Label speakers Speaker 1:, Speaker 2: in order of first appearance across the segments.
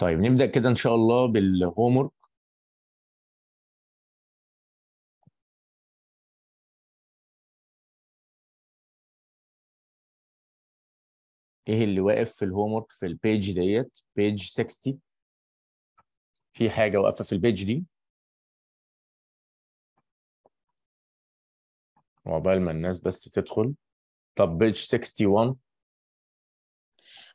Speaker 1: طيب نبدا كده ان شاء الله بالهوم ايه اللي واقف في الهوم في البيج ديت بيج 60 في حاجه واقفه في البيج دي وعقبال ما الناس بس تدخل طب بيج 61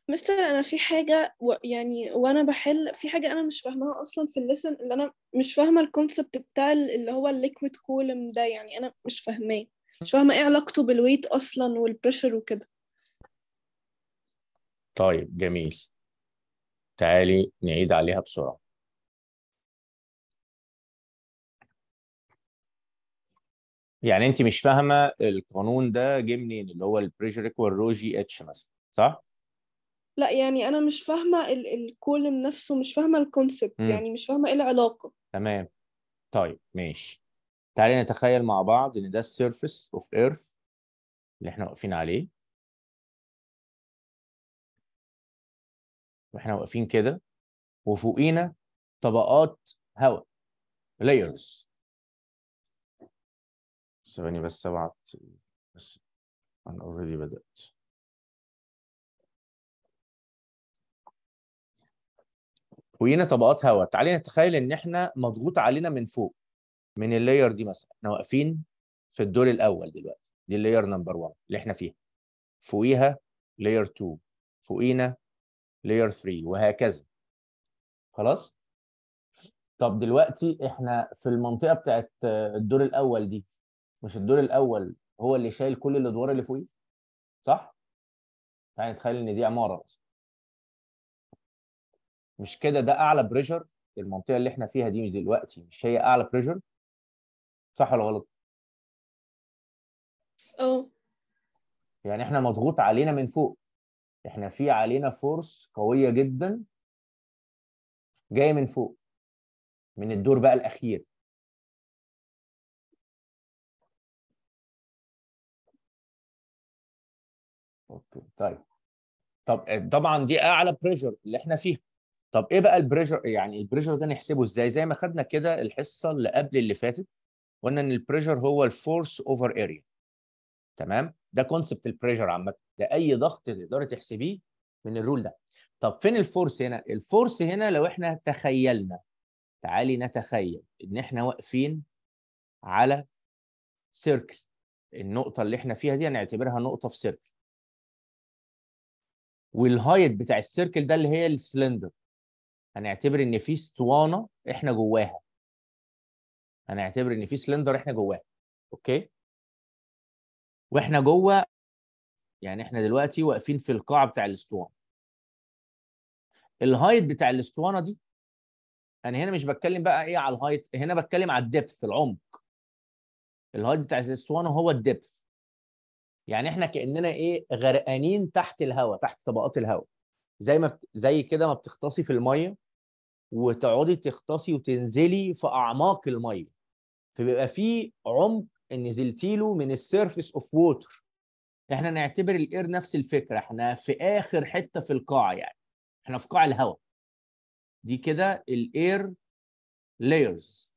Speaker 2: مستر انا في حاجه و يعني وانا بحل في حاجه انا مش فاهمها اصلا في الليسن اللي انا مش فاهمه الكونسبت بتاع اللي هو الليكويد كولم ده يعني انا مش فاهماه مش فاهمه ايه علاقته بالويت اصلا والبريشر وكده
Speaker 1: طيب جميل تعالي نعيد عليها بسرعه يعني انت مش فاهمه القانون ده جه منين اللي هو البريشر ايكوال رو جي اتش مثلا
Speaker 3: صح؟
Speaker 2: لا يعني انا مش فاهمه الكولم نفسه مش فاهمه الكونسبت يعني مش فاهمه ايه العلاقه
Speaker 3: تمام طيب ماشي تعالي نتخيل مع
Speaker 1: بعض ان ده السيرفس اوف ايرث اللي احنا واقفين عليه واحنا واقفين كده وفوقينا طبقات هواء layers ثواني بس ابعت بس انا اوريدي بدات وجينا طبقات
Speaker 3: هواء تعالي نتخيل ان احنا مضغوط علينا من فوق من اللاير دي مثلا احنا واقفين في الدور الاول دلوقتي دي اللاير نمبر 1 اللي احنا فيها فوقيها لاير 2 فوقينا لاير 3 وهكذا خلاص طب دلوقتي احنا في المنطقه بتاعت الدور الاول دي
Speaker 1: مش الدور الاول هو اللي شايل كل الادوار اللي فوقيه صح تعالي نتخيل ان دي عماره اصلا مش كده ده اعلى بريشر
Speaker 3: المنطقه اللي احنا فيها دي دلوقتي مش هي اعلى بريشر صح ولا غلط
Speaker 4: اه
Speaker 1: يعني احنا مضغوط علينا من فوق احنا في علينا فورس قويه جدا جايه من فوق من الدور بقى الاخير اوكي طيب طب طبعا دي اعلى بريشر اللي احنا فيها طب ايه بقى البريشر يعني
Speaker 3: البريشر ده نحسبه ازاي زي ما خدنا كده الحصه اللي قبل اللي فاتت قلنا ان البريشر هو الفورس اوفر اريا تمام ده كونسبت البريشر عامه ده اي ضغط تقدري تحسبيه من الرول ده طب فين الفورس هنا الفورس هنا لو احنا تخيلنا تعالي نتخيل ان احنا واقفين على سيركل النقطه اللي احنا فيها دي هنعتبرها نقطه في سيركل والهايت بتاع السيركل ده اللي هي السلندر هنعتبر ان في
Speaker 1: اسطوانه احنا جواها هنعتبر ان في سلندر احنا جواها اوكي واحنا جوه يعني احنا دلوقتي واقفين في القاع بتاع الاسطوانه الهايت بتاع الاسطوانه دي
Speaker 3: انا هنا مش بتكلم بقى ايه على الهايت هنا بتكلم على الدبث العمق الهايت بتاع الاسطوانه هو الدبث يعني احنا كاننا ايه غرقانين تحت الهواء تحت طبقات الهواء زي ما بت... زي كده ما بتختصي في الميه وتقعدي تغطسي وتنزلي في اعماق الميه فبيبقى في عمق نزلتي له من السيرفيس اوف ووتر احنا نعتبر الاير نفس الفكره احنا في اخر حته في القاع يعني احنا في قاع الهواء دي كده الاير لايرز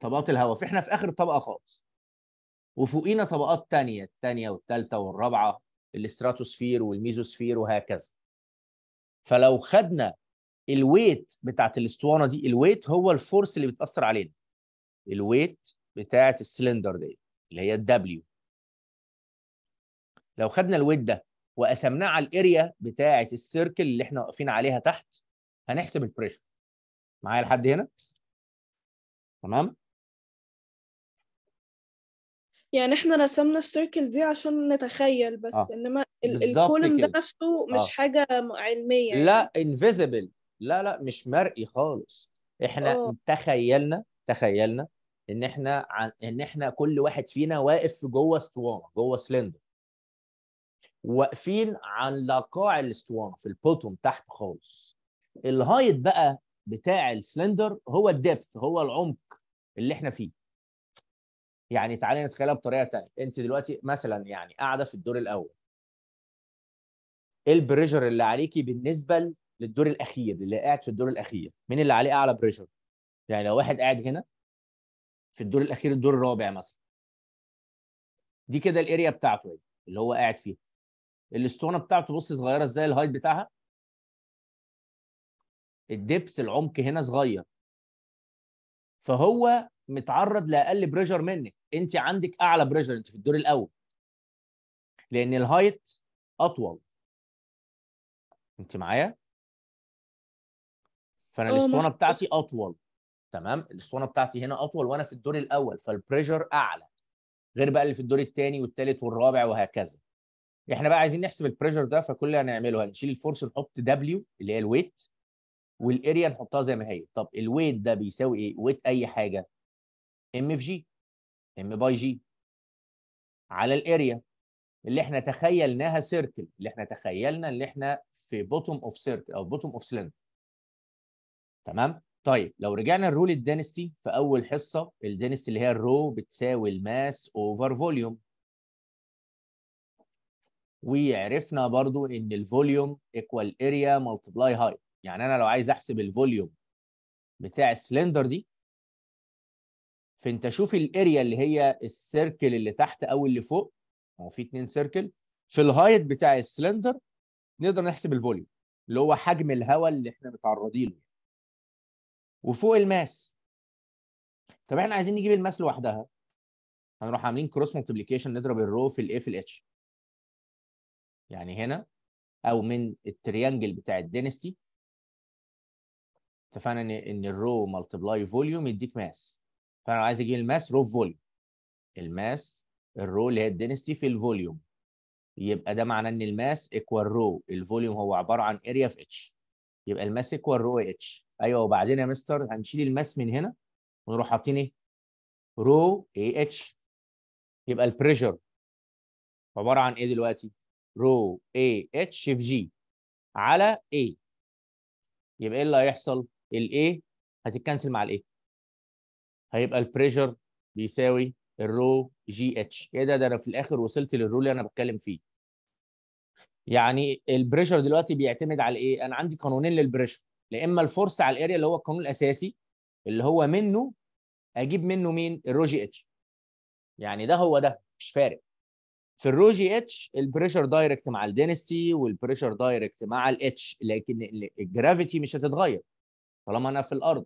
Speaker 3: طبقات الهواء فاحنا في اخر طبقه خالص وفوقينا طبقات ثانيه الثانيه والثالثه والرابعة الاستراتوسفير والميزوسفير وهكذا فلو خدنا الويت بتاعت الاسطوانه دي الويت هو الفورس اللي بتاثر علينا الويت بتاعت السلندر دي اللي هي الدبليو لو خدنا الويت ده وقسمناه
Speaker 1: على الاريا بتاعت السيركل اللي احنا واقفين عليها تحت هنحسب البريشر معايا لحد هنا تمام
Speaker 4: يعني احنا رسمنا السيركل دي عشان نتخيل بس آه. انما الكولم
Speaker 3: ده
Speaker 2: نفسه مش آه. حاجه علميه
Speaker 3: لا انفيزبل يعني. لا لا مش مرئي خالص احنا أوه. تخيلنا تخيلنا ان احنا عن... ان احنا كل واحد فينا واقف في جوه اسطوانه جوه سلندر واقفين على قاع الاسطوانه في البوتوم تحت خالص الهايت بقى بتاع السلندر هو الدبث هو العمق اللي احنا فيه يعني تعالى نتخيلها بطريقه ثانيه انت دلوقتي مثلا يعني قاعده في الدور الاول البريشر اللي عليكي بالنسبه للدور الاخير اللي قاعد في الدور الاخير مين اللي
Speaker 1: عليه اعلى بريشر يعني لو واحد قاعد هنا في الدور الاخير الدور الرابع مثلا دي كده الاريا بتاعته يعني، اللي هو قاعد فيها الاسطوانه بتاعته بص صغيره ازاي الهايت بتاعها الدبس العمق
Speaker 3: هنا صغير فهو متعرض لاقل بريشر منك انت
Speaker 1: عندك اعلى بريشر انت في الدور الاول لان الهايت اطول انت معايا فانا آه، الاسطوانه
Speaker 3: بتاعتي اطول تمام الاسطوانه بتاعتي هنا اطول وانا في الدور الاول فالبريشر اعلى غير بقى اللي في الدور الثاني والثالث والرابع وهكذا احنا بقى عايزين نحسب البريشر ده فكل اللي هنعمله هنشيل الفورس نحط دبليو اللي هي الويت والاريا نحطها زي ما هي طب الويت ده بيساوي ايه ويت اي حاجه ام في جي ام باي جي على الاريا اللي احنا تخيلناها سيركل اللي احنا تخيلنا اللي احنا في بوتوم اوف سيركل او بوتوم اوف سلندر تمام طيب لو رجعنا لرول الدينستي في اول حصه الدينستي اللي هي الرو بتساوي الماس اوفر فوليوم وعرفنا برضو ان الفوليوم ايكوال اريا ملتبلاي هايت يعني انا لو عايز احسب الفوليوم بتاع السلندر دي فانت شوف الاريا اللي هي السيركل اللي تحت او اللي فوق هو في اتنين سيركل في الهايت بتاع السلندر
Speaker 1: نقدر نحسب الفوليوم اللي هو حجم الهواء اللي احنا متعرضين له وفوق الماس طب احنا عايزين نجيب الماس لوحدها
Speaker 3: هنروح عاملين كروس مولتيبيكيشن نضرب الرو في الايه في الاتش يعني هنا او من التريانجل بتاع الدينستي اتفقنا ان ان الرو ملتبلاي فوليوم يديك ماس فانا عايز اجيب الماس رو فوليوم الماس الرو اللي هي الدينستي في الفوليوم يبقى ده معناه ان الماس ايكوال رو الفوليوم هو عباره عن اريا في اتش يبقى الماس ايكوال رو اتش ايوه وبعدين يا مستر هنشيل الماس من هنا ونروح حاطين ايه؟ رو اي اتش يبقى البريشر عباره عن ايه دلوقتي؟ رو اي اتش في جي على اي يبقى ايه اللي هيحصل؟ الاي هتتكنسل مع الاي هيبقى البريشر بيساوي الرو جي اتش ايه ده ده انا في الاخر وصلت للرو اللي انا بتكلم فيه يعني البريشر دلوقتي بيعتمد على ايه؟ انا عندي قانونين للبريشر لا اما الفورس على الاريا اللي هو القانون الاساسي اللي هو منه اجيب منه مين الرو جي اتش يعني ده هو ده مش فارق في الرو جي اتش البريشر دايركت مع الدينستي والبريشر دايركت مع الاتش لكن الجرافيتي مش هتتغير طالما انا في الارض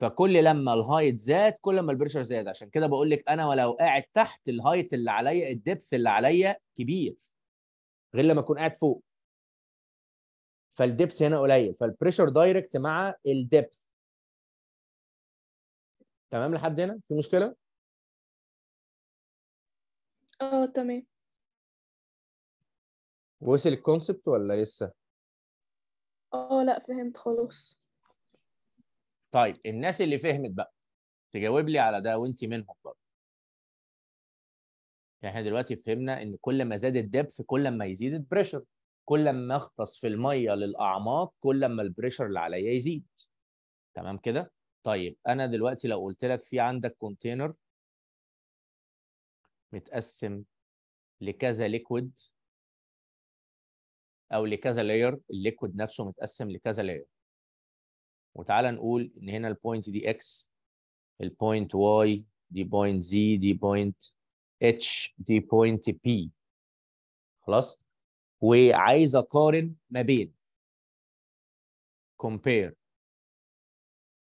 Speaker 3: فكل لما الهايت زاد كل لما البريشر زاد عشان كده بقول لك انا ولو قاعد تحت الهايت اللي عليا الدبث اللي عليا كبير
Speaker 1: غير لما اكون قاعد فوق فالدبس هنا قليل فالبريشر دايركت مع الدبس تمام لحد هنا في مشكله
Speaker 4: اه تمام
Speaker 1: وصل الكونسبت ولا لسه
Speaker 4: اه لا فهمت خلاص
Speaker 3: طيب الناس اللي فهمت بقى تجاوب لي على ده وانت منهم برضه يعني احنا دلوقتي فهمنا ان كل ما زاد الدبث كل ما يزيد البريشر كل ما اغطس في الميه للاعماق كل ما البريشر اللي عليا يزيد تمام كده طيب انا دلوقتي لو قلت لك في عندك كونتينر
Speaker 1: متقسم لكذا ليكويد او لكذا لاير الليكويد نفسه متقسم لكذا لاير
Speaker 3: وتعالى نقول ان هنا البوينت دي اكس البوينت واي دي بوينت زي دي بوينت اتش دي بوينت بي خلاص
Speaker 1: وعايز اقارن ما بين compare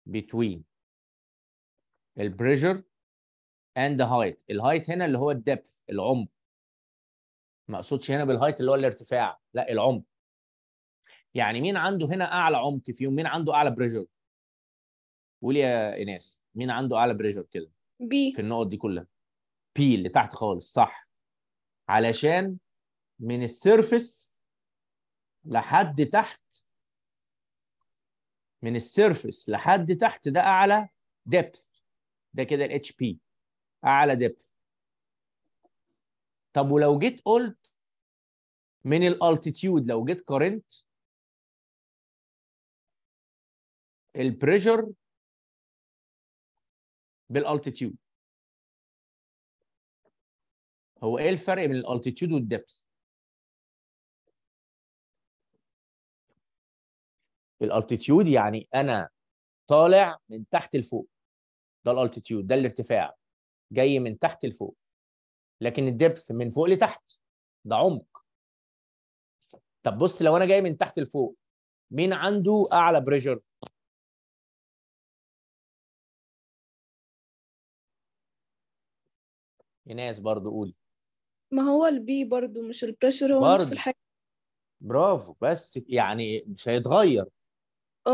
Speaker 1: between البريشر اند هايت الهايت هنا اللي هو الدبث العمق ما اقصدش هنا بالهايت اللي هو
Speaker 3: الارتفاع لا العمق يعني مين عنده هنا اعلى عمق فيهم مين عنده اعلى بريشر قول يا ايناس مين عنده اعلى بريشر كده بي في النقط دي كلها بي اللي تحت خالص صح علشان من السيرفس لحد تحت من السيرفس لحد تحت ده اعلى ديبث ده كده الاتش بي
Speaker 1: اعلى ديبث طب ولو جيت قلت من الالتيتيود لو جيت قارنت البريشر بالالتيتيود هو ايه الفرق بين الالتيتيود والديبث الالتيتيود يعني انا طالع من تحت لفوق ده الالتيتيود ده الارتفاع
Speaker 3: جاي من تحت لفوق لكن الدبث من فوق لتحت ده عمق
Speaker 1: طب بص لو انا جاي من تحت لفوق مين عنده اعلى بريشر ايناس برضو قولي
Speaker 4: ما هو البي برضو مش البريشر هو برضو. نفس الحاجه
Speaker 3: برافو بس يعني مش هيتغير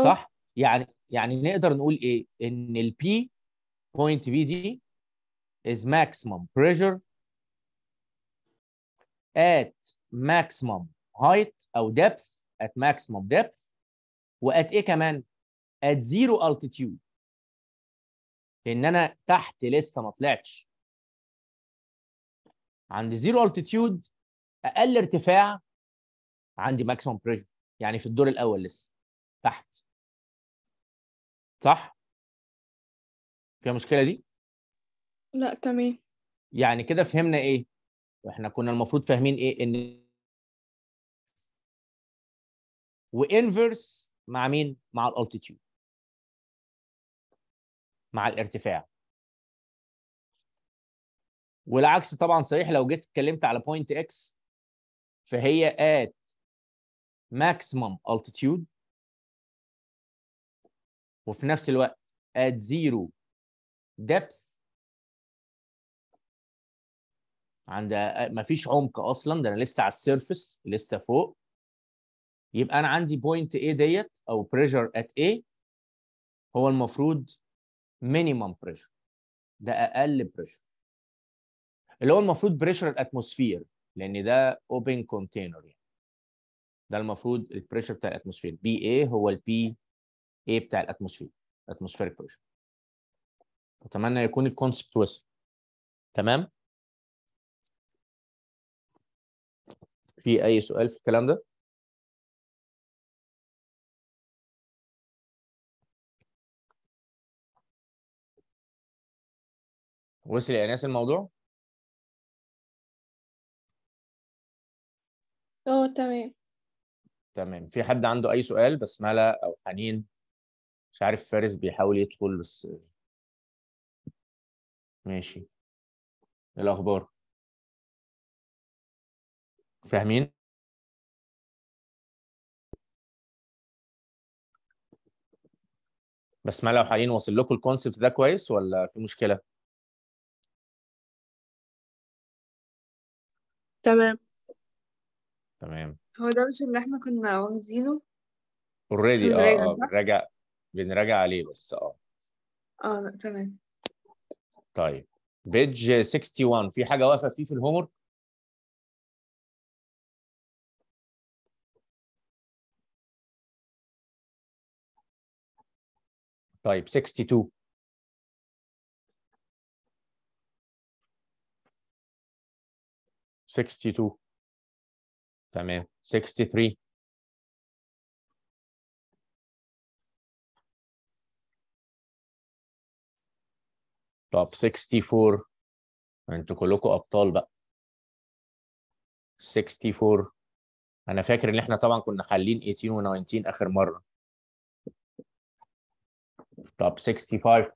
Speaker 3: صح؟ يعني يعني نقدر نقول ايه؟ ان البي بوينت بي دي is maximum pressure at maximum height او depth at maximum depth وات ايه كمان؟
Speaker 1: at zero altitude ان انا تحت لسه ما طلعتش عند زيرو altitude اقل ارتفاع عندي maximum pressure يعني في الدور الاول لسه تحت صح؟ في مشكلة دي؟
Speaker 4: لا تمام
Speaker 1: يعني كده فهمنا ايه؟ واحنا كنا المفروض فاهمين ايه؟ ان وانفرس مع مين؟ مع الالتيتيود مع الارتفاع والعكس طبعا صحيح لو جيت اتكلمت على بوينت اكس فهي ات ماكسيمم altitude وفي نفس الوقت at zero depth عند مفيش عمق اصلا ده انا لسه على السيرفس
Speaker 3: لسه فوق يبقى انا عندي بوينت A ديت او بريشر ات A هو المفروض مينيمم بريشر ده اقل بريشر اللي هو المفروض بريشر الاتموسفير لان ده اوبن كونتينر يعني ده المفروض البريشر بتاع الاتموسفير بي اي هو البي ايه بتاع
Speaker 1: الاتموسفير اتموسفيريك بريشر اتمنى يكون الكونسبت وصل تمام في اي سؤال في الكلام ده وصل يا ناس الموضوع
Speaker 4: اه تمام
Speaker 1: تمام في حد عنده اي سؤال بسمله او حنين مش عارف فارس بيحاول يدخل بس ماشي إيه الاخبار فاهمين بس ما لو حاليا واصل لكم الكونسبت ده كويس ولا في مشكله تمام تمام
Speaker 4: هو ده مش اللي احنا كنا واخدينه
Speaker 1: اوريدي اه راجع بنراجع عليه بس اه
Speaker 4: اه تمام
Speaker 1: طيب بيج 61 في حاجه واقفه فيه في الهومورك طيب 62 62 تمام 63 طب 64 انتوا كلكم ابطال بقى 64 انا فاكر ان احنا طبعا كنا حالين 18 و19 اخر مره طب 65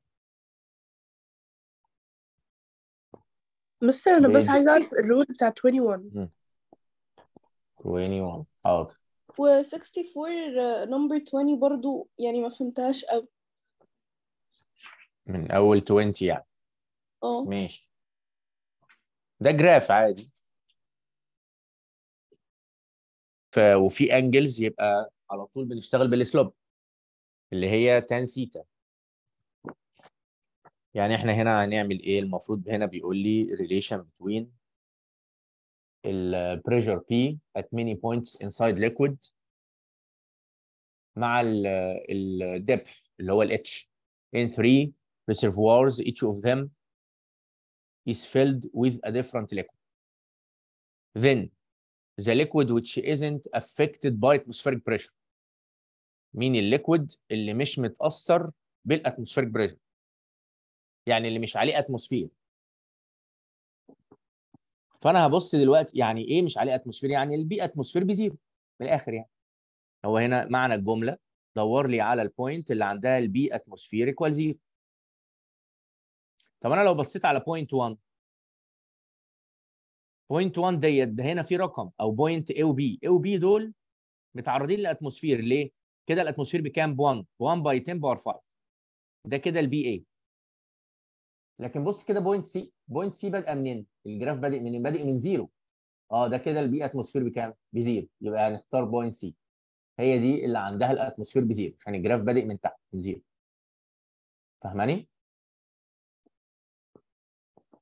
Speaker 4: مستر انا بس عايز اعرف الرول بتاع 21
Speaker 3: 21 حاضر
Speaker 2: و 64 نمبر 20 برضو يعني ما فهمتهاش
Speaker 4: قوي
Speaker 3: من اول 20 يعني
Speaker 4: اه
Speaker 2: ماشي
Speaker 1: ده جراف عادي ف... وفي انجلز يبقى على طول بنشتغل بالسلوب اللي هي
Speaker 3: تان ثيتا يعني احنا هنا هنعمل ايه المفروض هنا بيقول لي relation between ال pressure P at many points inside liquid مع ال ال depth اللي هو ال H in three reservoirs each of them is filled with a different liquid. Then the liquid which isn't affected by atmospheric pressure. مين الليكويد اللي مش متأثر بالاتموسفيرك بريشر؟ يعني اللي مش عليه اتموسفير. فانا هبص دلوقتي يعني ايه مش عليه اتموسفير؟ يعني البي اتموسفير بزيرو من الاخر يعني. هو هنا معنى الجمله دور لي على البوينت اللي عندها البي اتموسفير ايكوال زيرو. طب انا لو بصيت على بوينت 1 بوينت 1 ديت ده هنا في رقم او بوينت اي وبي اي وبي دول متعرضين للاتموسفير ليه؟ كده الاتموسفير بكام؟ ب 1 1 باي 10 باور 5 ده كده البي A لكن بص كده بوينت سي بوينت سي بادئه منين؟ الجراف بادئ منين؟ بادئ من زيرو اه ده كده البي اتموسفير بكام؟ بزيرو
Speaker 1: يبقى هنختار بوينت سي هي دي اللي عندها الاتموسفير بزيرو عشان الجراف بادئ من تحت من زيرو فاهماني؟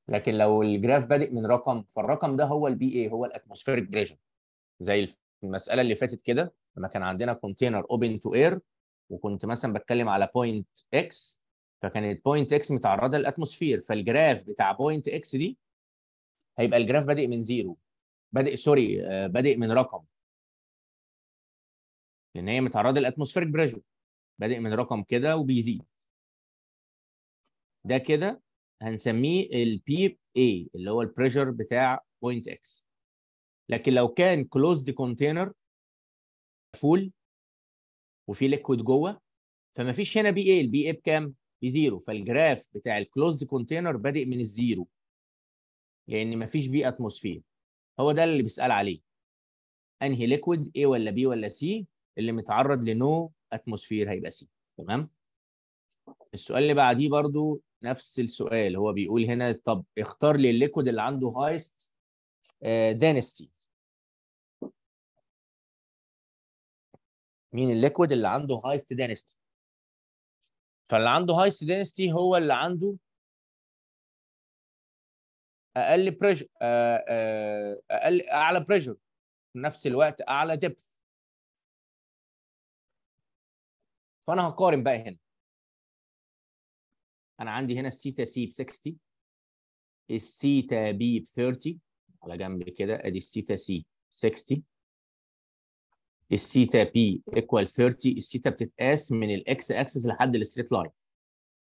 Speaker 1: لكن لو الجراف بادئ من رقم فالرقم ده هو البي اي هو الاتموسفيريك بريشر زي
Speaker 3: المساله اللي فاتت كده لما كان عندنا كونتينر اوبن تو اير وكنت مثلا بتكلم على بوينت اكس فكانت بوينت اكس متعرضه للاتموسفير فالجراف بتاع بوينت اكس دي هيبقى الجراف بادئ من زيرو بادئ سوري آه، بادئ من رقم
Speaker 1: لان هي متعرضه للاتموسفيريك بريشر بادئ من رقم كده وبيزيد ده كده هنسميه البي
Speaker 3: اي اللي هو البريشر بتاع بوينت اكس لكن لو كان كلوزد كونتينر مقفول وفي ليكويد جوه فما فيش هنا بي اي البي اي بكام؟ بزيرو فالجراف بتاع الكلوزد كونتينر بادئ من الزيرو يعني لان ما فيش بي اتموسفير هو ده اللي بيسال عليه انهي ليكويد اي ولا بي ولا سي اللي متعرض لنو اتموسفير هيبقى سي تمام السؤال اللي بعديه برضو نفس السؤال هو بيقول هنا طب اختار
Speaker 1: لي الليكويد اللي عنده هايست آه، دينستي مين الليكويد اللي عنده هايست دينستي فاللي عنده هايست دينستي هو اللي عنده
Speaker 3: اقل بريشر آه، آه، اقل اعلى بريشر في نفس الوقت
Speaker 1: اعلى دبث فانا هقارن بقى هنا انا عندي هنا السيتا سي ب 60
Speaker 3: السيتا بي ب 30 على جنب كده ادي السيتا سي 60 السيتا بي ايكوال 30 السيتا بتتقاس من الاكس اكسس لحد الستريت لاين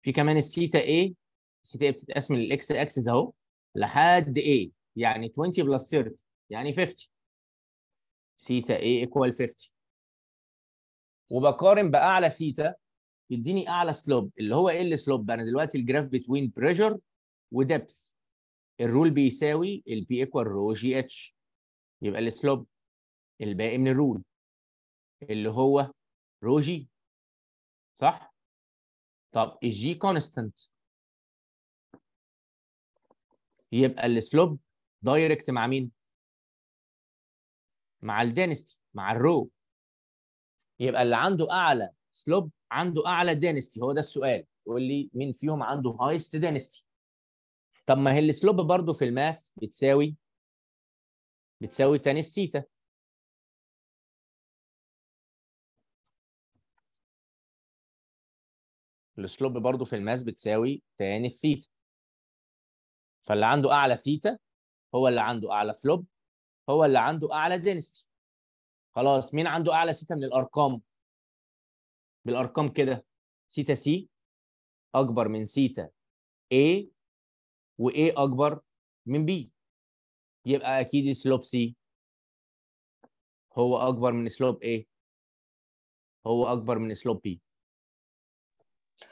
Speaker 3: في كمان السيتا اي السيتا اي بتتقاس من الاكس اكسس اهو لحد اي يعني 20 بلس 30 يعني 50 سيتا اي ايكوال 50 وبقارن باعلى ثيتا يديني اعلى سلوب اللي هو ايه السلوب انا دلوقتي الجراف بتوين بريشر ودبث الرول بيساوي البي ايكوال رو جي اتش يبقى السلوب
Speaker 1: الباقي من الرول اللي هو رو جي صح طب الجي كونستانت يبقى السلوب دايركت مع مين مع
Speaker 3: الدينستي مع الرو يبقى اللي عنده اعلى سلوب عنده اعلى دينستي هو ده السؤال يقول لي مين فيهم عنده هايست دينستي طب ما هي السلوب
Speaker 1: برضو في الماث بتساوي بتساوي تاني السيتا السلوب برضو في الماس بتساوي تاني الثيتا فاللي
Speaker 3: عنده اعلى ثيتا هو اللي عنده اعلى فلوب هو اللي عنده اعلى دينستي
Speaker 1: خلاص مين عنده اعلى ثيتا من الارقام بالارقام كده سيتا سي اكبر من سيتا اي و اكبر من بي يبقى اكيد سلوب سي هو اكبر من سلوب اي هو اكبر من سلوب بي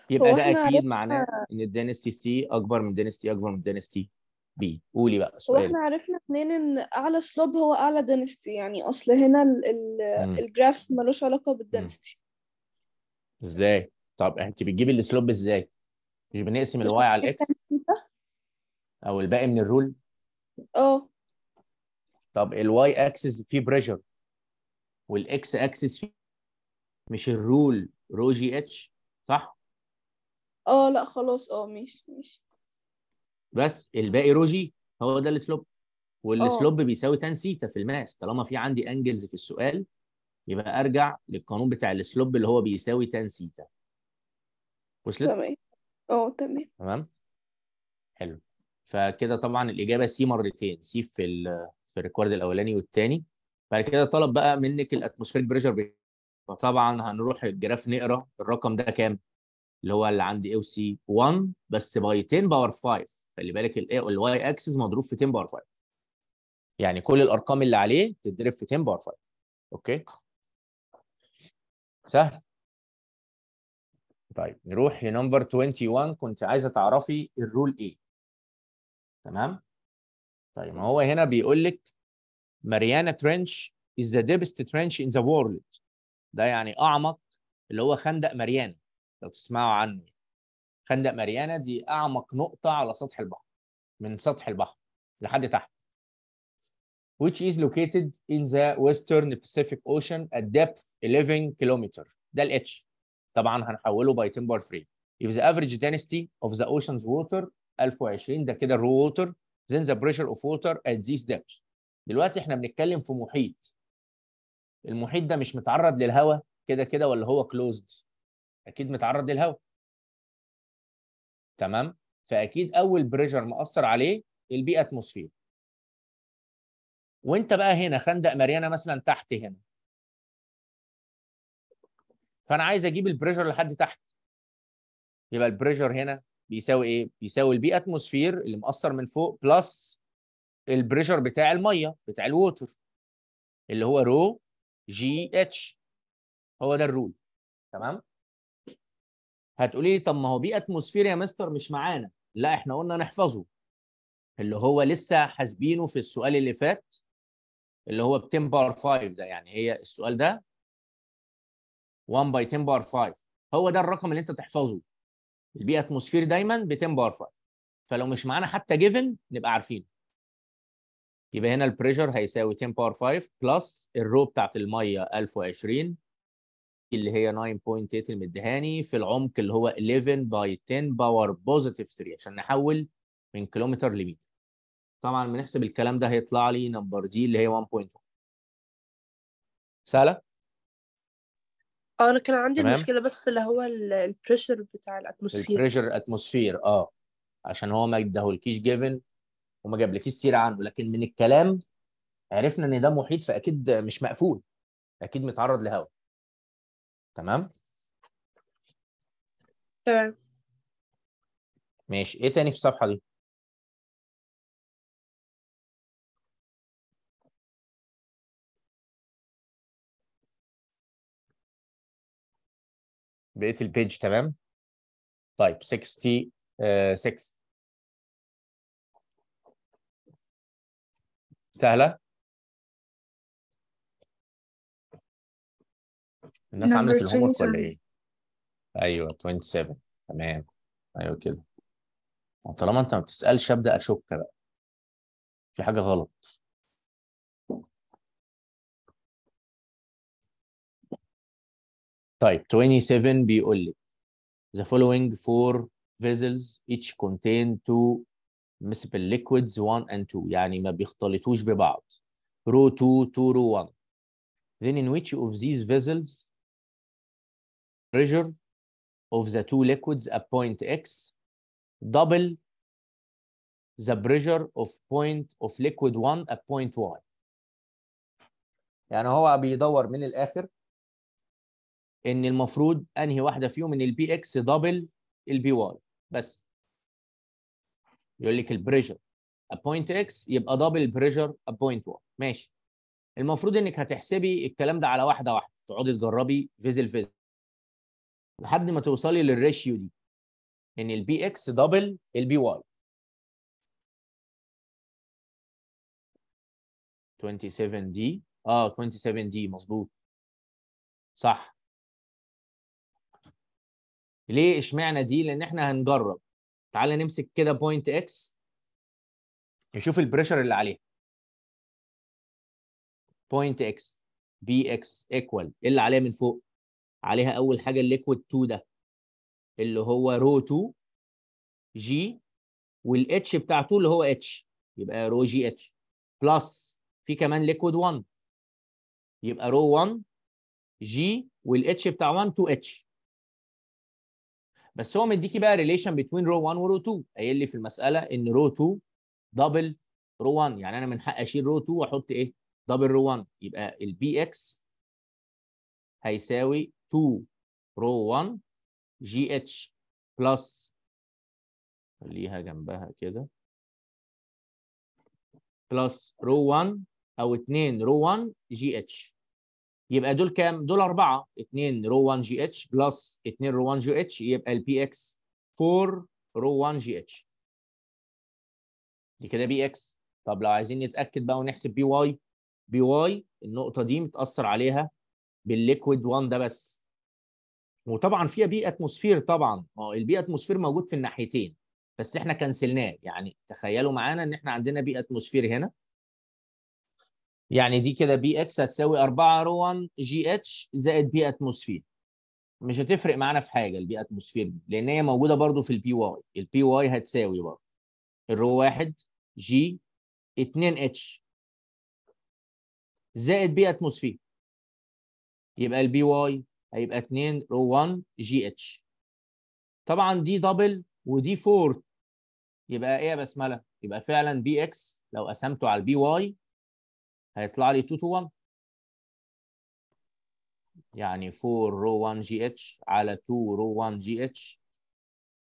Speaker 3: يبقى ده اكيد معناه ان الدينستي سي اكبر من دينستي اكبر من دينستي بي قولي بقى سؤال واحنا
Speaker 2: عرفنا اتنين ان اعلى سلوب هو اعلى دينستي يعني اصل هنا الجرافس ملوش علاقه بالدينستي
Speaker 3: ازاي طب انت بتجيبي السلوب ازاي مش بنقسم الواي على الاكس او الباقي من الرول اه طب الواي اكسس فيه بريشر والاكس اكسس فيه مش الرول رو جي اتش
Speaker 2: صح اه لا خلاص اه ماشي ماشي
Speaker 3: بس الباقي رو جي هو ده السلوب آه. والسلوب بيساوي تان سيتا في الماس طالما في عندي انجلز في السؤال يبقى ارجع للقانون بتاع السلوب اللي هو بيساوي تان سيتا وصلت؟ تمام
Speaker 2: اه تمام
Speaker 3: تمام حلو فكده طبعا الاجابه سي مرتين سي في الـ في الريكورد الاولاني والثاني بعد كده طلب بقى منك الاتموسفيريك بريشر فطبعا هنروح الجراف نقرا الرقم ده كام اللي هو اللي عندي او سي 1 بس باي 10 باور 5 خلي بالك الواي
Speaker 1: اكسس مضروب في 10 باور 5 يعني كل الارقام اللي عليه تتضرب في 10 باور 5 اوكي سهل طيب نروح لنمبر 21 كنت عايزه تعرفي الرول ايه
Speaker 3: تمام طيب ما هو هنا بيقول لك ماريانا ترنش از ذا ديبست ترينش ان ذا وورلد ده يعني اعمق اللي هو خندق ماريانا لو تسمعوا عنه خندق ماريانا دي اعمق نقطه على سطح البحر من سطح البحر لحد تحت which is located in the western Pacific Ocean at depth 11 كيلومتر ده ال H. طبعا هنحوله by 10 power 3. If the average density of the ocean's water 1020 ده كده raw water then the pressure of water at this depth. دلوقتي احنا بنتكلم في محيط. المحيط ده مش متعرض للهواء كده كده ولا هو closed؟ اكيد متعرض للهواء. تمام؟ فاكيد اول بريشر مأثر عليه
Speaker 1: البي اتموسفير. وانت بقى هنا خندق مريانا مثلا تحت هنا فانا عايز اجيب البريشر لحد تحت
Speaker 3: يبقى البريشر هنا بيساوي ايه بيساوي البي اتموسفير اللي مقصر من فوق بلس البريشر بتاع الميه بتاع الووتر اللي هو رو جي اتش هو ده الرول تمام هتقولي لي طب ما هو بي اتموسفير يا مستر مش معانا لا احنا قلنا نحفظه اللي هو لسه حاسبينه في السؤال اللي فات اللي هو ب 10 باور 5 ده يعني هي السؤال ده 1 باي 10 باور 5 هو ده الرقم اللي انت تحفظه البيئه اتموسفير دايما ب 10 باور 5 فلو مش معانا حتى جيفن نبقى عارفين يبقى هنا البريشر هيساوي 10 باور 5 بلس الرو بتاعت الميه 1020 اللي هي 9.8 المدهاني في العمق اللي هو 11 باي 10 باور بوزيتيف 3 عشان نحول من كيلومتر لمتر طبعا بنحسب الكلام ده هيطلع لي نمبر دي اللي هي 1.1 سهله
Speaker 4: اه انا كان عندي تمام. المشكله بس اللي هو البريشر
Speaker 2: بتاع الاتموسفير البريشر
Speaker 3: الاتموسفير اه عشان هو ما اداهولكيش جيفن وما جابلكيش سيره عنه لكن من الكلام عرفنا ان ده محيط فاكيد مش مقفول
Speaker 1: اكيد متعرض لهواء تمام تمام ماشي ايه تاني في الصفحه دي بقيت البيج تمام طيب 66 آه، سهله الناس عملت الهوم ورك ولا ايه؟ ايوه 27 تمام ايوه كده طالما انت ما بتسالش ابدا اشك بقى في حاجه غلط طيب 27 بيقول لك
Speaker 3: the following four vessels each contain two miscible liquids 1 and 2 يعني ما بيختلطوش ببعض رو 2 2 رو 1
Speaker 1: then in which of these vessels pressure of the two liquids at point x double the pressure
Speaker 3: of point of liquid 1 at point y يعني هو بيدور من الاخر ان المفروض انهي واحده فيهم ان البي اكس دبل البي واي بس يقول لك البريشر بوينت اكس يبقى دبل بريشر بوينت واي ماشي المفروض انك هتحسبي الكلام ده على واحده واحده تقعدي تجربي فيزل فيزل لحد ما توصلي
Speaker 1: للريشيو دي ان البي اكس دبل البي واي 27 دي اه 27 دي مظبوط صح ليه اشمعنى دي لان احنا هنجرب تعال نمسك كده بوينت اكس نشوف البريشر اللي عليه بوينت اكس
Speaker 3: بي اكس ايكوال ايه اللي عليها من فوق عليها اول حاجه الليكويد 2 ده اللي هو رو 2 جي والاتش بتاعته اللي هو اتش يبقى رو جي اتش بلس في كمان ليكويد 1 يبقى رو 1 جي والاتش بتاع 1 2 اتش بس هو مديكي بقى ريليشن بين رو 1 ورو 2 قايل لي في المساله ان رو 2 دبل رو 1 يعني انا من حقي اشيل رو 2 واحط ايه دبل رو 1 يبقى البي
Speaker 1: اكس هيساوي 2 رو 1 جي اتش بلس خليها جنبها كده بلس رو 1 او 2 رو 1 جي اتش
Speaker 3: يبقى دول كام؟ دول أربعة 2 رو 1 جي اتش بلس 2 رو 1 جي اتش يبقى البي اكس 4 رو 1 جي اتش دي كده بي اكس طب لو عايزين نتأكد بقى ونحسب بي واي بي واي النقطة دي متأثر عليها بالليكويد 1 ده بس وطبعا فيها بي اتموسفير طبعا ما هو البي اتموسفير موجود في الناحيتين بس احنا كنسلناه يعني تخيلوا معانا ان احنا عندنا بي اتموسفير هنا يعني دي كده بي اكس هتساوي 4 رو 1 جي اتش زائد بي اتموسفير مش هتفرق معانا في حاجه البي اتموسفير دي لان هي موجوده برضو في البي واي البي واي هتساوي برضو الرو 1
Speaker 1: جي 2 اتش زائد بي اتموسفير يبقى البي واي هيبقى 2 رو 1 جي اتش
Speaker 3: طبعا دي دبل ودي فورت يبقى ايه يا بسمله؟ يبقى فعلا بي اكس لو قسمته على البي واي هيطلع لي 2 تو 1 يعني 4 رو 1 جي اتش على 2 رو 1 جي اتش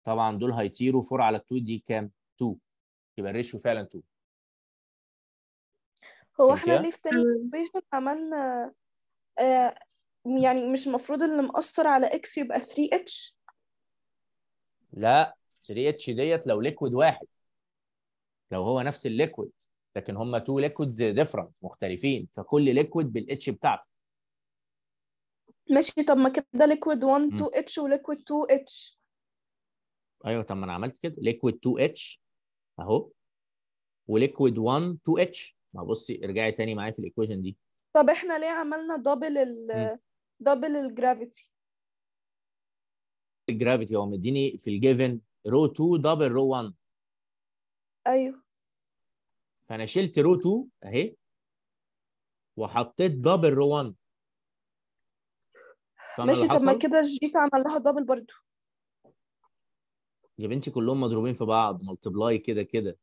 Speaker 3: طبعا دول هيطيروا 4 على 2 دي كام 2 يبقى الريشيو فعلا 2
Speaker 4: هو احنا ليه في تاني ايكويشن عملنا
Speaker 2: آه، آه، يعني مش المفروض اللي مأثر على اكس يبقى 3 اتش
Speaker 3: لا 3 اتش ديت لو ليكويد واحد لو هو نفس الليكويد لكن هم تو ليكويدز ديفرنت مختلفين فكل ليكويد بالاتش بتاعته
Speaker 2: ماشي طب ما كده ليكويد 1 2 اتش وليكويد 2 اتش
Speaker 3: ايوه طب ما انا عملت كده ليكويد 2 اتش اهو وليكويد 1 2 اتش ما بصي ارجعي تاني معايا في الايكويشن دي
Speaker 2: طب احنا ليه عملنا دبل ال دبل الجرافيتي
Speaker 3: الجرافيتي هو مديني في الجيفن رو 2 دبل رو 1 ايوه فانا شلت رو 2 اهي وحطيت دبل رو 1 ماشي طب ما كده
Speaker 2: جيكا عمل لها دبل برضه
Speaker 3: يا بنتي كلهم مضروبين في بعض ملتبلاي كده كده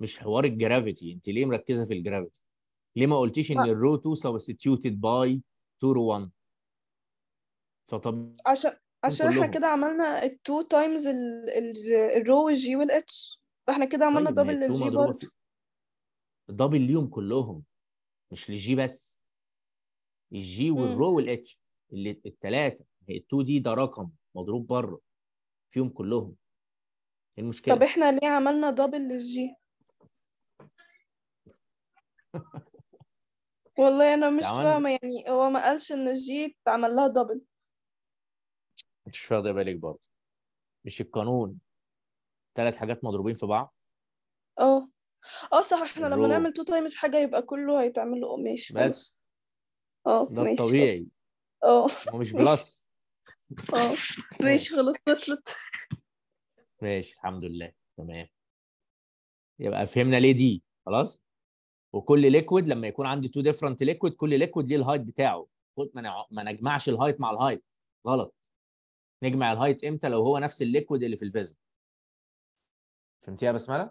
Speaker 3: مش حوار الجرافيتي انت ليه مركزه في الجرافيتي ليه ما قلتيش ان الرو 2 سبستيتيوتد باي 2 رو 1 فطب
Speaker 2: عشان عشان احنا كده عملنا التو تايمز الرو والجي والاتش فاحنا كده عملنا طيب دبل للجي برضه
Speaker 3: دبل ليهم كلهم مش للجي بس الجي والرو والاتش اللي الثلاثه ال2 دي ده رقم مضروب بره فيهم كلهم إيه المشكله طب
Speaker 2: احنا ليه عملنا دبل للجي والله انا مش فاهمه يعني هو ما قالش ان الجي اتعمل لها دبل
Speaker 3: مش فاضي بالك برضه مش القانون ثلاث حاجات مضروبين في بعض
Speaker 2: اه اه صح احنا لما نعمل تو تايمز حاجه يبقى كله هيتعمل له ماشي بس اه ده ماشي. الطبيعي اه مش بلس اه ماشي خلاص وصلت
Speaker 3: ماشي الحمد لله تمام يبقى فهمنا ليه دي خلاص وكل ليكويد لما يكون عندي تو ديفرنت ليكويد كل ليكويد ليه الهايت بتاعه ما ما نجمعش الهايت مع الهايت غلط نجمع
Speaker 1: الهايت امتى لو هو نفس الليكويد اللي في الفيزل فهمتيها يا بسمله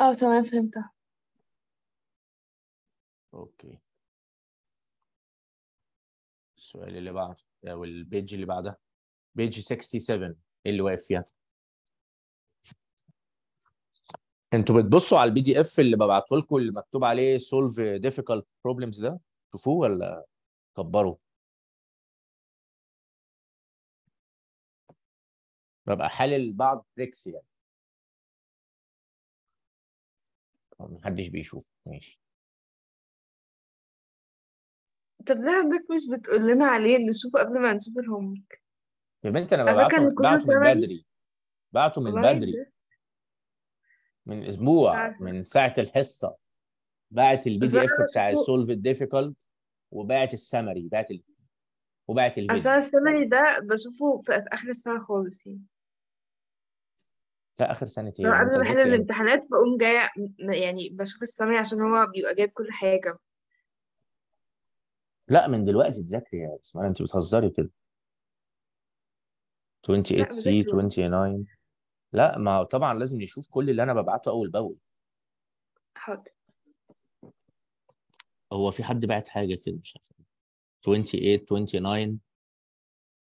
Speaker 4: اه تمام فهمتها
Speaker 1: اوكي السؤال اللي بعده آه، او البيج اللي بعدها بيج إيه 67 اللي واقف
Speaker 3: فيها انتوا بتبصوا على البي دي اف اللي ببعته
Speaker 1: لكم اللي مكتوب عليه سولف ديفيكالت بروبلمز ده شوفوه ولا كبروا ببقى حالل بعض تريكس يعني محدش بيشوف ماشي
Speaker 4: طب ليه عندك مش بتقول لنا عليه نشوفه قبل ما نشوف الهوم ورك
Speaker 1: يا بنتي انا ببعته بعته من بدري
Speaker 3: بعته من بدري من اسبوع من ساعه الحصه بعت البي دي اف بتاع سولف ديفيكولت وبعت السمري بعت ال... وبعت الفيديو اصل
Speaker 5: السمري ده بشوفه في اخر السنه خالص يعني
Speaker 3: لا اخر سنتين إيه؟ انا يعني ما احل الامتحانات
Speaker 5: بقوم جايه يعني بشوف السمع عشان هو بيبقى جايب كل حاجه
Speaker 3: لا من دلوقتي تذاكري يا الله انت بتهزري كده 28 سي 29 لا ما طبعا لازم نشوف كل اللي انا ببعته اول باول حاضر هو في حد بعت حاجه كده مش عارف 28
Speaker 1: 29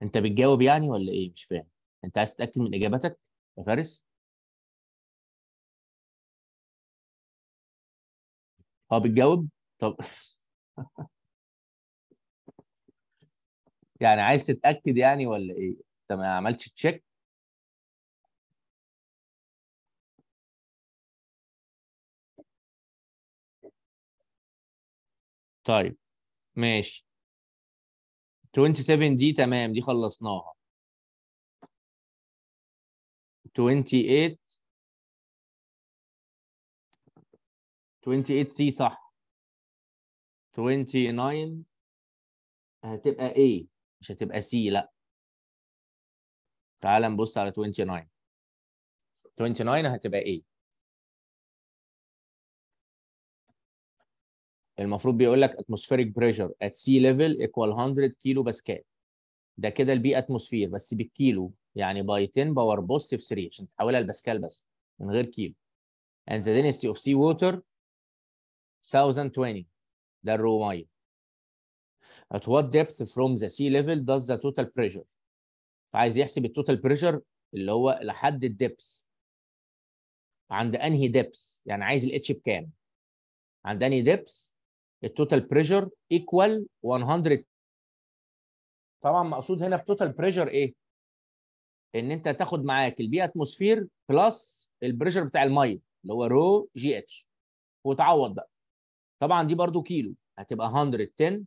Speaker 1: انت بتجاوب يعني ولا ايه مش فاهم انت عايز تتاكد من اجابتك يا فارس اه بتجاوب طب يعني عايز تتاكد يعني ولا ايه انت ما عملتش تشيك طيب ماشي 27 دي تمام دي خلصناها 28 28 سي صح 29 هتبقى A مش هتبقى C لا تعال نبص على 29 29 هتبقى A المفروض بيقول لك atmospheric pressure at sea level equal
Speaker 3: 100 كيلو باسكال ده كده البي اتموسفير بس بالكيلو يعني باي 10 باور بوزيتيف 3 عشان تحولها لباسكال بس من غير كيلو and the density of sea water 2020 ده ماي at what depth from the sea level does the total pressure فعايز يحسب التوتال بريشر اللي هو لحد الدبس عند انهي دبس يعني عايز الاتش بكام
Speaker 1: عند انهي دبس التوتال بريشر ايكوال 100 طبعا مقصود هنا بتوتال بريشر ايه ان انت تاخد
Speaker 3: معاك البي اتموسفير بلس البريشر بتاع الميه اللي هو رو جي اتش وتعوض بقى طبعا دي برضو كيلو هتبقى 110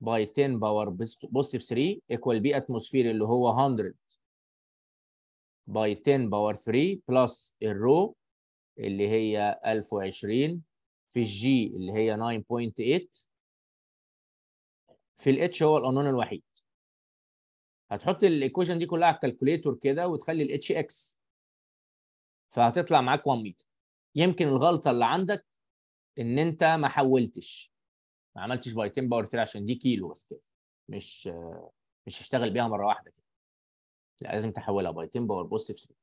Speaker 3: باي 10 باور بوزيتيف 3 ايكوال بي اتموسفير اللي هو 100 باي 10 باور 3 بلس الرو اللي هي 1020 في الجي اللي هي 9.8 في الاتش هو القانون الوحيد هتحط الايكويشن دي كلها على الكالكوليتور كده وتخلي الاتش اكس فهتطلع معاك 1 متر يمكن الغلطه اللي عندك ان انت ما حولتش ما عملتش بايتين باور 3 عشان دي كيلو بس كده
Speaker 1: مش مش هشتغل بيها مره واحده كده لا لازم تحولها بايتين باور بوزيتيف 3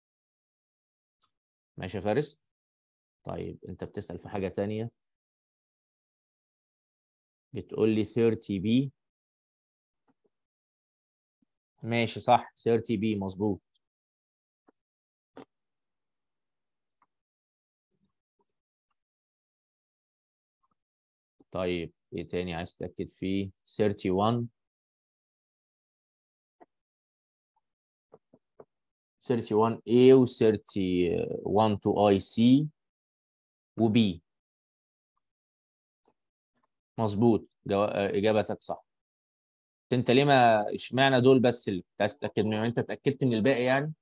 Speaker 1: ماشي يا فارس طيب انت بتسال في حاجه ثانيه بتقول لي 30 بي ماشي صح 30 بي مظبوط طيب ايه تاني عايز تتاكد فيه 31 31A و 31 to IC و B
Speaker 3: مظبوط جو... اجابتك صح
Speaker 1: انت ليه ما اشمعنى دول بس اللي عايز تتاكد منهم يعني انت اتاكدت من الباقي يعني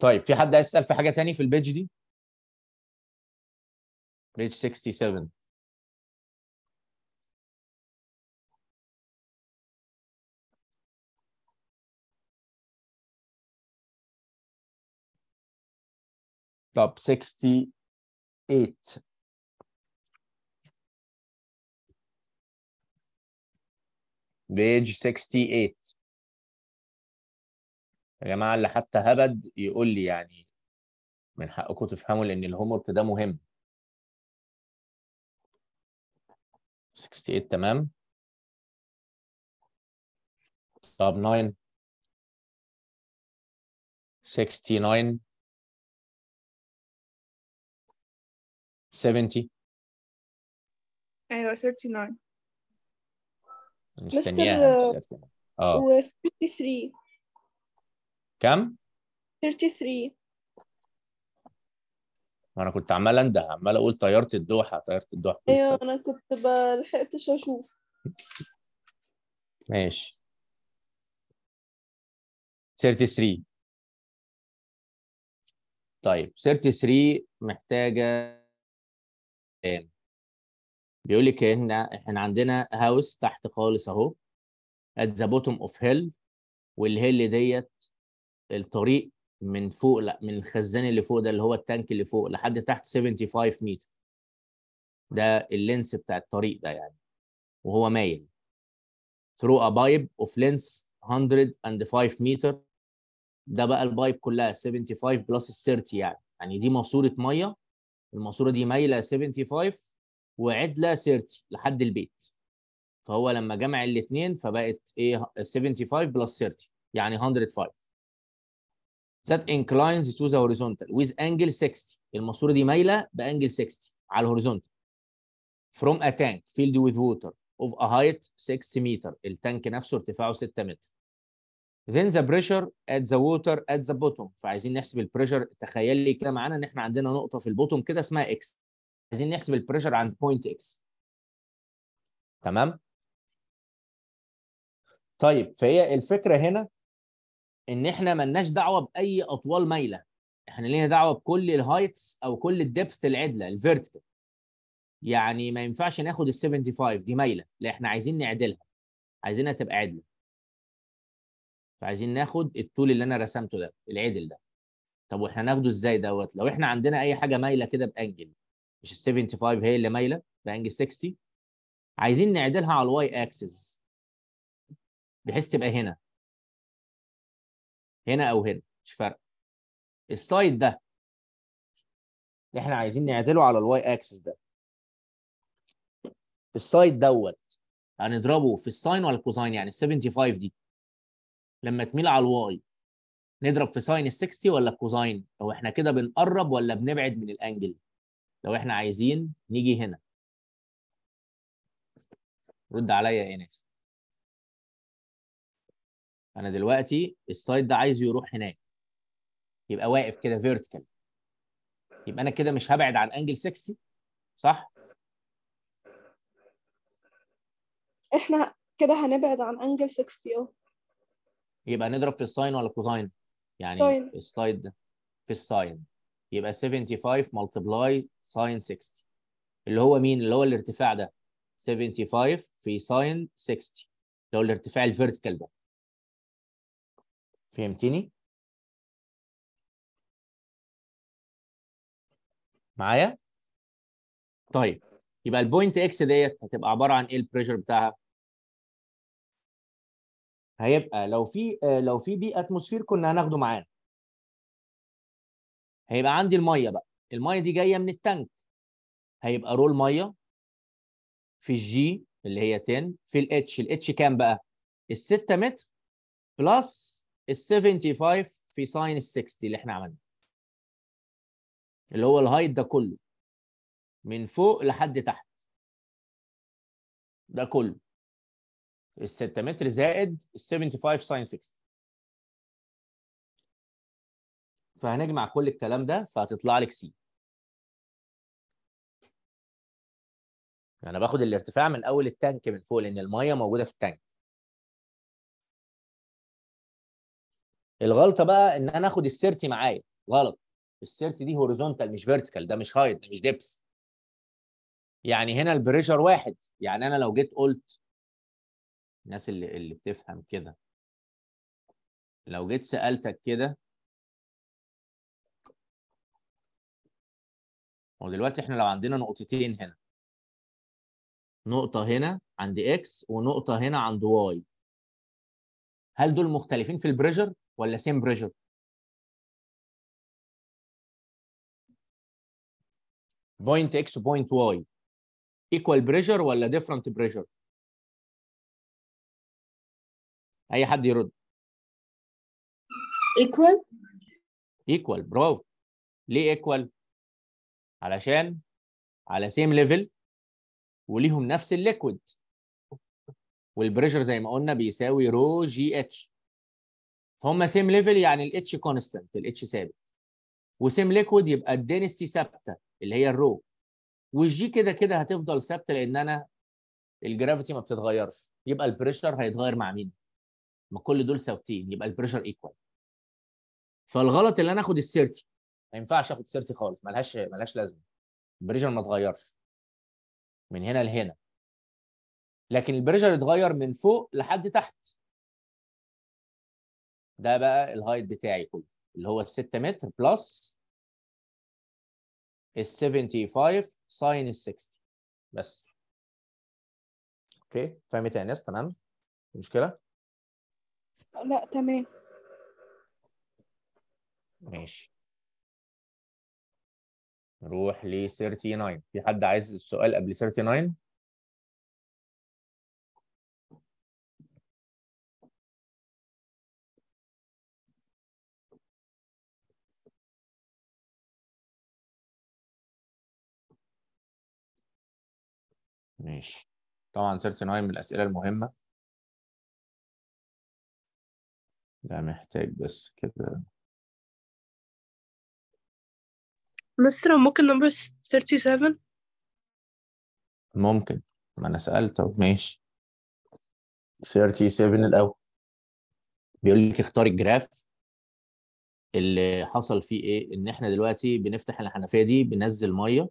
Speaker 1: طيب في حد عايز يسال في حاجه تاني في البيج دي بيج 67 طب 68 بيج 68 يا جماعه اللي حتى هبد يقول لي يعني من حقكم تفهموا لان الهوم ورك ده مهم 68 تمام طب 9 69 70
Speaker 4: ايوه 39
Speaker 3: مستنياها اه
Speaker 2: و 53 كم؟ 33
Speaker 3: ما انا كنت عمال انده عمال اقول طياره الدوحه طياره الدوحه
Speaker 2: ايوه انا كنت ما لحقتش اشوف
Speaker 1: ماشي 33 طيب 33 محتاجه بيقول لك ان احنا عندنا هاوس
Speaker 3: تحت خالص اهو ات ذا بوتوم اوف هيل والهيل ديت الطريق من فوق لا من الخزان اللي فوق ده اللي هو التانك اللي فوق لحد تحت 75 متر ده اللينس بتاع الطريق ده يعني وهو مايل through a pipe of length 105 متر ده بقى البايب كلها 75 بلس 30 يعني يعني دي ماسوره ميه الماسوره دي مايله 75 وعدله 30 لحد البيت فهو لما جمع الاثنين فبقت ايه 75 بلس 30 يعني 105 that inclines to the horizontal with angle 60 الماسوره دي مايله بانجل 60 على الهوريزونتال from a tank filled with water of a height 6 meter التانك نفسه ارتفاعه 6 متر then the pressure at the water at the bottom فعايزين نحسب البريشر تخيل لي كده معانا ان احنا عندنا نقطه في البوتوم كده
Speaker 1: اسمها اكس عايزين نحسب البريشر عند بوينت اكس تمام طيب فهي الفكره هنا ان احنا
Speaker 3: مالناش دعوه باي اطوال مايله احنا لينا دعوه بكل الهايتس او كل الدبث العدله الفيرتيكال يعني ما ينفعش ناخد ال 75 دي مايله لا احنا عايزين نعدلها عايزينها تبقى عدله فعايزين ناخد الطول اللي انا رسمته ده العدل ده طب واحنا ناخده ازاي دوت لو احنا عندنا اي حاجه مايله كده بانجل
Speaker 1: مش ال 75 هي اللي مايله بانجل 60 عايزين نعدلها على الواي اكسس بحيث تبقى هنا هنا او هنا مش فارقه السايد ده احنا عايزين نعدله على الواي اكسس ده السايد دوت
Speaker 3: هنضربه في الساين ولا الكوزاين يعني ال 75 دي لما تميل على الواي نضرب في ساين ال 60 ولا الكوزاين هو احنا كده بنقرب ولا بنبعد من الانجل
Speaker 1: لو احنا عايزين نيجي هنا رد عليا يا ناس انا دلوقتي السايد ده عايزه
Speaker 3: يروح هناك يبقى واقف كده فيرتيكال يبقى انا كده مش هبعد عن انجل 60 صح
Speaker 2: احنا كده هنبعد عن انجل 60 اه
Speaker 3: يبقى نضرب في الساين ولا كوساين يعني السايد ده في الساين يبقى 75 ملتبلاي ساين 60 اللي هو مين اللي هو الارتفاع ده 75 في ساين
Speaker 1: 60 اللي هو الارتفاع الفيرتيكال ده فهمتني معايا طيب يبقى البوينت اكس ديت هتبقى عباره عن ايه البريشر بتاعها هيبقى لو في لو في بي اتموسفير كنا هناخده معانا هيبقى عندي الميه بقى الميه دي جايه من التانك هيبقى رول ميه في الجي اللي هي 10
Speaker 3: في الاتش الاتش كام بقى ال 6 متر بلس ال 75
Speaker 1: في ساين ال 60 اللي احنا عملناه اللي هو الهايت ده كله من فوق لحد تحت ده كله ال 6 متر زائد ال 75 ساين 60 فهنجمع كل الكلام ده فهتطلع لك سي انا باخد الارتفاع من اول التانك من فوق لان الميه موجوده في التانك الغلطه بقى ان انا اخد السيرتي معايا غلط السيرتي دي هوريزونتال مش فيرتيكال ده مش هايد ده مش دبس يعني هنا البريشر واحد يعني انا لو جيت قلت الناس اللي اللي بتفهم كده لو جيت سالتك كده هو دلوقتي احنا لو عندنا نقطتين هنا نقطة هنا عند اكس ونقطة هنا عند واي هل دول مختلفين في البريشر؟ ولا سيم بريشر بوينت اكس وبوينت واي ايكوال بريشر ولا ديفرنت بريشر اي حد يرد ايكوال ايكوال برافو ليه ايكوال
Speaker 3: علشان على سيم ليفل وليهم نفس الليكويد والبريشر زي ما قلنا بيساوي رو جي اتش فهم سيم ليفل يعني الاتش كونستنت الاتش ثابت وسيم ليكويد يبقى الدينستي ثابته اللي هي الرو والجي كده كده هتفضل ثابته لان انا الجرافيتي ما بتتغيرش يبقى البريشر هيتغير مع مين؟ ما كل دول ثابتين يبقى البريشر ايكوال
Speaker 1: فالغلط اللي انا اخد السيرتي ما ينفعش اخد سيرتي خالص ملهاش ملهاش لازمه البريشر ما اتغيرش من هنا لهنا لكن البريشر اتغير من فوق لحد تحت ده بقى الهايت بتاعي كله اللي هو ال 6 متر بلس ال 75 ساين ال 60 بس اوكي فهمت يا ناس تمام مشكله
Speaker 4: لا تمام
Speaker 1: ماشي نروح ل 39 في حد عايز السؤال قبل 39 ماشي طبعا 39 من الأسئلة المهمة ده محتاج بس كده
Speaker 4: مستر ممكن نمبر 37
Speaker 1: ممكن ما انا سألت طب ماشي 37 الاول بيقول لك اختار الجراف
Speaker 3: اللي حصل فيه ايه ان احنا دلوقتي بنفتح الحنفيه دي بننزل ميه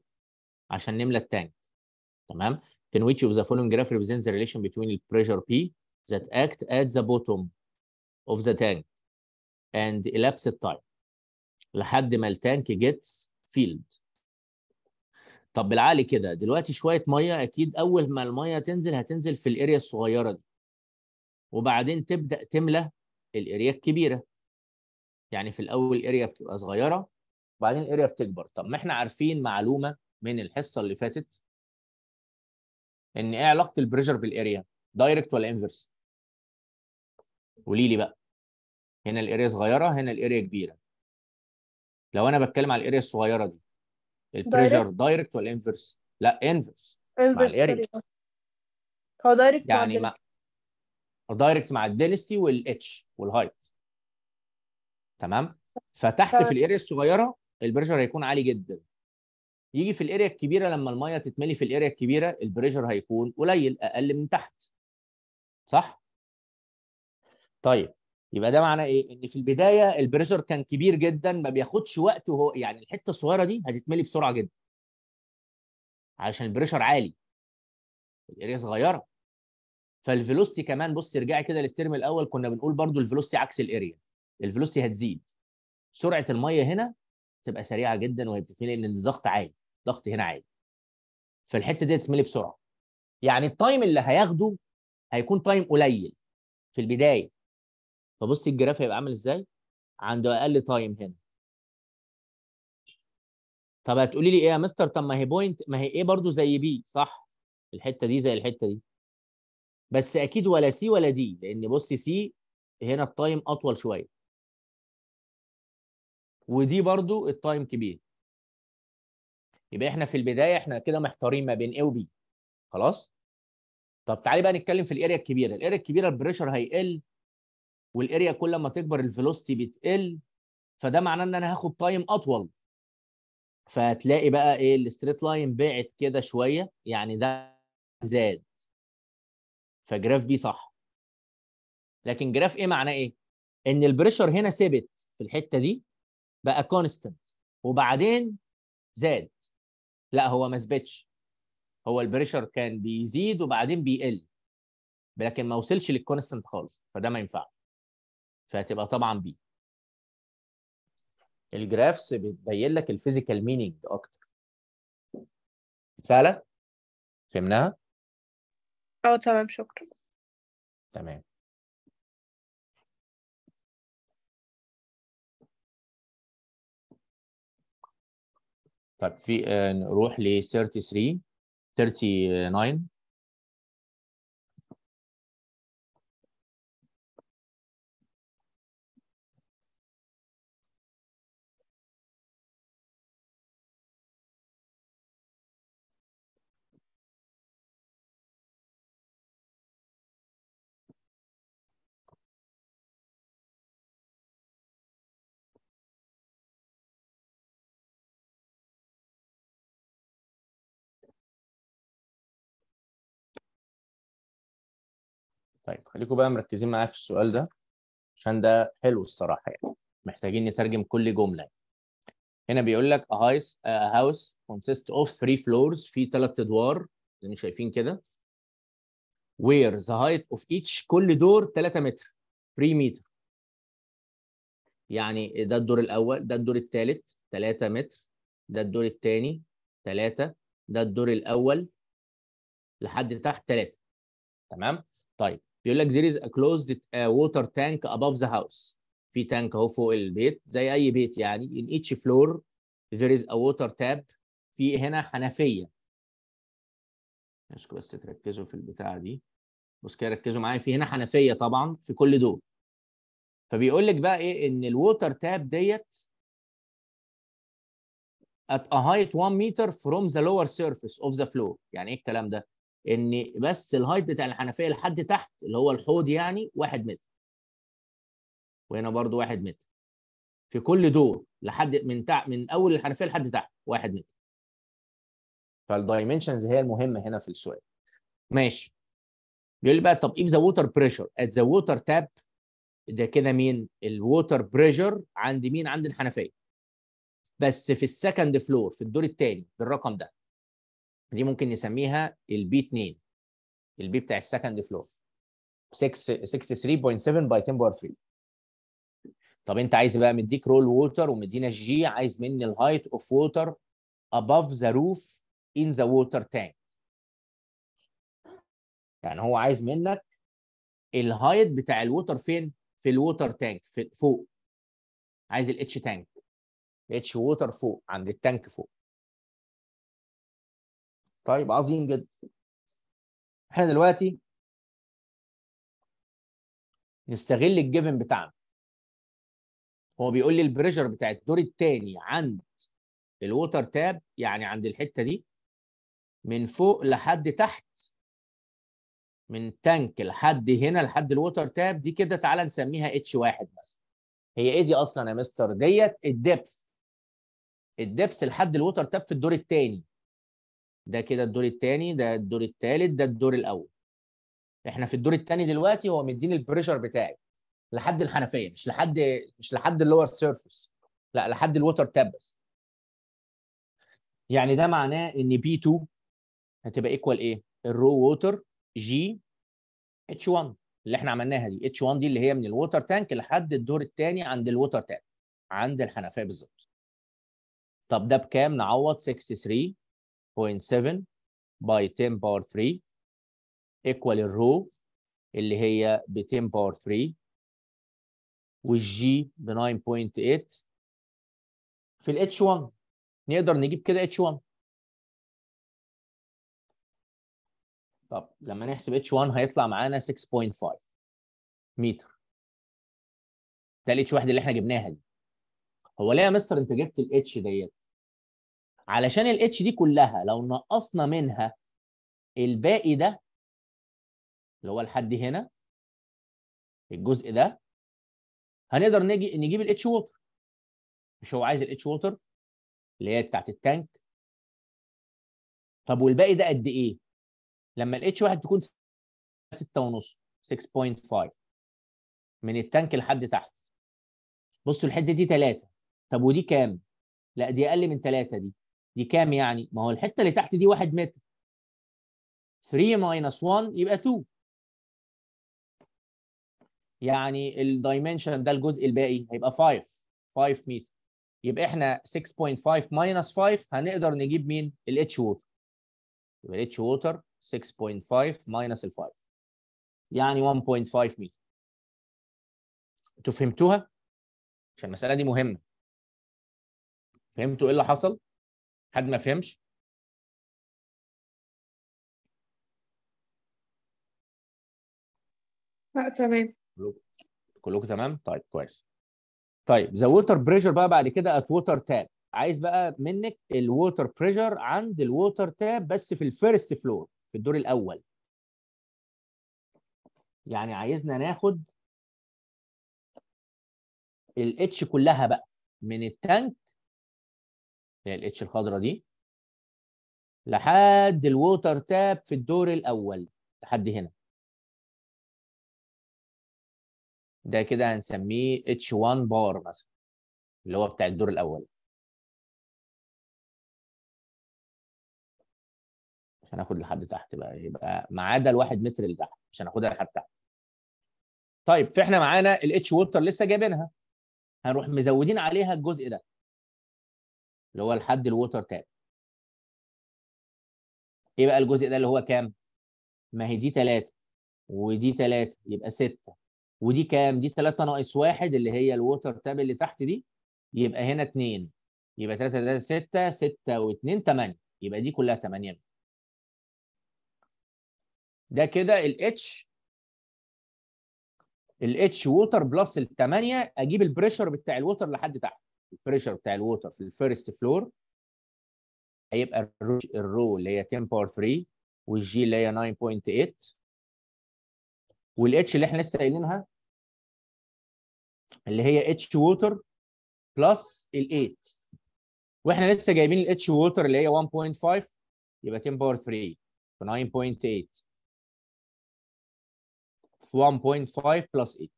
Speaker 3: عشان نملى التانك تمام in which of the following graph represents the relation between the pressure P that act at the bottom of the tank and elapsed time لحد ما التانك gets filled طب بالعقل كده دلوقتي شويه ميه اكيد اول ما الميه تنزل هتنزل في الاريا الصغيره دي وبعدين تبدا تملى الاريا الكبيره يعني في الاول الاريا بتبقى صغيره وبعدين الاريا بتكبر طب ما احنا عارفين معلومه
Speaker 1: من الحصه اللي فاتت ان ايه علاقه البريشر بالاريا دايركت ولا انفرس قولي لي بقى هنا الاريا صغيره
Speaker 3: هنا الاريا كبيره لو انا بتكلم على الاريا الصغيره دي البريشر دايركت ولا انفرس لا انفرس
Speaker 2: مع الاريا هو دايركت يعني مع
Speaker 3: دايركت مع الدينستي والاتش والهايت تمام فتحت في الاريا الصغيره البريشر هيكون عالي جدا يجي في الاريا الكبيره لما الميه تتملي في الاريا الكبيره البريشر هيكون قليل اقل من تحت صح طيب يبقى ده معناه ايه ان في البدايه البريشر كان كبير جدا ما بياخدش وقت وهو يعني الحته الصغيره دي هتتملي بسرعه جدا علشان البريشر عالي الاريا صغيره فالفيلوستي كمان بص ارجعي كده للترم الاول كنا بنقول برضو الفيلوستي عكس الاريا الفيلوستي هتزيد سرعه الميه هنا تبقى سريعه جدا وهي بتتملي لان الضغط عالي ضغط هنا عالي فالحته دي تتملي بسرعه يعني التايم اللي هياخده هيكون تايم قليل في البدايه فبص الجراف هيبقى عامل ازاي عنده اقل تايم هنا طب هتقولي لي ايه يا مستر طب ما هي بوينت ما هي ايه برضو زي بي صح الحته دي زي الحته دي
Speaker 1: بس اكيد ولا سي ولا دي لان بص سي هنا التايم اطول شويه ودي برضو التايم كبير يبقى
Speaker 3: احنا في البدايه احنا كده محتارين ما بين و B خلاص طب تعالي بقى نتكلم في الاريا الكبيره الاريا الكبيره البريشر هيقل والاريا كل ما تكبر الفيلوسيتي بتقل فده معناه ان انا هاخد تايم اطول فهتلاقي بقى ايه الستريت لاين بعت كده شويه يعني ده زاد فجراف بي صح لكن جراف ايه معناه ايه ان البريشر هنا ثبت في الحته دي بقى كونستنت وبعدين زاد لا هو ما ثبتش هو البريشر كان بيزيد وبعدين بيقل لكن ما وصلش للكونستنت خالص فده ما ينفعش فهتبقى طبعا بي
Speaker 1: الجرافس بتبين لك الفيزيكال مينينج اكتر سهله فهمناها
Speaker 4: اه تمام شكرا
Speaker 1: تمام طيب في آه، نروح ل 33 39 طيب خليكم بقى مركزين معايا في السؤال ده عشان ده حلو الصراحه يعني
Speaker 3: محتاجين نترجم كل جمله هنا بيقول لك a house a house consists of three floors في ثلاث ادوار ما شايفين كده where the height of each كل دور 3 متر 3 متر يعني ده الدور الاول ده الدور الثالث 3 متر ده الدور الثاني 3 ده الدور الاول لحد تحت 3 تمام طيب بيقول لك there is a closed uh, water tank above the house في تانك اهو فوق البيت زي اي بيت يعني in each floor there is a water tap في هنا حنفيه ماشي بس تركزوا في البتاعه دي بص كده ركزوا معايا في هنا حنفيه طبعا في كل دول فبيقول لك بقى ايه ان الووتر تاب ديت at a height 1 meter from the lower surface of the floor يعني ايه الكلام ده ان بس الهايت بتاع الحنفيه لحد تحت اللي هو الحوض يعني 1 متر وهنا برضو 1 متر في كل دور لحد من تع... من اول الحنفيه لحد تحت 1 متر فالدايمنشنز هي المهمه هنا في السؤال ماشي بيقول لي بقى طب اف ذا ووتر بريشر ات ذا ووتر تاب ده كده مين الووتر بريشر عند مين عند الحنفيه بس في السكند فلور في الدور الثاني بالرقم ده دي ممكن نسميها البي 2 البي بتاع السكند فلور 63.7 باي 10 باور 3 طب انت عايز بقى مديك رول ووتر ومدينا الجي عايز مني الهايت اوف ووتر اباف ذا روف ان ذا ووتر تانك يعني هو عايز منك الهايت بتاع الووتر فين في الووتر تانك في فوق
Speaker 1: عايز الاتش تانك اتش ووتر فوق عند التانك فوق طيب عظيم جدا احنا دلوقتي نستغل الجيفن بتاعنا هو بيقول لي البريشر بتاع الدور الثاني عند الووتر تاب يعني عند الحته
Speaker 3: دي من فوق لحد تحت من تانك لحد هنا لحد الووتر تاب دي كده تعالى نسميها اتش واحد مثلا هي ايه دي اصلا يا مستر ديت الدبث الدبث لحد الووتر تاب في الدور الثاني ده كده الدور الثاني ده الدور الثالث ده الدور الاول احنا في الدور الثاني دلوقتي هو مديني البريشر بتاعي لحد الحنفيه مش لحد مش لحد اللور سيرفيس لا لحد الووتر تاب بس يعني ده معناه ان بي 2 هتبقى ايكوال ايه الرو ووتر جي اتش 1 اللي احنا عملناها دي اتش 1 دي اللي هي من الووتر تانك لحد الدور الثاني عند الووتر تانك عند الحنفيه بالظبط طب ده بكام نعوض 63 0.7 by 10 power 3 ايكوال الرو اللي هي ب 10 power 3 والجي ب
Speaker 1: 9.8 في ال H1 نقدر نجيب كده H1 طب لما نحسب H1 هيطلع معانا 6.5 متر ده ال H1 اللي احنا جبناها دي هو ليه يا مستر انت جبت ال H ديت علشان الاتش دي كلها لو نقصنا منها الباقي ده اللي هو لحد هنا الجزء ده هنقدر نجي نجيب الاتش ووتر مش هو عايز الاتش ووتر اللي هي بتاعت التانك طب والباقي ده قد ايه؟ لما الاتش واحد تكون 6 ونص 6.5 من التانك لحد تحت بصوا
Speaker 3: الحته دي 3 طب ودي كام؟ لا دي اقل من 3 دي دي كام يعني؟ ما هو الحته اللي تحت دي 1 متر 3 ماينس 1 يبقى 2 يعني الدايمنشن ده الجزء الباقي هيبقى 5 5 متر يبقى احنا 6.5 ماينس 5 هنقدر نجيب مين؟
Speaker 1: الاتش ووتر يبقى الاتش ووتر 6.5 ماينس ال 5 يعني 1.5 متر انتوا فهمتوها؟ عشان المساله دي مهمه فهمتوا ايه اللي حصل؟ حد ما فهمش لا تمام كلكم تمام طيب كويس طيب
Speaker 3: ذا ووتر بريشر بقى بعد كده ات ووتر تاب عايز بقى منك الووتر بريشر عند
Speaker 1: الووتر تاب بس في الفيرست فلور في الدور الاول يعني عايزنا ناخد الاتش كلها بقى من التانك هي الاتش الخضراء دي
Speaker 3: لحد الووتر تاب في الدور الاول لحد هنا
Speaker 1: ده كده هنسميه اتش 1 بار مثلا اللي هو بتاع الدور الاول عشان هناخد لحد تحت بقى يبقى ما عدا الواحد متر اللي تحت مش هناخدها لحد تحت طيب فاحنا معانا الاتش ووتر لسه جايبينها هنروح مزودين عليها الجزء ده اللي هو لحد الووتر تاب ايه بقى الجزء ده اللي هو كام ما هي دي 3 ودي
Speaker 3: 3 يبقى 6 ودي كام دي 3 ناقص 1 اللي هي الووتر تاب اللي تحت دي يبقى هنا 2 يبقى 3 3 6 6 و2 8 يبقى دي كلها 8 ده كده الاتش الاتش ووتر بلس ال 8 اجيب البريشر بتاع الووتر لحد تحت البريشر بتاع الووتر في الفيرست فلور هيبقى الرو اللي هي 10 باور 3 والجي اللي هي 9.8 والاتش اللي احنا لسه قايلينها اللي هي اتش ووتر بلس ال 8 واحنا لسه جايبين الاتش ووتر اللي هي 1.5 يبقى 10 باور 3 ب 9.8
Speaker 1: 1.5 بلس 8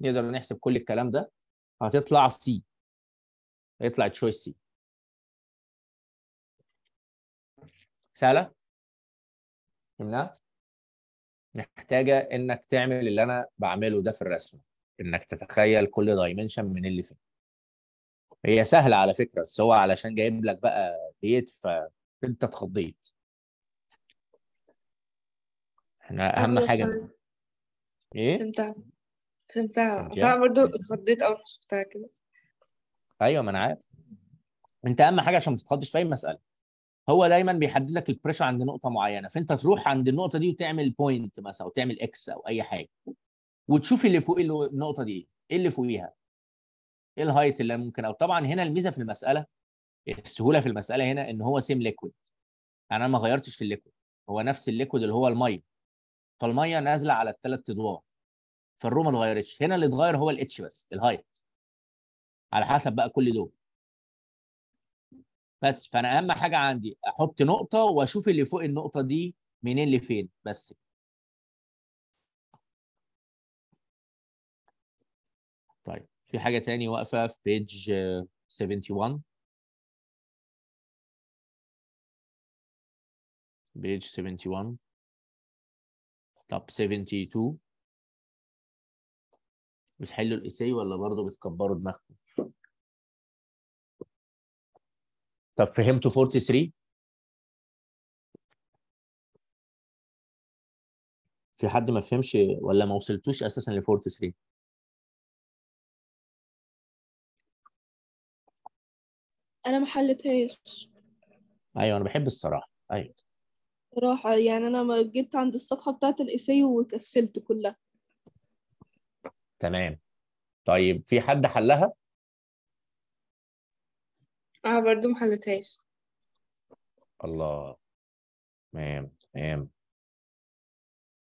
Speaker 1: نقدر نحسب كل الكلام ده هتطلع سي يطلع تشويس سي سهله فهمنا؟ نعم. محتاجه
Speaker 3: انك تعمل اللي انا بعمله ده في الرسمه انك تتخيل كل دايمنشن من اللي فيه هي سهله على فكره بس هو علشان جايب لك بقى بيت فانت اتخضيت احنا اهم حاجه فهمت. ايه فهمتها
Speaker 5: فهمتها بس انا برضه اتخضيت اول ما شفتها كده
Speaker 3: ايوه ما انا عارف انت اهم حاجه عشان ما تتخضش في اي مساله هو دايما بيحدد لك البريشر عند نقطه معينه فانت تروح عند النقطه دي وتعمل بوينت مثلا او تعمل اكس او اي حاجه وتشوف اللي فوق النقطه دي ايه اللي فوقيها ايه الهايت اللي ممكن او طبعا هنا الميزه في المساله السهوله في المساله هنا ان هو سيم ليكويد يعني انا ما غيرتش الليكويد هو نفس الليكويد اللي هو الميه فالميه نازله على الثلاث ادوار فالرو ما اتغيرتش هنا اللي اتغير هو الاتش بس الهايت على حسب بقى كل دول بس فانا اهم حاجه عندي
Speaker 1: احط نقطه واشوف اللي فوق النقطه دي منين لفين بس طيب في حاجه تاني واقفه في بيج 71 بيج 71 طب 72 بتحلوا الاساي ولا برضه بتكبروا دماغكم طب فهمتوا 43 في حد ما فهمش ولا ما وصلتوش اساسا ل 43
Speaker 4: انا ما حلتهاش
Speaker 1: ايوه انا بحب
Speaker 3: الصراحه ايوه
Speaker 2: صراحة يعني أنا جيت عند الصفحة بتاعت الإيساي وكسلت
Speaker 4: كلها
Speaker 3: تمام طيب في حد حلها؟
Speaker 4: اه برضو محلتهاش
Speaker 1: الله تمام تمام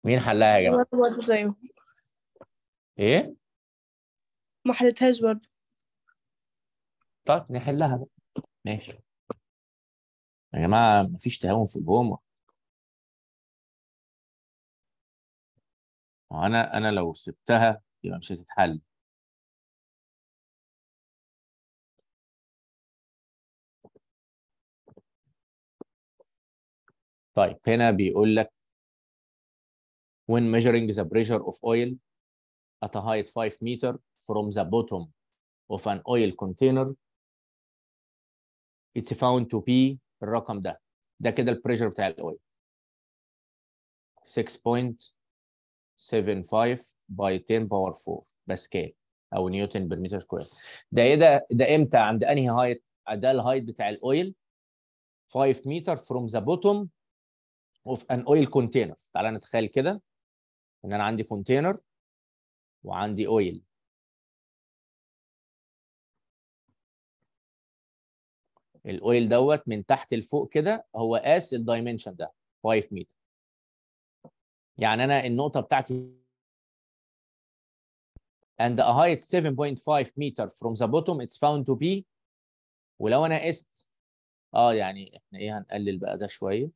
Speaker 1: مين حلها يا
Speaker 4: جماعة؟ ايه ما حلتهاش برضه
Speaker 1: طب نحلها بقى ماشي يا جماعة مفيش تهاون في الهوم وانا انا لو سبتها يبقى مش هتتحل طيب هنا بيقول لك when measuring
Speaker 3: the pressure of oil at a height 5 meter from the bottom of an
Speaker 1: oil container it's found to be الرقم ده ده كده البريشر بتاع الاويل 6.75
Speaker 3: by 10 power 4 باسكال او نيوتن بير متر سكوير ده ايه ده ده امتى عند انهي هايت ده الهايت بتاع الاويل 5 متر
Speaker 1: from the bottom اوف ان اويل كونتينر تعالى نتخيل كده ان انا عندي كونتينر وعندي اويل الاويل دوت من تحت لفوق كده
Speaker 3: هو قاس الدايمنشن ده 5 متر يعني انا النقطه بتاعتي and a height 7.5 meter from the bottom it's found to be ولو انا قست اه يعني احنا ايه هنقلل بقى ده شويه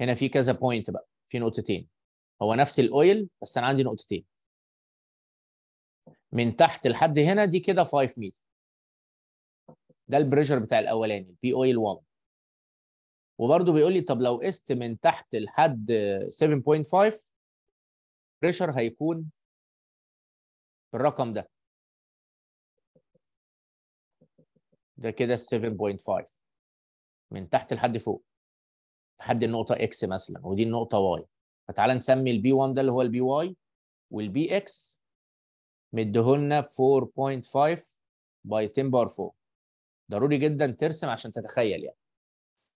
Speaker 3: هنا في كذا بوينت بقى في نقطتين هو نفس الاويل بس انا عندي نقطتين من تحت لحد هنا دي كده 5 متر ده البريشر بتاع الاولاني البي اويل 1
Speaker 1: وبرده بيقول لي طب لو قست من تحت لحد 7.5 بريشر هيكون بالرقم ده ده كده 7.5
Speaker 3: من تحت لحد فوق لحد النقطه اكس مثلا ودي النقطه واي فتعالى نسمي البي 1 ده اللي هو البي واي والبي اكس مديهولنا 4.5 باي 10 باور 4 ضروري جدا ترسم عشان تتخيل يعني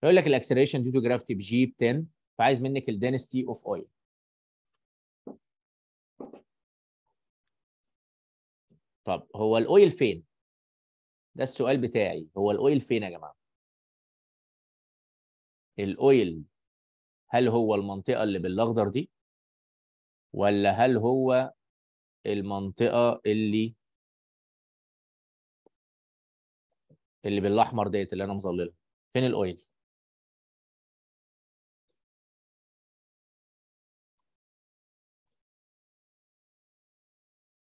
Speaker 1: يقول لك الاكسلريشن ديو تو جرافيتي بجي ب 10 فعايز منك الدنستي اوف اويل طب هو الاويل فين؟ ده السؤال بتاعي هو الاويل فين يا جماعه؟ الاويل هل هو المنطقه اللي بالاخضر دي ولا هل هو المنطقه اللي اللي بالاحمر ديت اللي انا مظللها فين الاويل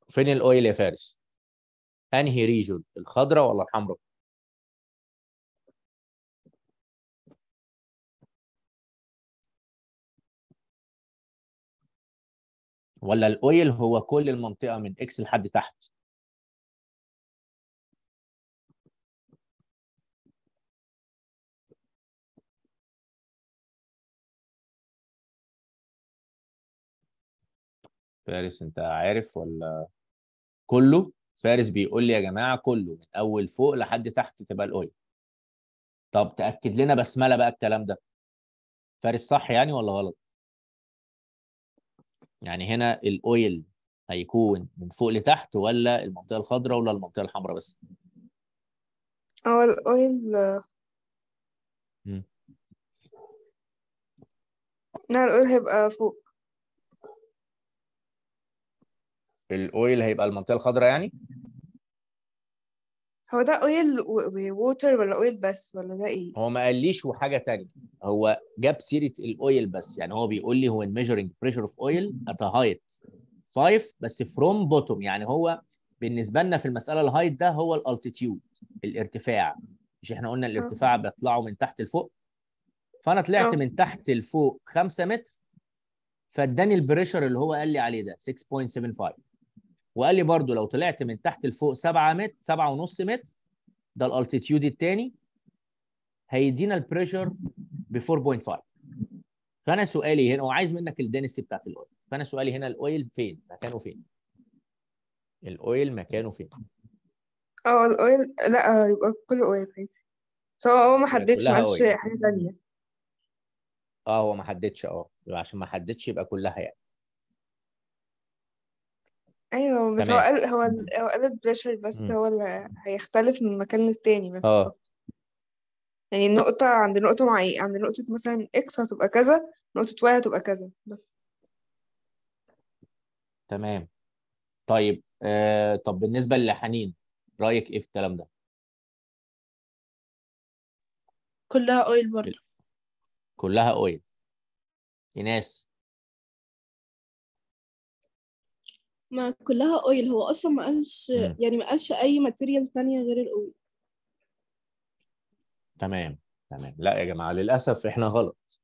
Speaker 1: فين الاويل يا فارس انهي ريجون الخضراء ولا الحمراء ولا الاويل هو كل المنطقه من اكس لحد تحت فارس انت عارف ولا كله فارس بيقول
Speaker 3: لي يا جماعه كله من اول فوق لحد تحت تبقى الاويل طب تاكد لنا بسمله بقى الكلام ده فارس صح يعني ولا غلط يعني هنا الاويل هيكون من فوق لتحت ولا المنطقه الخضراء ولا المنطقه الحمراء بس
Speaker 5: هو الاويل لا الاويل هيبقى فوق
Speaker 3: الاويل هيبقى المنطقه الخضراء يعني
Speaker 5: هو ده اويل ووتر ولا اويل بس ولا ده ايه؟
Speaker 3: هو ما قاليش وحاجه ثانيه هو جاب سيره الاويل بس يعني هو بيقول لي هو الميجرنج بريشر اوف اويل ات هايت 5 بس فروم بوتوم يعني هو بالنسبه لنا في المساله الهايت ده هو الالتيتيود الارتفاع مش احنا قلنا الارتفاع آه. بيطلعوا من تحت لفوق فانا طلعت آه. من تحت لفوق 5 متر فاداني البريشر اللي هو قال لي عليه ده 6.75 وقال لي برضو لو طلعت من تحت لفوق 7 متر 7.5 متر ده الالتيتيود الثاني هيدينا البريشر ب 4.5 فانا سؤالي هنا وعايز منك الدنسي بتاعت الاويل فانا سؤالي هنا الاويل فين مكانه فين الاويل مكانه فين
Speaker 5: اه الاويل لا آه، يبقى كله اويل عادي سواء هو ما حددش معلش حاجه ثانيه
Speaker 3: اه هو ما حددش اه عشان ما حددش يبقى كلها يعني
Speaker 5: ايوه بس هو تمام قال هو هو قال البريشر بس هو اللي هيختلف من مكان للتاني بس اه فقط يعني النقطة عند نقطة معينة عند نقطة مثلا اكس هتبقى كذا نقطة واي هتبقى كذا بس
Speaker 3: تمام طيب آه طب بالنسبة لحنين
Speaker 1: رأيك ايه في الكلام ده؟
Speaker 4: كلها اويل برضه
Speaker 1: كلها اويل ايناس
Speaker 4: ما كلها اويل هو اصلا ما قالش يعني ما قالش
Speaker 2: اي ماتيريال تانية غير الاويل
Speaker 3: تمام تمام لا يا جماعه للاسف احنا غلط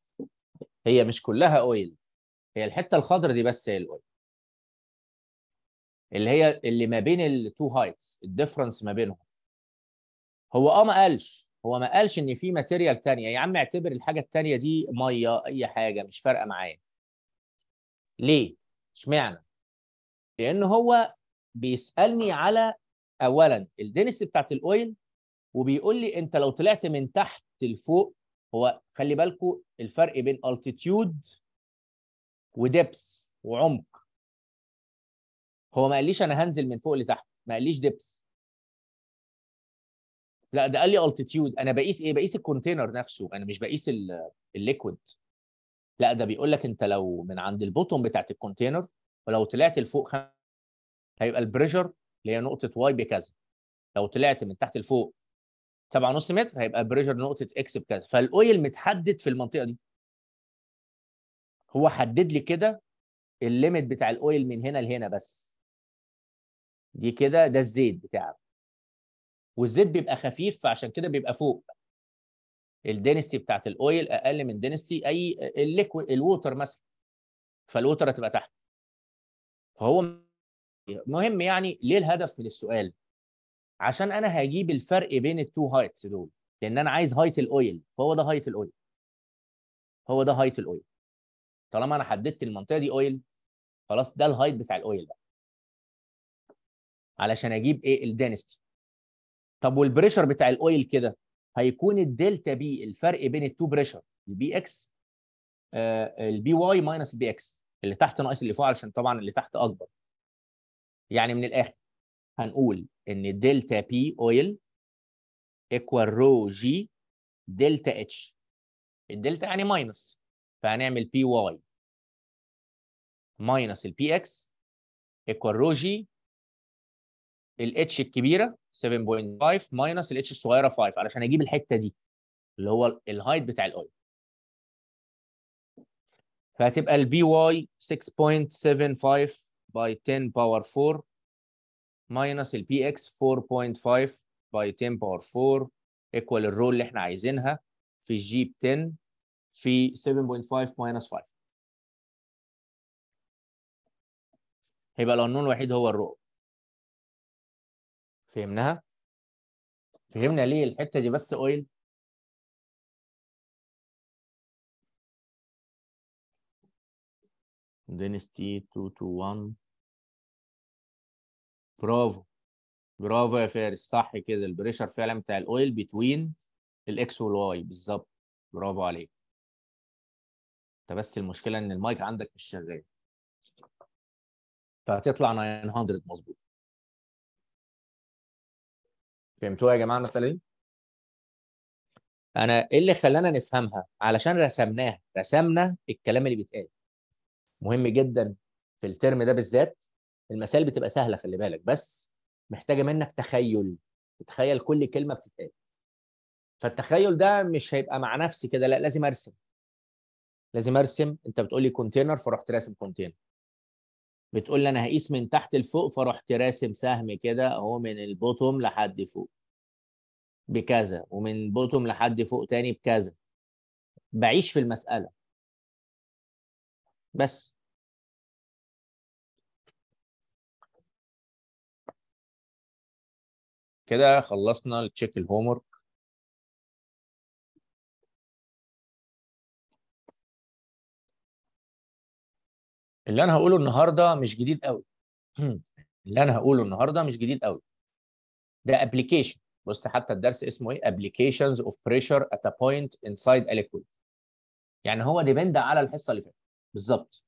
Speaker 3: هي مش كلها اويل هي الحته الخضراء دي بس هي الاويل اللي هي اللي ما بين التو هايتس الديفرنس ما بينهم هو اه ما قالش هو ما قالش ان في ماتيريال تانية يا عم اعتبر الحاجه التانية دي ميه اي حاجه مش فارقه معايا ليه اشمعنى لان هو بيسالني على اولا الدنسي بتاعت الاويل وبيقول لي انت لو طلعت من تحت لفوق هو خلي بالكم الفرق بين التيتيود ودبس
Speaker 1: وعمق هو ما قاليش انا هنزل من فوق لتحت ما قاليش دبس لا ده قال لي التيتيود انا بقيس ايه بقيس الكونتينر نفسه
Speaker 3: انا مش بقيس الليكويد لا ده بيقول لك انت لو من عند البوتوم بتاعت الكونتينر ولو طلعت لفوق خمسة هيبقى البريشر اللي هي نقطه واي بكذا لو طلعت من تحت لفوق 7.5 متر هيبقى البريشر نقطه اكس بكذا فالاويل متحدد في المنطقه دي هو حدد لي كده الليميت بتاع الاويل من هنا لهنا بس دي كده ده الزيت بتاعه والزيت بيبقى خفيف فعشان كده بيبقى فوق الدينستي بتاعت الاويل اقل من دينستي اي الليكويد الووتر مثلا فالووتر هتبقى تحت فهو مهم يعني ليه الهدف من السؤال؟ عشان انا هجيب الفرق بين التو هايتس دول لان انا عايز هايت الاويل فهو ده هايت الاويل هو ده هايت الاويل طالما انا حددت المنطقه دي اويل خلاص ده الهايت بتاع الاويل بقى علشان اجيب ايه الدنستي طب والبريشر بتاع الاويل كده هيكون الدلتا بي الفرق بين التو بريشر البي اكس البي واي ماينس البي اكس اللي تحت ناقص اللي فوق علشان طبعا اللي تحت اكبر يعني من الاخر هنقول ان دلتا بي اويل ايكوال رو جي دلتا اتش
Speaker 1: الدلتا يعني ماينس فهنعمل بي واي ماينس البي اكس ايكوال رو جي الاتش الكبيره
Speaker 3: 7.5 ماينس الاتش الصغيره 5 علشان اجيب الحته دي اللي هو الهايت بتاع الاويل فهتبقى البي واي 6.75 باي 10 باور 4 ماينس البي اكس 4.5 باي 10 باور 4 ايكوال الرول اللي احنا عايزينها في الجي
Speaker 1: ب 10 في 7.5 ماينس 5 هيبقى الانون الوحيد هو الرو فهمناها؟ فهمنا ليه الحته دي بس اويل دينستي 221 برافو برافو
Speaker 3: يا فارس صح كده البريشر فعلا بتاع الاويل بتوين الاكس والواي بالظبط
Speaker 1: برافو عليك انت بس المشكله ان المايك عندك مش شغال فهتطلع 900 مظبوط فهمتوها يا جماعه مثلا انا ايه اللي خلانا
Speaker 3: نفهمها علشان رسمناها رسمنا الكلام اللي بيتقال مهم جدا في الترم ده بالذات المسائل بتبقى سهله خلي بالك بس محتاجه منك تخيل تخيل كل كلمه بتتقال فالتخيل ده مش هيبقى مع نفسي كده لا لازم ارسم لازم ارسم انت بتقول لي كونتينر فرحت راسم كونتينر بتقول لي انا هقيس من تحت لفوق فرحت راسم سهم كده اهو من البوتوم
Speaker 1: لحد فوق بكذا ومن بوتوم لحد فوق تاني بكذا بعيش في المساله بس كده خلصنا التشيك الهوم ورك اللي انا هقوله النهارده مش جديد قوي اللي انا هقوله النهارده مش جديد قوي
Speaker 3: ده ابلكيشن بص حتى الدرس اسمه ايه ابلكيشنز اوف بريشر ات ا بوينت انسايد
Speaker 1: a يعني هو ديبند على الحصه اللي فاتت بالظبط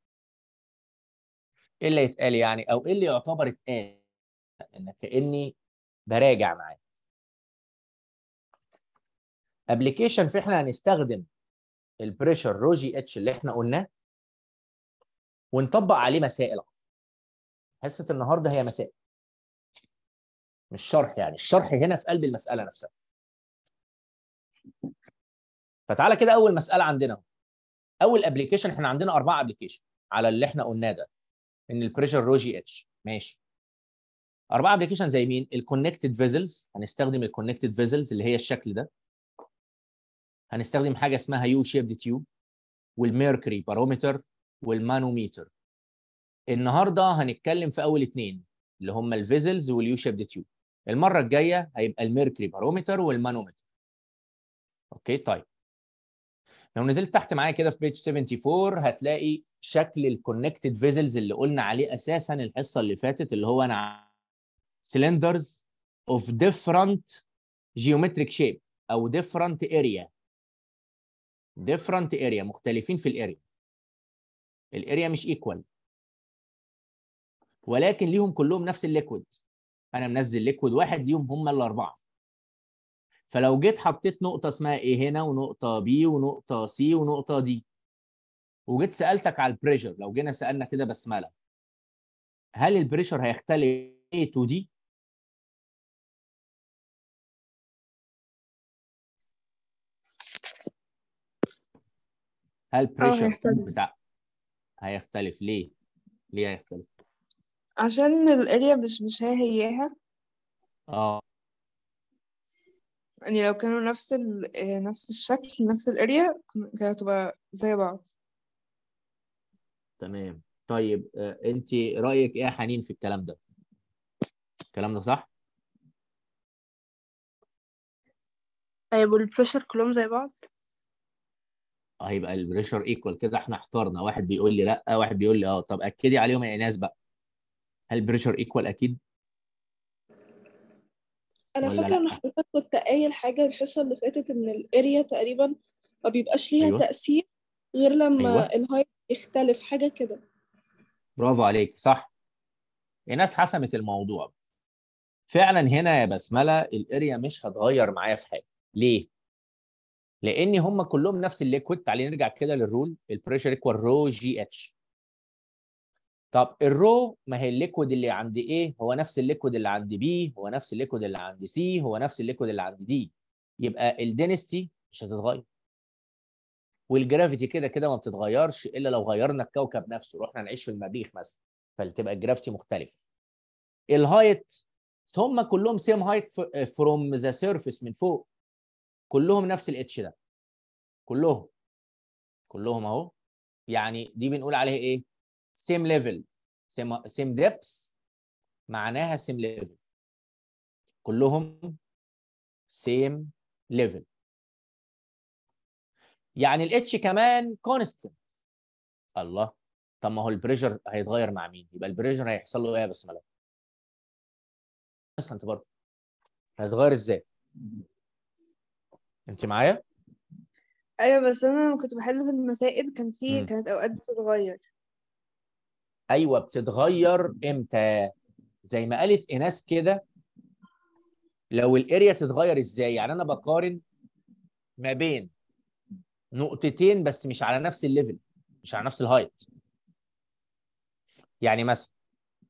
Speaker 1: ايه اللي يتقال يعني او ايه اللي يعتبر اتقال انك كاني براجع معاه ابلكيشن فاحنا هنستخدم البريشر رو جي اتش اللي احنا قلناه ونطبق عليه مسائل حصه النهارده هي مسائل مش شرح يعني الشرح هنا في قلب المساله نفسها فتعالى
Speaker 3: كده اول مساله عندنا اول ابلكيشن احنا عندنا اربعه ابلكيشن على اللي احنا قلناه ده ان البريشر رو جي اتش ماشي اربعه ابلكيشن زي مين الكونكتد فيزلز هنستخدم الكونكتد فيزلز اللي هي الشكل ده هنستخدم حاجه اسمها يو شيبد تيوب والميركوري بارومتر والمانوميتر النهارده هنتكلم في اول اثنين اللي هم الفيزلز واليو شيبد تيوب المره الجايه هيبقى الميركوري بارومتر والمانوميتر اوكي طيب لو نزلت تحت معايا كده في بيج 74 هتلاقي شكل الكونكتد فيزلز اللي قلنا عليه اساسا الحصه اللي فاتت اللي هو انا سلندرز اوف ديفرنت جيومتريك شيب او ديفرنت اريا ديفرنت اريا مختلفين في الاريا الاريا مش ايكوال ولكن ليهم كلهم نفس الليكويد انا منزل ليكويد واحد ليهم هم الاربعه فلو جيت حطيت نقطه اسمها ايه هنا ونقطه بي ونقطه سي ونقطه دي وجيت سالتك على البريشر لو جينا سالنا كده بسمله
Speaker 1: هل البريشر هيختلف A تو دي هل هالبريشر آه، بتاع هيختلف ليه؟
Speaker 3: ليه هيختلف؟
Speaker 5: عشان الاريا مش مش هي هياها اه يعني لو كانوا نفس ال... آه، نفس الشكل نفس الاريا كانت هتبقى زي بعض
Speaker 3: تمام طيب آه، انت رايك ايه يا حنين في الكلام ده الكلام ده صح
Speaker 2: طيب والبريشر كلهم زي بعض
Speaker 3: هيبقى البريشر ايكوال كده احنا اخترنا واحد بيقول لي لا واحد بيقول لي اه طب اكدي عليهم يا ايناس بقى هل البريشر ايكوال اكيد
Speaker 2: انا فاكره ان حضرتك كنت قايل حاجه الحصه اللي فاتت ان الاريا تقريبا ما بيبقاش ليها أيوة. تاثير غير لما أيوة. الهاي يختلف حاجه كده
Speaker 3: برافو عليك صح الناس حسمت الموضوع فعلا هنا يا بسمله الاريا مش هتغير معايا في حاجه ليه لان هم كلهم نفس الليكويد تعالي نرجع كده للرول البريشر ايكوال رو جي اتش طب الرو ما هي الليكويد اللي عند ايه هو نفس الليكويد اللي عند بي هو نفس الليكويد اللي عند سي هو نفس الليكويد اللي عند دي يبقى الدينستي مش هتتغير والجرافيتي كده كده ما بتتغيرش الا لو غيرنا الكوكب نفسه رحنا نعيش في المريخ مثلا فتبقى الجرافيتي مختلفه الهايت هم كلهم سيم هايت فروم ذا سيرفيس من فوق كلهم نفس الاتش ده كلهم كلهم اهو يعني دي بنقول عليها ايه سيم ليفل
Speaker 1: سيم سيم ديبس معناها سيم ليفل كلهم سيم ليفل
Speaker 3: يعني الاتش كمان كونستنت الله طب ما هو البريشر هيتغير مع مين يبقى البريشر هيحصل له ايه يا اصلا انت برضه هيتغير ازاي انت معايا
Speaker 5: ايوه بس انا لما كنت بحل في المسائل كان في كانت اوقات بتتغير
Speaker 3: ايوه بتتغير امتى زي ما قالت ايناس كده لو الاريا تتغير ازاي يعني انا بقارن ما بين نقطتين بس مش على نفس الليفل مش على نفس الهايت يعني مثلا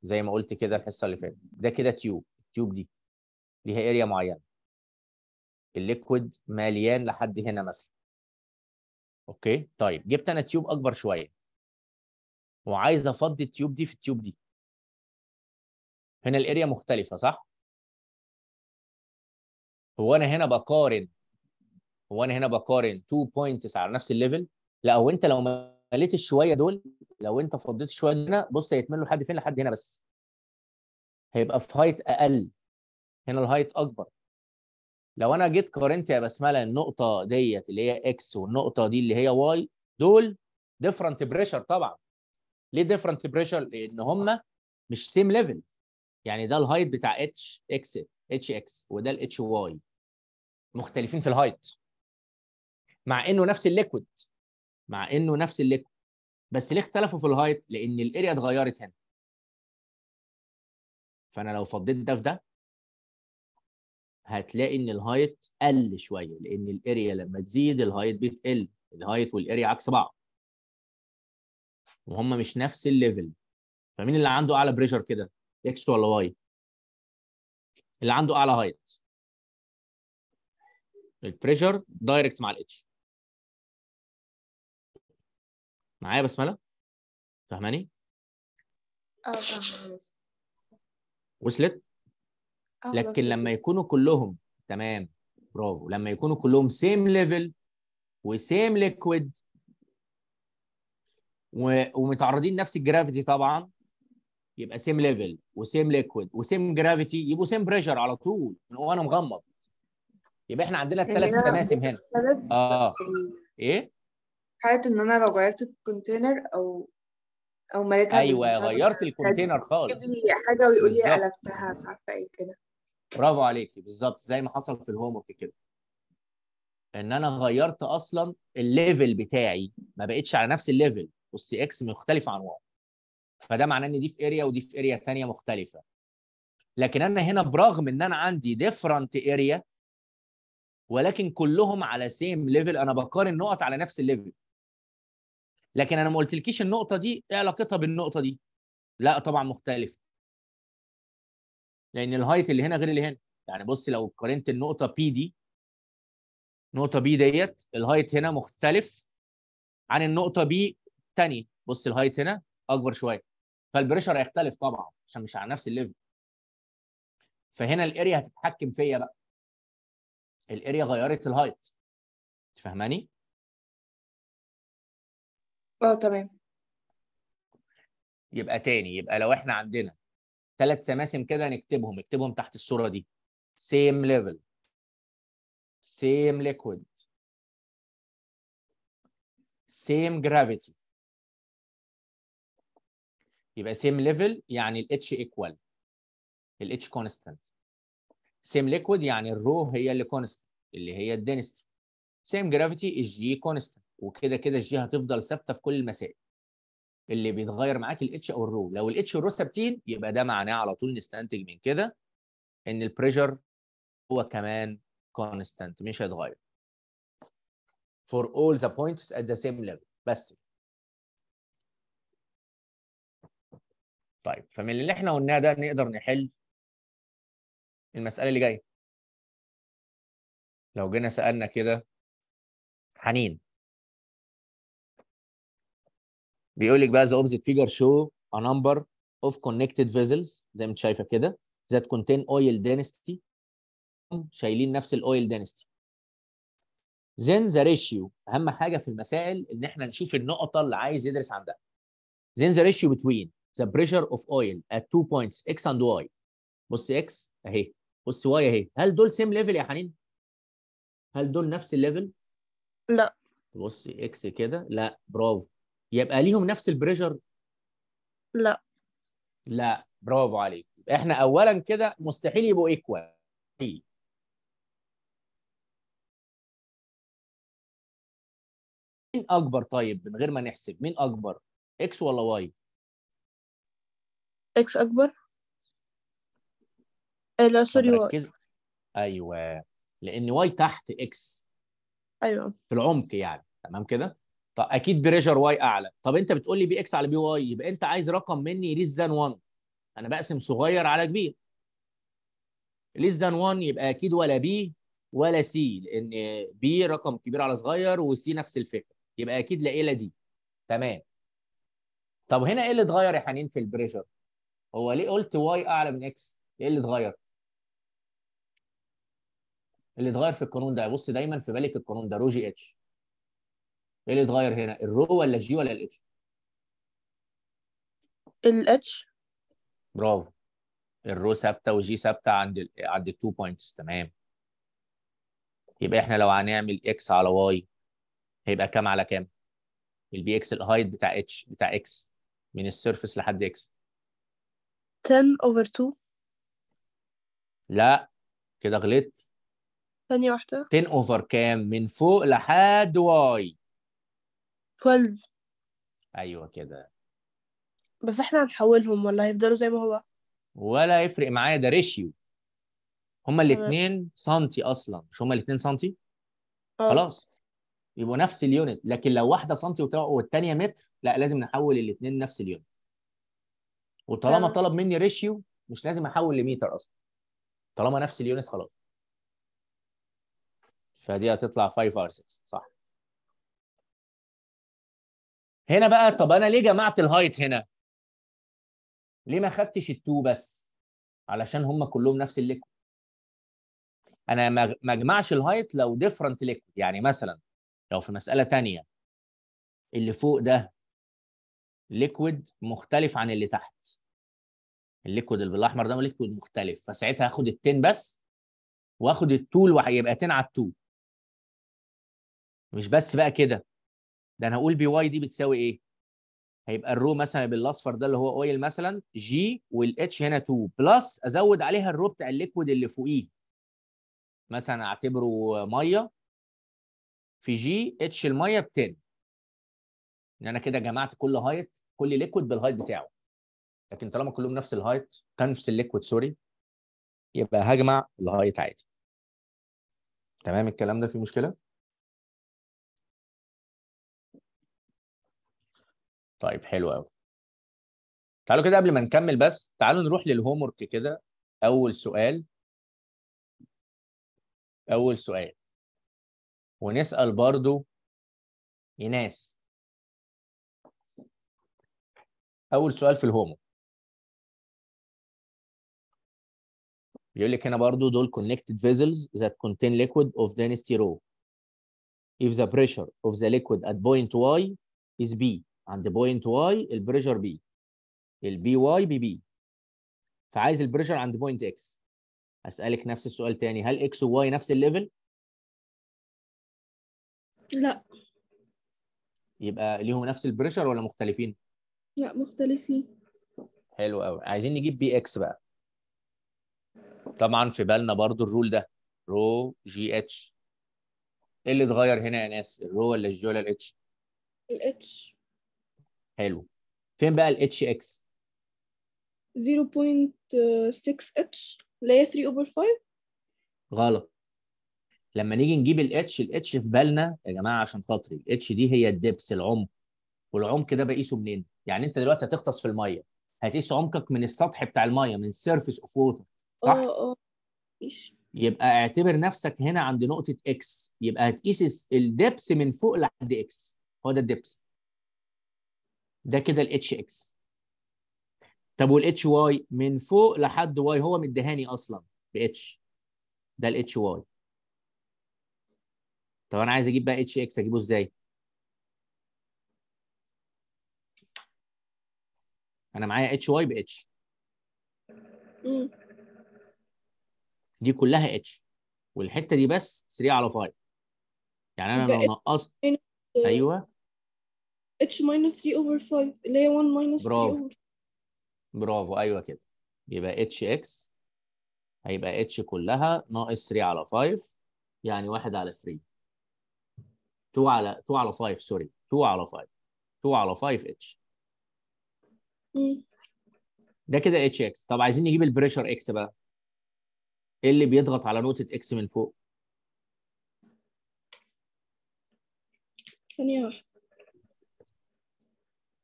Speaker 3: زي ما قلت كده الحصه اللي فاتت ده كده تيوب التيوب دي ليها اريا معينه الليكويد مليان لحد هنا مثلا
Speaker 1: اوكي طيب جبت انا تيوب اكبر شويه وعايز افضي التيوب دي في التيوب دي هنا الاريا مختلفه صح هو انا هنا بقارن هو انا هنا بقارن 2 بوينتس
Speaker 3: على نفس الليفل لا هو انت لو مليت الشويه دول لو انت فضيت شويه هنا بص هيتملوا لحد فين لحد هنا بس هيبقى في هايت اقل هنا الهايت اكبر لو انا جيت قارنت يا بسمله النقطه ديت اللي هي اكس والنقطه دي اللي هي واي دول ديفرنت بريشر طبعا ليه ديفرنت بريشر لان هم مش سيم ليفل يعني ده الهايت بتاع اتش اكس اتش اكس وده الاتش واي مختلفين في الهايت مع انه نفس
Speaker 1: الليكويد مع انه نفس الليكويد بس ليه اختلفوا في الهايت لان الاريا اتغيرت هنا فانا لو فضيت ده في ده هتلاقي ان الهايت قل شويه لان الاريا لما تزيد الهايت بتقل
Speaker 3: الهايت والاريا عكس بعض وهم مش نفس الليفل
Speaker 1: فمين اللي عنده اعلى بريشر كده اكس ولا واي اللي عنده اعلى هايت البريشر دايركت مع الاتش معايا بسمله فاهماني اه وصلت لكن لما
Speaker 3: يكونوا كلهم تمام برافو لما يكونوا كلهم سيم ليفل وسيم ليكويد ومتعرضين نفس الجرافيتي طبعا يبقى سيم ليفل وسيم ليكويد وسيم جرافيتي يبقوا سيم بريشر على طول من وانا مغمض يبقى احنا عندنا الثلاث يعني هنا اه ايه
Speaker 5: حاله ان انا لو غيرت الكونتينر او او مليتها ايوه غيرت الكونتينر خالص يجيب لي حاجه ويقول لي قلبتها مش عارفه ايه كده
Speaker 3: برافو عليكي بالظبط زي ما حصل في الهوم ورك كده ان انا غيرت اصلا الليفل بتاعي ما بقتش على نفس الليفل بص اكس مختلفه عن واي فده معناه ان دي في اريا ودي في اريا ثانيه مختلفه لكن انا هنا برغم ان انا عندي ديفرنت اريا ولكن كلهم على سيم ليفل انا بقارن نقط على نفس الليفل لكن انا ما قلتلكيش النقطه دي ايه علاقتها بالنقطه دي لا طبعا مختلفه لان الهايت اللي هنا غير اللي هنا يعني بص لو قارنت النقطه بي دي نقطه بي ديت الهايت هنا مختلف عن النقطه بي الثانيه بص الهايت هنا اكبر شويه
Speaker 1: فالبريشر هيختلف طبعا عشان مش على نفس الليفل فهنا الاريا هتتحكم فيا بقى الاريا غيرت الهايت فاهماني؟ اه تمام يبقى
Speaker 3: تاني يبقى لو احنا عندنا ثلاث سماسم كده نكتبهم اكتبهم تحت الصورة دي
Speaker 1: same level same liquid same gravity يبقى same level يعني ال H equal ال H constant
Speaker 3: same liquid يعني الرو هي اللي constant اللي هي الدنسيتي same gravity is G constant وكده كده الجي هتفضل ثابتة في كل المسائل اللي بيتغير معاك الاتش او الرو لو الاتش والرو ثابتين يبقى ده معناه على طول نستنتج من كده ان البريشر
Speaker 1: هو كمان كونستانت مش هيتغير for all the points at the same level بس طيب فمن اللي احنا قلناه ده نقدر نحل المساله اللي جايه لو جينا سالنا كده حنين بيقول لك بقى ذا اوبزيت فيجر شو ا
Speaker 3: نمبر اوف كونكتد فيزلز زي ما انت شايفه كده ذات كونتين اويل دينستي شايلين نفس الاويل دينستي زين ذا ريشيو اهم حاجه في المسائل ان احنا نشوف النقطه اللي عايز يدرس عندها زين ذا ريشيو بتوين ذا بريشر اوف اويل ات تو بوينتس اكس اند واي بص اكس اهي بص واي اهي هل دول سيم ليفل يا حنين هل دول نفس الليفل لا بص اكس كده لا برافو يبقى ليهم نفس البريشر لا
Speaker 1: لا برافو عليك احنا اولا كده مستحيل يبقوا ايكوال مين اكبر طيب من غير ما نحسب مين اكبر اكس ولا واي
Speaker 2: اكس اكبر
Speaker 4: آه، لا سوري واي
Speaker 3: ايوه لان واي تحت اكس ايوه في العمق يعني تمام كده طب اكيد بريشر واي اعلى طب انت بتقول لي بي اكس على بي واي يبقى انت عايز رقم مني ليس ذان 1 انا بقسم صغير على كبير ليس ذان 1 يبقى اكيد ولا بي ولا سي لان بي رقم كبير على صغير وسي نفس الفكره يبقى اكيد لا ايه لا دي تمام طب هنا ايه اللي اتغير يا حنين في البريشر هو ليه قلت واي اعلى من اكس ايه اللي اتغير اللي اتغير في القانون ده بص دايما في بالك القانون ده روجي اتش ايه اللي اتغير هنا الرو ولا جي ولا الاتش
Speaker 2: الاتش
Speaker 3: برافو الرو ثابته وجي ثابته عند الـ عند التو بوينتس تمام يبقى احنا لو هنعمل اكس على واي هيبقى كام على كام البي اكس الهايت بتاع اتش بتاع اكس من السيرفس لحد اكس
Speaker 2: 10 اوفر 2
Speaker 3: لا كده غلطت
Speaker 2: ثانيه واحده
Speaker 3: 10 اوفر كام من فوق لحد واي 12 ايوه كده
Speaker 2: بس احنا هنحولهم ولا هيفضلوا زي ما هو
Speaker 3: ولا يفرق معايا ده ريشيو هما الاثنين سنتي اصلا مش هما الاثنين سنتي أوه. خلاص يبقوا نفس اليونت لكن لو واحده سنتي والثانيه متر لا لازم نحول الاثنين نفس اليونت وطالما طلب مني ريشيو مش لازم احول لمتر اصلا طالما نفس اليونت خلاص
Speaker 1: فدي هتطلع 5 ار 6 صح هنا بقى طب انا ليه جمعت الهايت هنا؟ ليه ما خدتش التو بس؟ علشان هم كلهم نفس الليكويد.
Speaker 3: انا ما اجمعش الهايت لو ديفرنت ليكويد يعني مثلا لو في مساله ثانيه اللي فوق ده ليكويد مختلف عن اللي تحت. الليكويد اللي بالاحمر ده ليكويد مختلف فساعتها هاخد التين بس واخد التول وهيبقى تين على التو مش بس بقى كده ده انا هقول بي واي دي بتساوي ايه هيبقى الرو مثلا بالاصفر ده اللي هو اويل مثلا جي والاتش هنا 2 بلس ازود عليها الرو بتاع الليكويد اللي فوقيه مثلا اعتبره ميه في جي اتش الميه ب 10 ان انا كده جمعت كل هايت كل ليكويد بالهايت بتاعه
Speaker 1: لكن طالما كلهم نفس الهايت كان نفس الليكويد سوري يبقى هجمع الهايت عادي تمام الكلام ده في مشكله طيب حلو قوي تعالوا كده قبل ما نكمل بس تعالوا نروح للهوم ورك كده اول سؤال اول سؤال ونسال برضو ايناس اول سؤال في الهوم بيقول لك هنا برضو دول connected vessels that contain liquid of density rho if the pressure of the
Speaker 3: liquid at point y is b عند بوينت واي البريشر بي
Speaker 1: البي واي بي بي فعايز البريشر عند بوينت اكس اسالك نفس السؤال تاني هل اكس وواي نفس الليفل؟
Speaker 4: لا
Speaker 3: يبقى ليهم نفس البريشر ولا مختلفين؟
Speaker 4: لا مختلفين
Speaker 3: حلو قوي عايزين نجيب بي اكس بقى طبعا في بالنا برضو الرول ده رو جي اتش ايه اللي اتغير هنا يا ناس الرو ولا الجي ولا الاتش؟
Speaker 2: الاتش
Speaker 3: حلو فين بقى ال اكس
Speaker 2: 0.6 اتش اللي هي 3 اوفر 5
Speaker 3: غلط لما نيجي نجيب الاتش الاتش في بالنا يا جماعه عشان خاطري الاتش دي هي الدبس العمق والعمق ده بقيسه منين؟ يعني انت دلوقتي هتغطس في الميه هتقيس عمقك من السطح بتاع الميه من السيرفيس اوف ووتر صح؟ اه اه يبقى اعتبر نفسك هنا عند نقطه اكس يبقى هتقيس الدبس من فوق لحد اكس هو ده الدبس ده كده الاتش اكس طب والاتش واي من فوق لحد واي هو مديهاني اصلا باتش ده الاتش واي طب انا عايز اجيب بقى اتش اكس اجيبه ازاي انا معايا اتش واي باتش دي كلها اتش والحته دي بس 3 على 5 يعني انا لو نقصت
Speaker 2: ايوه اتش ماينس 3 اوفر 5 اللي هي 1 ماينس 3 اوفر
Speaker 3: برافو ايوه كده يبقى اتش اكس هيبقى اتش كلها ناقص 3 على 5 يعني 1 على 3 2 على 2 على 5 سوري 2 على 5 2 على 5 اتش ده كده اتش اكس طب عايزين نجيب البريشر اكس بقى ايه اللي بيضغط على نقطه اكس من فوق ثانيه واحده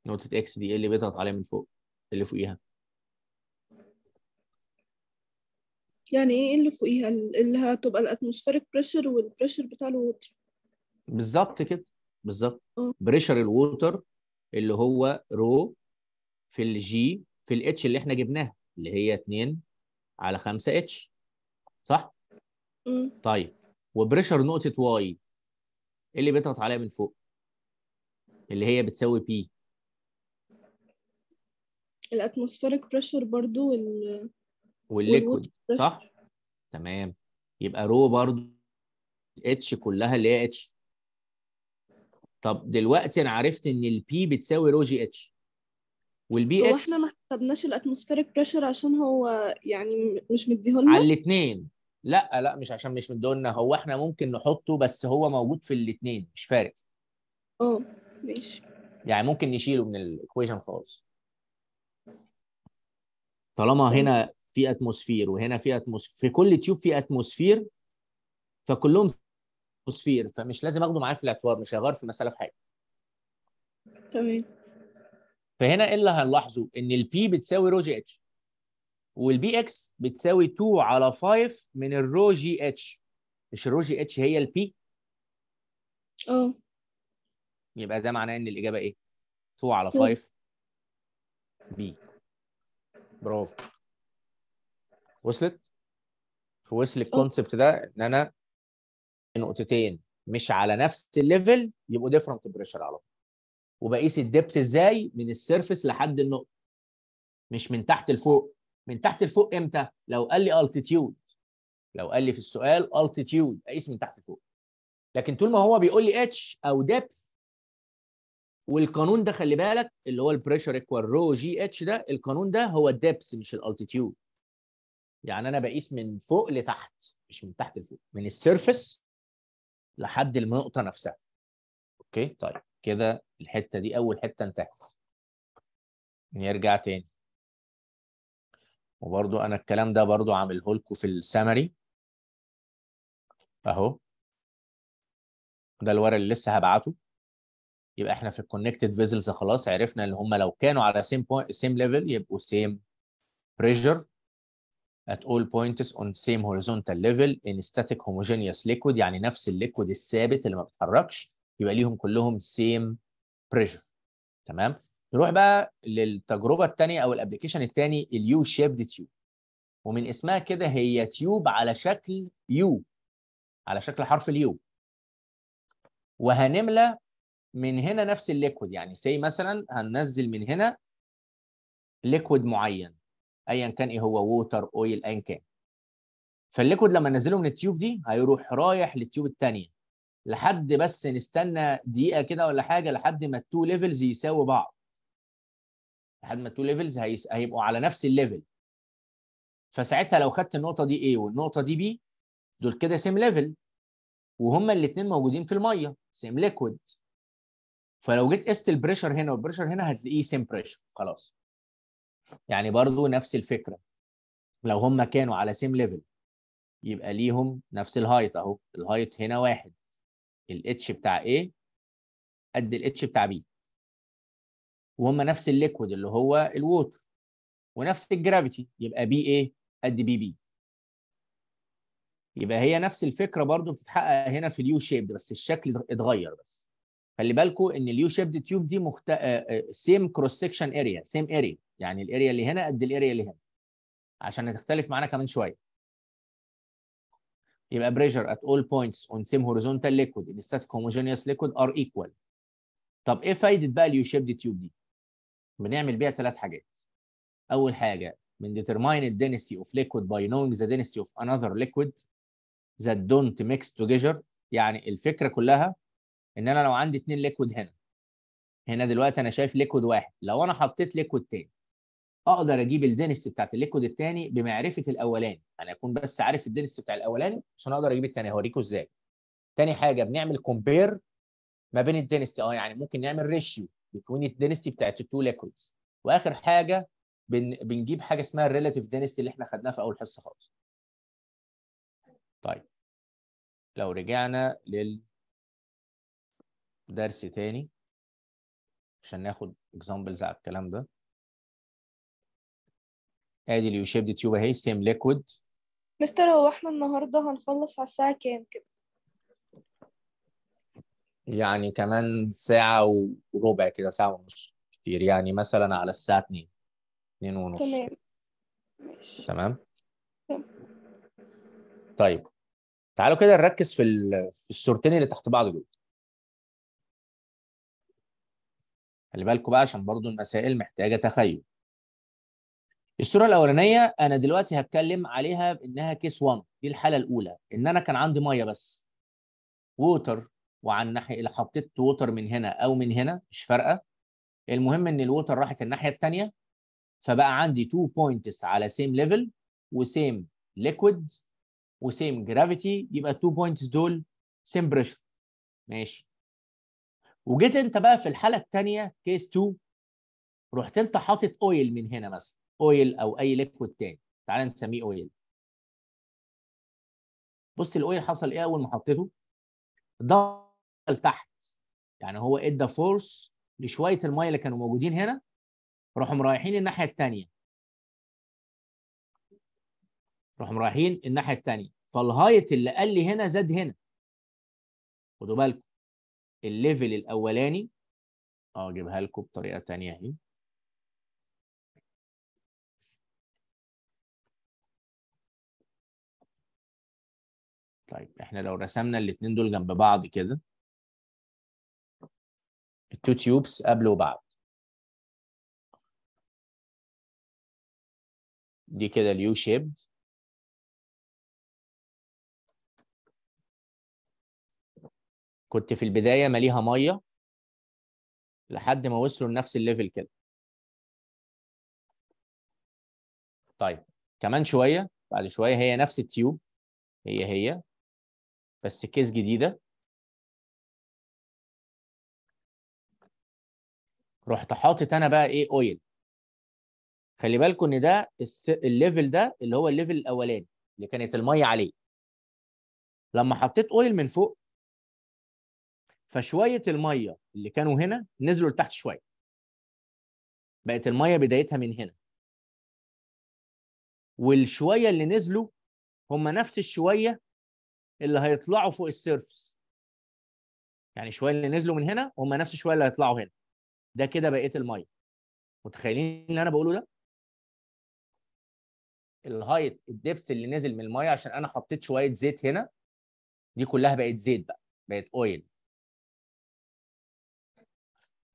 Speaker 3: نقطه اكس دي ايه اللي بيضغط عليها من فوق اللي فوقيها
Speaker 2: يعني ايه اللي فوقيها اللي هتبقى الاتموسفيريك بريشر والبريشر بتاع الووتر
Speaker 3: بالظبط كده بالظبط بريشر آه. الووتر اللي هو رو في الجي في الاتش اللي احنا جبناها اللي هي 2 على 5 اتش صح؟ مم. طيب وبريشر نقطة واي اللي بيضغط عليها من فوق اللي هي بتساوي بي
Speaker 2: الاتموسفيريك بريشر برضو وال
Speaker 3: والليكويد صح تمام يبقى رو برضو اتش كلها اللي هي اتش طب دلوقتي انا عرفت ان البي بتساوي رو جي اتش والبي اتش هو احنا ما
Speaker 2: حسبناش الاتموسفيريك بريشر عشان هو يعني مش مديهولنا على
Speaker 3: الاثنين لا لا مش عشان مش مديهولنا هو احنا ممكن نحطه بس هو موجود في الاثنين مش فارق
Speaker 2: اه ماشي
Speaker 3: يعني ممكن نشيله من الايكويشن خالص طالما هنا في اتموسفير وهنا في اتموسفير في كل تيوب في اتموسفير فكلهم اتموسفير فمش لازم اخده معايا في الاعتبار مش هيغير في المساله في
Speaker 2: حاجه تمام
Speaker 3: فهنا ايه اللي هنلاحظه ان البي بتساوي رو جي اتش والبي اكس بتساوي 2 على 5 من الرو جي اتش مش الرو جي اتش هي البي اه يبقى ده معناه ان الاجابه ايه 2 على 5 بي برافو وصلت وصل الكونسبت ده ان انا نقطتين مش على نفس الليفل يبقوا ديفرنت بريشر على طول وبقيس الدبس ازاي من السيرفس لحد النقطه مش من تحت لفوق من تحت لفوق امتى لو قال لي التيتيود لو قال لي في السؤال التيتيود اقيس من تحت لفوق لكن طول ما هو بيقول لي اتش او دبث والقانون ده خلي بالك اللي هو البريشر ايكوال رو جي اتش ده القانون ده هو الدبس مش الالتيتيود يعني انا بقيس من فوق لتحت مش من تحت لفوق من السيرفس لحد النقطه نفسها اوكي طيب كده الحته دي اول حته انتهت نرجع تاني
Speaker 1: وبرضو انا الكلام ده برضو عامله لكم في السمري اهو ده الورق اللي لسه هبعته
Speaker 3: يبقى احنا في الكونكتد فيزلز خلاص عرفنا ان هم لو كانوا على سيم بوينت سيم ليفل يبقوا سيم بريشر at all points on same horizontal level in static homogeneous liquid يعني نفس الليكويد الثابت اللي ما بيتحركش يبقى ليهم كلهم same pressure تمام نروح بقى للتجربه الثانيه او الابلكيشن الثاني اليو شيبد تيوب ومن اسمها كده هي تيوب على شكل يو على شكل حرف اليو وهنملى من هنا نفس الليكويد يعني سي مثلا هننزل من هنا ليكويد معين ايا كان ايه هو ووتر اويل ايا كان فالليكويد لما ننزله من التيوب دي هيروح رايح للتيوب الثانيه لحد بس نستنى دقيقه كده ولا حاجه لحد ما التو ليفلز يساوي بعض لحد ما التو ليفلز هيبقوا على نفس الليفل فساعتها لو خدت النقطه دي A والنقطه دي B دول كده سيم ليفل وهما الاثنين موجودين في الميه سيم ليكويد فلو جيت قست البريشر هنا والبريشر هنا هتلاقيه سيم بريشر خلاص يعني برضو نفس الفكره لو هم كانوا على سيم ليفل يبقى ليهم نفس الهايت اهو الهايت هنا واحد الاتش بتاع A قد الاتش بتاع B وهم نفس الليكويد اللي هو الووتر ونفس الجرافيتي يبقى بي ايه قد بي بي يبقى هي نفس الفكره برضو بتتحقق هنا في اليو شيب بس الشكل اتغير بس خلي بالكوا ان اليو شيبد تيوب دي مخت... سيم كروس سكشن اريا سيم اريا يعني الاريا اللي هنا قد الاريا اللي هنا عشان هتختلف معانا كمان شويه يبقى بريشر at all points on same horizontal liquid ان static homogeneous liquid are equal طب ايه فايده بقى اليو شيبد تيوب دي بنعمل بيها ثلاث حاجات اول حاجه من determine the density of liquid by knowing the density of another liquid that don't mix together يعني الفكره كلها ان انا لو عندي اتنين ليكويد هنا هنا دلوقتي انا شايف ليكويد واحد لو انا حطيت ليكويد تاني اقدر اجيب الدنس بتاعت الليكويد التاني بمعرفه الاولاني انا اكون بس عارف الدنس بتاع الاولاني عشان اقدر اجيب التاني هوريكوا ازاي تاني حاجه بنعمل كومبير ما بين الدنستي اه يعني ممكن نعمل ريشيو بتوين الدنستي بتاعت التو ليكويدز واخر حاجه
Speaker 1: بن... بنجيب حاجه اسمها الريلاتيف دنستي اللي احنا خدناها في اول حصه خالص طيب لو رجعنا لل درس تاني عشان ناخد اكزامبلز على الكلام ده
Speaker 3: ادي اليو شيبد تيوب اهي سيم ليكويد
Speaker 4: مستر هو احنا النهارده
Speaker 2: هنخلص على الساعه كام كده
Speaker 3: يعني كمان ساعة وربع كده ساعة ونص كتير يعني مثلا على الساعة 2 2 ونص تمام تمام طيب
Speaker 1: تعالوا كده نركز في في الصورتين اللي تحت بعض دول خلي بالكم بقى عشان برضو المسائل محتاجه تخيل
Speaker 3: الصوره الاولانيه انا دلوقتي هتكلم عليها بانها كيس 1 دي الحاله الاولى ان انا كان عندي ميه بس ووتر وعن الناحيه اللي حطيت ووتر من هنا او من هنا مش فارقه المهم ان الووتر راحت الناحيه الثانيه فبقى عندي 2 بوينتس على سيم ليفل وسيم ليكويد وسيم جرافيتي يبقى 2 بوينتس دول سيم بريشر ماشي وجيت انت بقى في الحاله الثانيه كيس 2 رحت انت حاطط اويل من هنا مثلا اويل او اي ليكويد تاني تعال نسميه اويل بص الاويل حصل ايه اول ما حطيته ضغط تحت يعني هو ادى فورس لشويه الميه اللي كانوا موجودين هنا راحوا رايحين الناحيه الثانيه
Speaker 1: راحوا رايحين الناحيه الثانيه فالهايت اللي قال لي هنا زاد هنا خدوا بالكم الليفل
Speaker 3: الاولاني
Speaker 1: اه اجيبها لكم بطريقه ثانيه اهي طيب احنا لو رسمنا الاثنين دول جنب بعض كده التو تيوبس قبل وبعد دي كده اليو شيبد كنت في البدايه ماليها ميه لحد ما وصلوا لنفس الليفل كده طيب كمان شويه بعد شويه هي نفس التيوب هي هي بس كيس جديده رحت حاطط انا بقى ايه اويل
Speaker 3: خلي بالكم ان ده الليفل ده اللي هو الليفل الاولاني اللي كانت الميه عليه
Speaker 1: لما حطيت اويل من فوق فشويه الميه اللي كانوا هنا نزلوا لتحت شويه بقت الميه بدايتها من هنا والشويه اللي نزلوا هم نفس الشويه اللي هيطلعوا فوق السيرفس يعني شويه اللي نزلوا من هنا هم
Speaker 3: نفس الشويه اللي هيطلعوا هنا ده كده بقيه الميه متخيلين اللي انا بقوله ده
Speaker 1: الهايت الدبس اللي نزل من الميه عشان انا حطيت شويه زيت هنا دي كلها بقت زيت بقى بقت اويل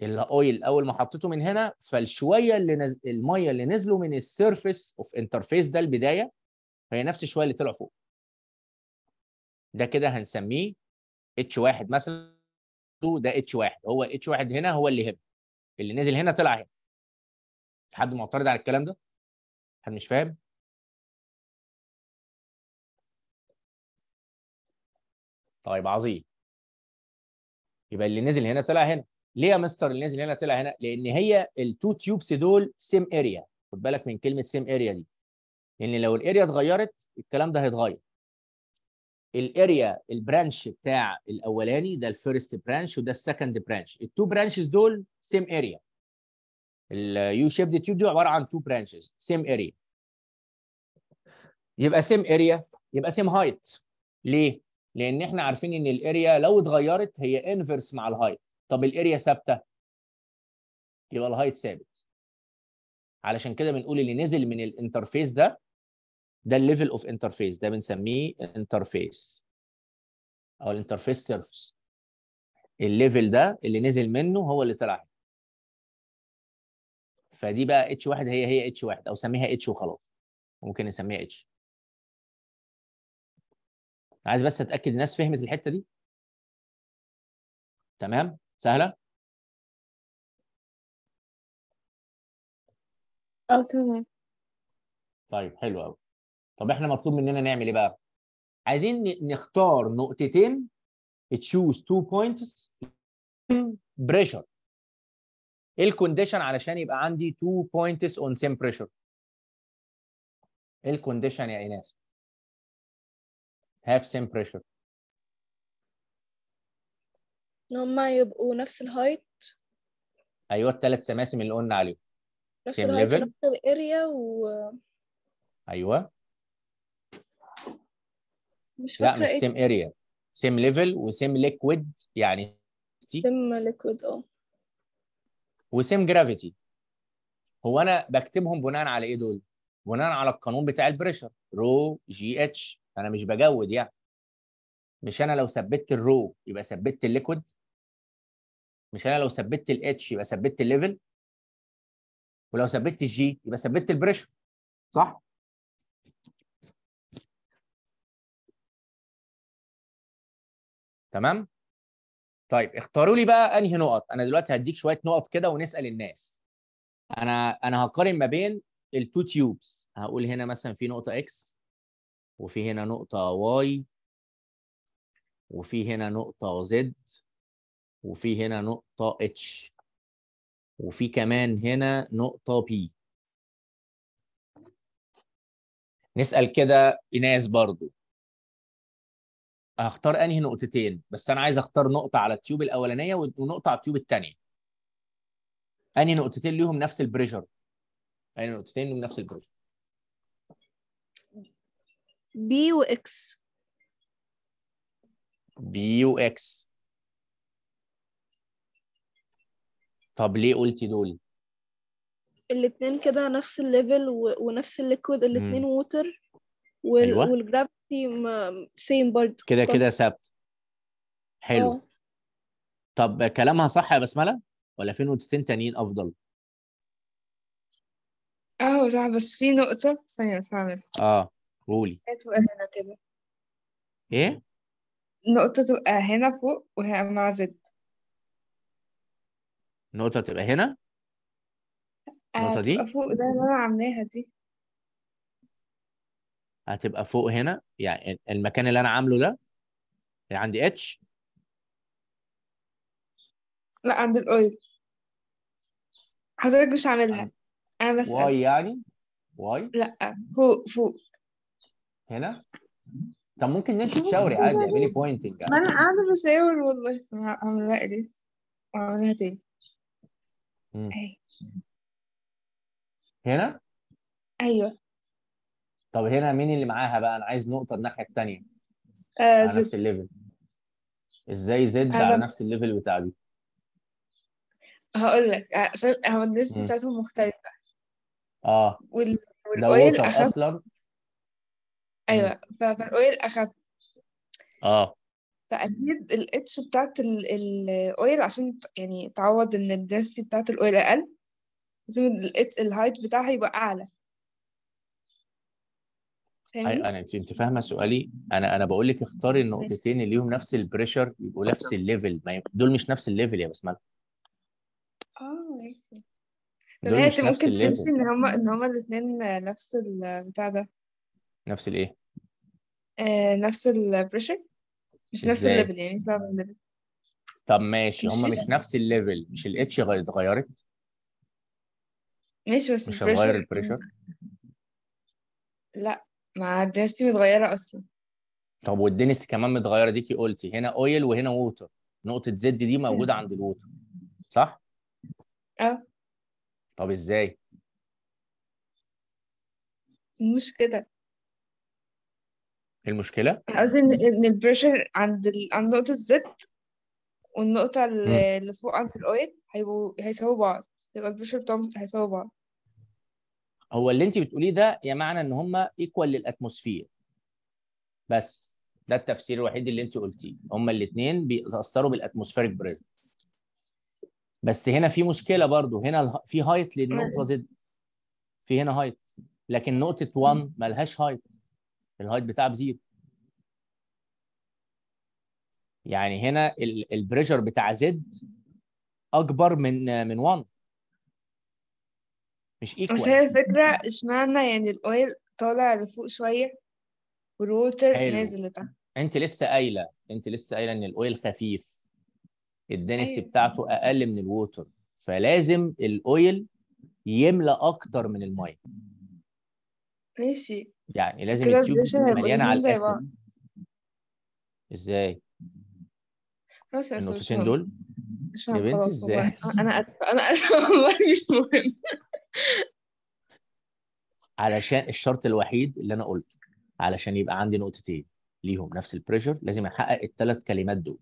Speaker 3: الاويل اول ما حطيته من هنا فالشويه اللي نز... الميه اللي نزلوا من السيرفيس اوف انترفيس ده البدايه هي نفس الشويه اللي طلعوا فوق ده كده هنسميه اتش واحد مثلا ده اتش واحد هو
Speaker 1: الاتش واحد هنا هو اللي هنا اللي نزل هنا طلع هنا حد معترض على الكلام ده حد مش فاهم طيب عظيم يبقى اللي نزل هنا طلع هنا
Speaker 3: ليه يا مستر اللي هنا طلع هنا؟ لان هي التو تيوبس دول سيم اريا خد بالك من كلمه سيم اريا دي لان لو الاريا اتغيرت الكلام ده هيتغير الاريا البرانش بتاع الاولاني ده الفيرست برانش وده السكند برانش التو برانشز دول سيم اريا اليو شيبد تيوب دي عباره عن تو برانشز سيم اريا يبقى سيم اريا يبقى سيم هايت ليه لان احنا عارفين ان الاريا لو اتغيرت هي انفرس مع الهايت طب الاريا ثابته يبقى الهايت ثابت علشان كده بنقول اللي نزل من الانترفيس ده ده الليفل اوف انترفيس ده بنسميه انترفيس او الانترفيس سيرفيس الليفل ده اللي نزل
Speaker 1: منه هو اللي طلع فدي بقى اتش واحد هي هي اتش واحد او سميها اتش وخلاص ممكن نسميها اتش عايز بس اتاكد الناس فهمت الحته دي تمام سهله أو اه، تمام طيب حلو قوي طب احنا مطلوب مننا نعمل ايه بقى عايزين
Speaker 3: نختار نقطتين تشوز تو بوينتس
Speaker 1: بريشر ايه الكونديشن علشان يبقى عندي تو بوينتس اون سيم بريشر ايه الكونديشن يا ايناس هاف سيم بريشر
Speaker 4: ان هما يبقوا نفس
Speaker 2: الهايت
Speaker 3: ايوه الثلاث سماسم اللي قلنا عليهم نفس سيم الهايت ليفل نفس
Speaker 2: الاريا و ايوه مش لا مش سيم
Speaker 3: اريا سيم ليفل وسيم ليكويد يعني
Speaker 2: سيم ليكويد
Speaker 1: اه
Speaker 3: وسيم جرافيتي هو انا بكتبهم بناء على ايه دول؟ بناء على القانون بتاع البريشر رو جي اتش انا مش بجود يعني مش انا لو ثبت الرو يبقى ثبت الليكويد
Speaker 1: مش انا لو ثبتت الاتش يبقى ثبتت الليفل ولو ثبتت الجي يبقى ثبتت البريشر صح؟ تمام؟ طيب اختاروا لي بقى انهي نقط انا دلوقتي هديك شويه نقط كده ونسال الناس انا انا هقارن ما بين
Speaker 3: التو تيوبس هقول هنا مثلا في نقطه اكس وفي هنا نقطه واي
Speaker 1: وفي هنا نقطه زد وفي هنا نقطة اتش وفي كمان هنا نقطة بي نسأل كده إيناس برضو
Speaker 3: أختار انهي نقطتين بس انا عايز اختار نقطه على التيوب الاولانيه ونقطه على التيوب الثانيه انهي نقطتين ليهم نفس البريشر انهي نقطتين ليهم نفس البريشر
Speaker 2: بي واكس
Speaker 3: بي واكس طب ليه قلتي دول
Speaker 2: الاتنين كده نفس الليفل و... ونفس الليكويد الاتنين ووتر وال... أيوة. والجرافيتي ما... سيم برضه كده كده
Speaker 3: ثابت حلو أوه. طب كلامها صح يا بسمله ولا في نقطتين تانيين افضل
Speaker 2: اه
Speaker 5: صح بس في نقطة ثانية ثانية
Speaker 3: اه قولي
Speaker 4: هنا كده
Speaker 3: ايه
Speaker 5: نقطة تبقى هنا فوق وهي مع زد
Speaker 3: النقطه تبقى هنا النقطه دي هتبقى فوق زي ما
Speaker 5: انا عاملاها دي
Speaker 3: هتبقى فوق هنا يعني المكان اللي انا عامله ده اللي يعني عندي اتش
Speaker 5: لا عند الاويل حضرتك مش عاملها انا بس واي
Speaker 3: يعني واي لا فوق فوق هنا طب ممكن انت تشاوري
Speaker 4: عادي اعملي بوينتنج يعني. يعني. ما انا
Speaker 5: قاعده بشاور والله هعملها لسه هعملها
Speaker 4: تاني أيوه. هنا ايوه
Speaker 3: طب هنا مين اللي معاها بقى انا عايز نقطه الناحيه الثانيه آه على زد. نفس الليفل ازاي زد على نفس الليفل بتاع دي
Speaker 5: هقول لك عشان هو الناس بتاعتهم مختلفه
Speaker 1: اه وال... والاويل اخف اصلا
Speaker 5: ايوه فالاويل اخف اه فاكيد الاتش بتاعت الاويل عشان يعني تعوض ان الدنسيتي بتاعت الاويل اقل لازم الهايت بتاعها يبقى اعلى
Speaker 4: فاهمني؟
Speaker 3: انا انت فاهمه سؤالي انا انا بقول لك اختاري النقطتين اللي ليهم نفس البريشر يبقوا نفس الليفل دول مش نفس الليفل يا بسمله
Speaker 5: اه ماشي
Speaker 3: طب دول مش نفس ممكن تمشي ان
Speaker 5: هما ان هما الاثنين نفس البتاع ده نفس الايه آه نفس البريشر
Speaker 3: مش نفس ازاي؟ الليفل
Speaker 5: يعني مش نفس الليفل
Speaker 3: طب ماشي مش هم مش نفس الليفل مش الاتش اتغيرت
Speaker 5: ماشي بس مش هتغير البريشر لا ما الدنستي متغيره اصلا
Speaker 3: طب والدنس كمان متغيره ديكي قلتي هنا اويل وهنا ووتر نقطه زد دي موجوده عند الووتر صح اه طب ازاي مش كده المشكله
Speaker 5: قصدي ان البريشر عند عند نقطه الزد والنقطه اللي فوق عند الاويل هيبقوا هيساووا بعض يبقى البريشر بتاعهم هيساووا بعض
Speaker 3: هو اللي انت بتقوليه ده يا معنى ان هم ايكوال للاتموسفير بس ده التفسير الوحيد اللي انت قلتيه هما الاثنين بيتاثروا بالاتموسفيريك بريشر بس هنا في مشكله برضو هنا في هايت للنقطه زد في هنا هايت لكن نقطه 1 ملهاش هايت الهايت بتاعها بزيرو يعني هنا البريشر بتاع زد اكبر من من 1 مش ايكوال بس هي
Speaker 5: الفكره اشمعنى يعني الاويل طالع لفوق شويه والووتر نازل لتحت
Speaker 3: انت لسه قايله انت لسه قايله ان الاويل خفيف الدنسي أيوة. بتاعته اقل من الووتر فلازم الاويل يملى اكتر من الميه ماشي يعني لازم التيوب مليانه على الاخر ازاي؟
Speaker 5: النقطتين دول
Speaker 3: يا بنتي ازاي؟
Speaker 5: انا اسفه انا
Speaker 4: اسفه والله مش مهم
Speaker 3: علشان الشرط الوحيد اللي انا قلته علشان يبقى عندي نقطتين ليهم نفس البريشر لازم احقق الثلاث كلمات دول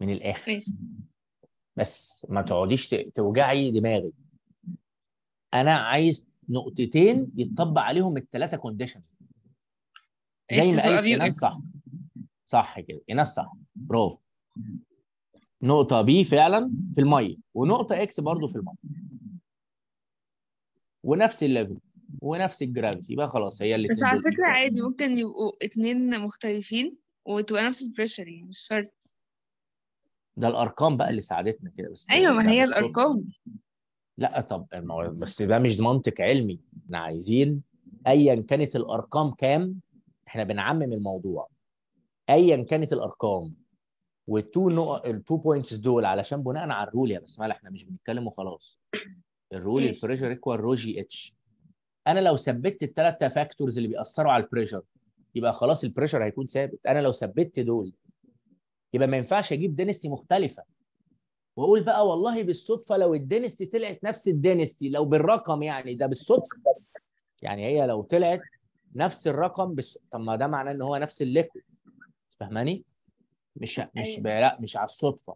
Speaker 3: من الاخر ماشي بس ما تقعديش توجعي دماغي انا عايز نقطتين يتطبق عليهم الثلاثه كونديشنز
Speaker 1: زي ما ايناس صح
Speaker 3: صح كده ايناس صح برافو نقطه بي فعلا في الميه ونقطه اكس برضو في الميه ونفس الليفل ونفس الجرافيتي يبقى خلاص هي اللي بس على فكره
Speaker 5: عادي ممكن يبقوا اتنين مختلفين وتبقى نفس البريشر يعني مش شرط
Speaker 3: ده الارقام بقى اللي ساعدتنا كده بس ايوه ما يعني هي الارقام لا طب بس ده مش منطق علمي احنا عايزين ايا كانت الارقام كام احنا بنعمم الموضوع ايا كانت الارقام والتو نقط التو بوينتس دول علشان بناء على الرول يا بسمله احنا مش بنتكلم وخلاص الرول البريشر ايكوال رو جي اتش انا لو ثبتت الثلاثه فاكتورز اللي بيأثروا على البريشر يبقى خلاص البريشر هيكون ثابت انا لو ثبتت دول يبقى ما ينفعش اجيب دينستي مختلفه واقول بقى والله بالصدفه لو الدينستي طلعت نفس الدينستي لو بالرقم يعني ده بالصدفه يعني هي لو طلعت نفس الرقم بس طب ما ده معناه ان هو نفس الليكويد فاهماني؟ مش مش أيوة. لا مش على الصدفه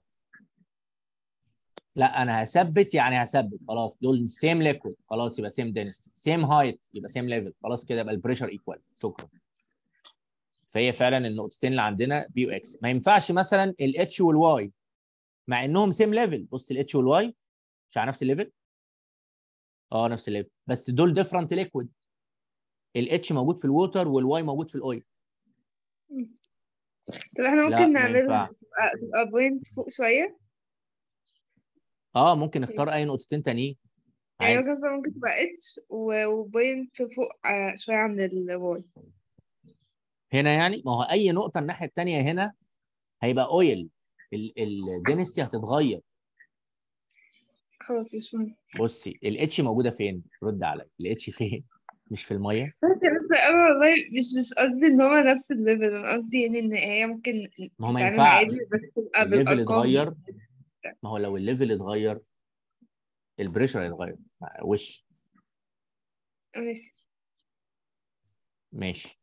Speaker 3: لا انا هثبت يعني هثبت خلاص دول سيم ليكويد خلاص يبقى سيم دينستي سيم هايت يبقى سيم ليفل خلاص كده يبقى البريشر ايكوال شكرا فهي فعلا النقطتين اللي عندنا بي واكس ما ينفعش مثلا الاتش والواي مع انهم سيم ليفل بص الاتش والواي مش على نفس الليفل اه نفس الليفل بس دول ديفرنت ليكويد الاتش موجود في الووتر والواي موجود في الاويل
Speaker 5: طب احنا ممكن نعملها تبقى بوينت فوق شويه
Speaker 3: اه ممكن نختار اي نقطتين تانيين يعني
Speaker 5: مثلا ممكن تبقى اتش وبوينت فوق آه، شويه عن الواي
Speaker 3: هنا يعني ما هو اي نقطه الناحيه الثانيه هنا هيبقى اويل الدينستي هتتغير
Speaker 4: خلاص يا شوي
Speaker 3: بصي الاتش موجوده فين؟ رد عليا الاتش فين؟ مش في الميه؟ بس
Speaker 5: بس انا والله مش مش قصدي ان هو نفس الليفل انا قصدي يعني ان هي ممكن ما هو ما ينفعش الليفل اتغير
Speaker 3: ما هو لو الليفل اتغير البريشر هيتغير وش ماشي ماشي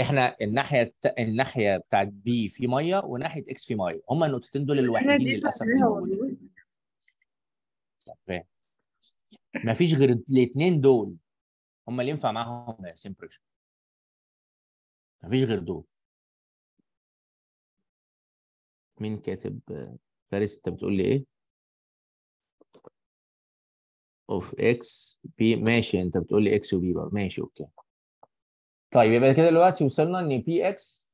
Speaker 3: احنا الناحيه الناحيه بتاعت بي في ميه وناحيه اكس في ميه هما النقطتين دول الوحيدين للاسف
Speaker 1: ما مفيش غير الاثنين دول هما اللي ينفع معاهم سيمبريشن مفيش غير دول مين كاتب فارس انت بتقول لي ايه اوف اكس بي ماشي انت بتقول لي اكس وبي بقى ماشي اوكي طيب يبقى كده دلوقتي وصلنا ان بي اكس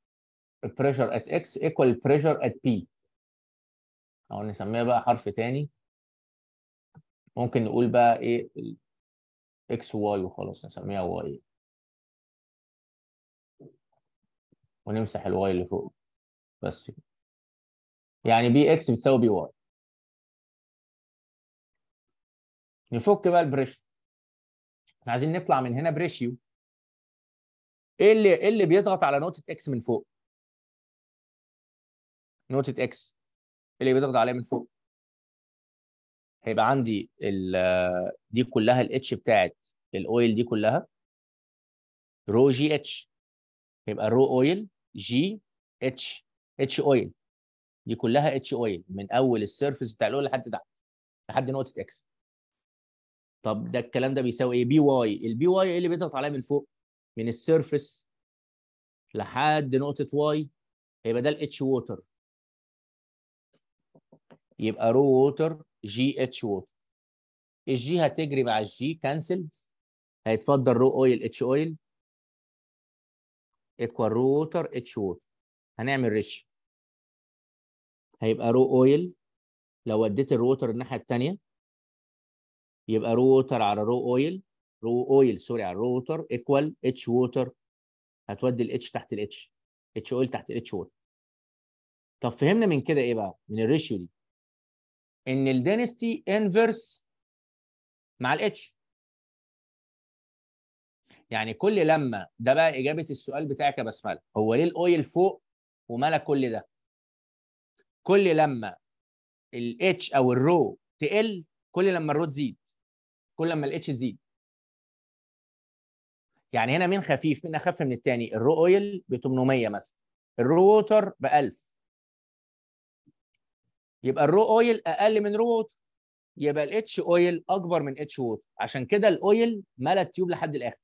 Speaker 3: pressure ات x ايكوال بريشر ات p او نسميها بقى حرف
Speaker 1: تاني ممكن نقول بقى ايه اكس واي وخلاص نسميها واي ونمسح الواي اللي فوق بس يعني بي اكس بتساوي بي واي نفك بقى البريشر احنا عايزين نطلع من هنا بريشيو ايه اللي ايه اللي بيضغط على نقطه اكس من فوق نقطه اكس إيه اللي بيضغط عليها من فوق هيبقى عندي ال دي كلها الاتش بتاعت الاويل
Speaker 3: دي كلها رو جي اتش يبقى رو اويل جي اتش اتش اويل دي كلها اتش اويل من اول السيرفس بتاع الاول لحد تحت لحد نقطه اكس طب ده الكلام ده بيساوي ايه بي واي البي واي ايه اللي بيضغط عليها من فوق من السيرفس لحد نقطه واي هيبقى ده الاتش ووتر يبقى رو ووتر جي اتش ووتر الجي هتجري مع الجي كانسلد هيتفضل رو اويل اتش اويل ايكوال رو ووتر اتش ووتر هنعمل ريشيو هيبقى رو اويل لو وديت الروتر الناحيه التانية يبقى رو ووتر على رو اويل رو اويل سوري على الرو ووتر ايكوال اتش ووتر هتودي الاتش تحت الاتش اتش اويل تحت
Speaker 1: الاتش ووتر طب فهمنا من كده ايه بقى من الريشيو دي ان الدينستي انفرس مع الاتش
Speaker 3: يعني كل لما ده بقى اجابه السؤال بتاعك يا بسمله هو ليه الاويل فوق وملا كل ده كل لما الاتش او الرو تقل كل لما الرو تزيد كل لما الاتش تزيد يعني هنا مين خفيف مين اخف من الثاني الرو اويل ب 800 مثلا الرو ووتر ب 1000 يبقى الرو اويل اقل من رو ووتر يبقى الاتش اويل اكبر من اتش ووتر عشان كده الاويل ملا التيوب لحد الاخر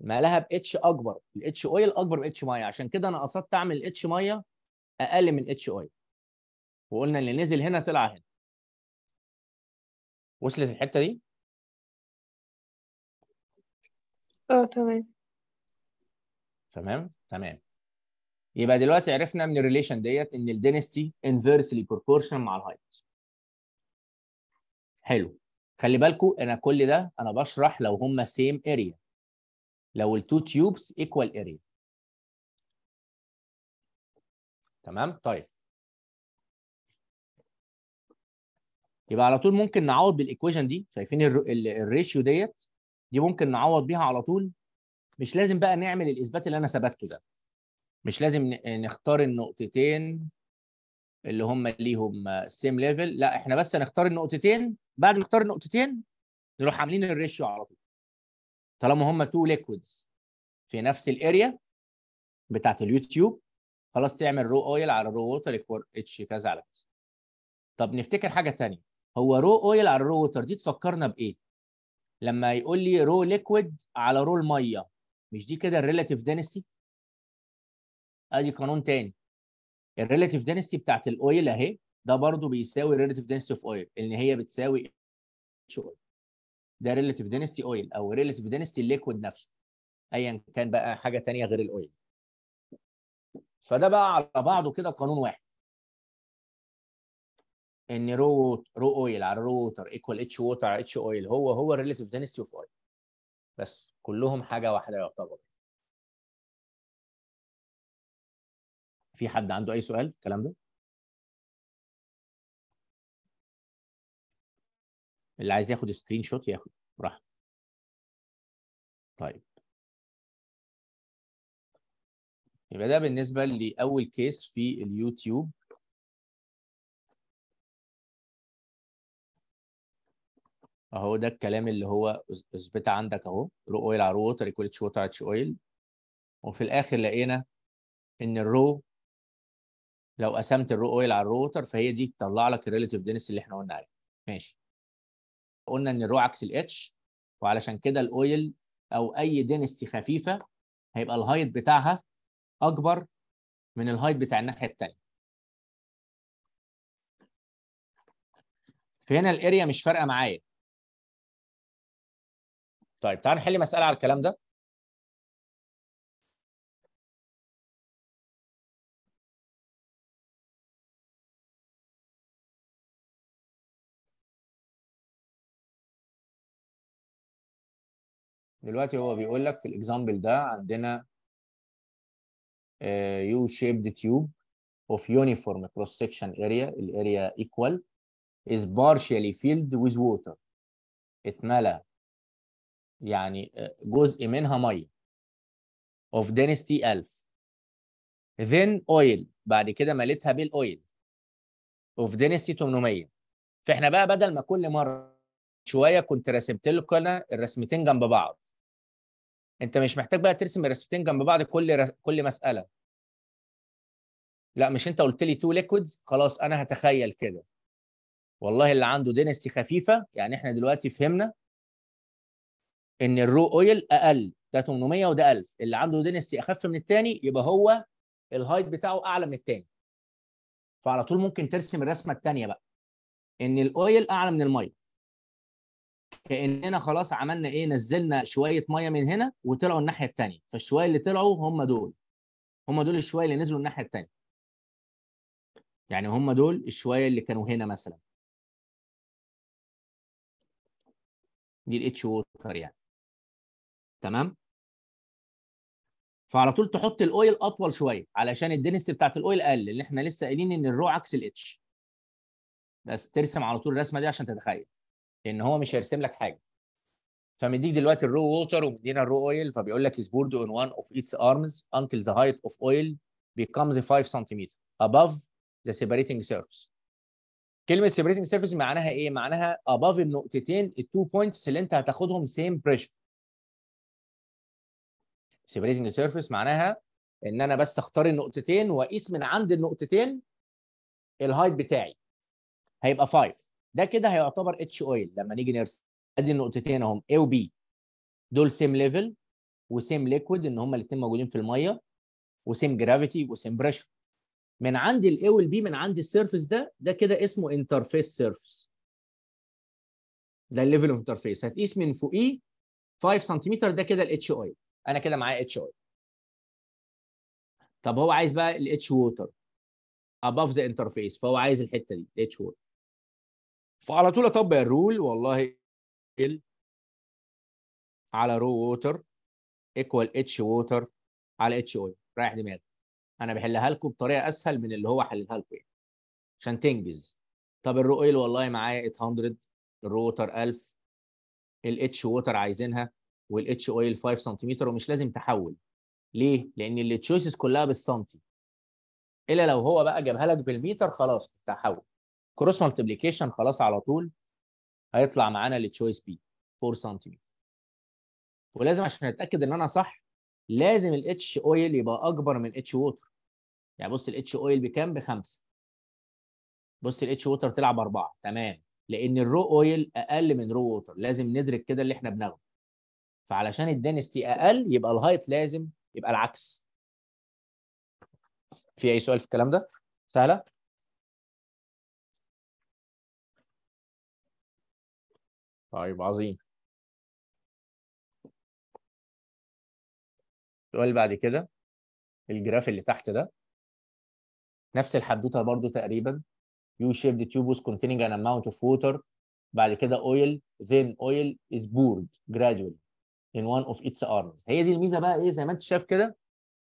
Speaker 3: مالها باتش اكبر الاتش اويل اكبر من اتش ميه عشان كده
Speaker 1: انا قصدت اعمل اتش ميه اقل من اتش اويل وقلنا اللي نزل هنا طلع هنا وصلت الحته دي اه تمام تمام تمام
Speaker 3: يبقى دلوقتي عرفنا من الريليشن ديت ان الدينستي انفرسلي بروبورشنال مع الهايت حلو خلي بالكم انا كل ده انا بشرح لو هما
Speaker 1: سيم اريا لو التو تيوبس ايكوال اريا تمام طيب يبقى على طول ممكن نعوض بالايكويشن دي شايفين الريشيو ديت
Speaker 3: دي ممكن نعوض بيها على طول مش لازم بقى نعمل الاثبات اللي انا ثبته ده مش لازم نختار النقطتين اللي هم ليهم سيم ليفل لا احنا بس هنختار النقطتين بعد ما نختار النقطتين نروح عاملين الريشيو على طول طالما هم تو ليكويدز في نفس الاريا بتاعت اليوتيوب خلاص تعمل رو اويل على رو ووتر ايكوال اتش كذا على كذا طب نفتكر حاجه ثانيه هو رو اويل على رو ووتر دي تفكرنا بايه لما يقول لي رو ليكويد على رو الميه مش دي كده الريلاتيف دينستي ادي قانون تاني الريلاتيف دينستي بتاعت الاويل اهي ده برضو بيساوي الريلاتيف دينستي اوف اويل ان هي بتساوي اتش اويل ده ريلاتيف دينستي اويل او
Speaker 1: ريلاتيف دينستي الليكويد نفسه ايا كان بقى حاجه تانية غير الاويل فده بقى على بعضه كده قانون واحد ان
Speaker 3: رو رو اويل على رو ووتر ايكوال اتش ووتر على اتش اويل هو هو الريليتيف دنستي اوف اويل
Speaker 1: بس كلهم حاجه واحده يعتبر في حد عنده اي سؤال في الكلام ده اللي عايز ياخد سكرين شوت ياخد براحته طيب يبقى ده بالنسبه لاول كيس في اليوتيوب اهو ده الكلام اللي هو اثبت عندك
Speaker 3: اهو رو اويل على رو ووتر ايكوال اتش ووتر اتش اويل وفي الاخر لقينا ان الرو لو قسمت الرو اويل على الرو ووتر فهي دي تطلع لك الريليتيف دينس اللي احنا قلنا عليه ماشي قلنا ان الرو عكس الاتش وعلشان كده
Speaker 1: الاويل او اي دينستي خفيفه هيبقى الهايت بتاعها اكبر من الهايت بتاع الناحيه الثانيه فهنا الاريا مش فارقه معايا طيب تعال نحل مساله على الكلام ده دلوقتي هو بيقول لك في الاكزامبل ده عندنا
Speaker 3: يو شيبد تيوب اوف يونيفورم كروس سكشن اريا الاريا ايكوال
Speaker 1: از بارشالي فيلد ويز ووتر اتملى يعني آه، جزء منها ميه of density 1000
Speaker 3: then oil بعد كده مليتها بالاويل of density 800 فاحنا بقى بدل ما كل مره شويه كنت رسمت لك انا الرسمتين جنب بعض انت مش محتاج بقى ترسم الرسمتين جنب بعض كل رس... كل مساله
Speaker 1: لا مش انت قلت لي تو ليكويدز خلاص انا هتخيل كده والله اللي عنده دينستي خفيفه يعني احنا دلوقتي فهمنا
Speaker 3: ان الرو اويل اقل ده 800 وده 1000 اللي عنده دينستي اخف من الثاني يبقى هو الهايت بتاعه اعلى من الثاني فعلى طول ممكن ترسم الرسمه الثانيه بقى ان الاويل اعلى من الميه كاننا خلاص عملنا ايه نزلنا شويه ميه من هنا وطلعوا الناحيه الثانيه فالشويه اللي طلعوا هم دول هم دول الشويه
Speaker 1: اللي نزلوا الناحيه الثانيه يعني هم دول الشويه اللي كانوا هنا مثلا دي الاتش ووتر يعني تمام فعلى طول تحط الاويل اطول شويه علشان الدنس بتاعت الاويل اقل اللي احنا لسه قايلين ان الرو عكس الاتش بس
Speaker 3: ترسم على طول الرسمه دي عشان تتخيل ان هو مش هيرسم لك حاجه فمديك دلوقتي الرو ووتر ومدينا الرو اويل فبيقول لك is بورد on one of its arms until the height of oil becomes 5 سنتيمتر above the separating surface كلمه سيبريتنج surface معناها ايه معناها above النقطتين التو بوينتس اللي انت هتاخدهم سيم بريشر سيبريتنج سيرفيس معناها ان انا بس اختار النقطتين واقيس من عند النقطتين الهايت بتاعي هيبقى 5 ده كده هيعتبر اتش اويل لما نيجي نرسم ادي النقطتين اهم A و B دول سيم ليفل وسيم ليكويد ان هما الاثنين موجودين في الميه وسيم جرافيتي وسيم بريشر من عند الاي والبي من عند السيرفيس ده ده كده اسمه انترفيس
Speaker 1: سيرفيس ده الليفل اوف انترفيس هتقيس من فوقيه 5 سنتيمتر ده كده الاتش اويل انا كده معايا اتش اي طب هو عايز بقى الاتش ووتر اباف ذا انترفيس فهو عايز الحته دي الاتش ووتر فعلى طول اطبق الرول والله ال على رو ووتر ايكوال اتش ووتر على اتش اول رايح دماغي
Speaker 3: انا بحلها لكم بطريقه اسهل من اللي هو حللها لكم يعني عشان تنجز طب الرو اويل والله معايا 800 الرو ووتر 1000 الاتش ووتر عايزينها والاتش اويل 5 سنتيمتر ومش لازم تحول ليه؟ لان اللي تشويسز كلها بالسنتي الا لو هو بقى جابها لك بالميتر خلاص تحول كروس مالتيبليكيشن خلاص على طول هيطلع معانا التشويس بي 4 سنتيمتر ولازم عشان نتاكد ان انا صح لازم الاتش اويل يبقى اكبر من اتش ووتر يعني بص الاتش اويل بكام بخمسه بص الاتش ووتر طلع باربعه تمام لان الرو اويل اقل من رو ووتر لازم ندرك كده اللي احنا بناخده
Speaker 1: فعلشان الدنستي اقل يبقى الهايت لازم يبقى العكس في اي سؤال في الكلام ده سهله طيب عظيم السؤال بعد كده الجراف اللي تحت ده نفس الحدوته برضو تقريبا يو shaped تيوبوس containing an
Speaker 3: amount of water بعد كده oil then oil is بورد gradually in one of its arms هي دي الميزه بقى ايه زي ما انت شايف كده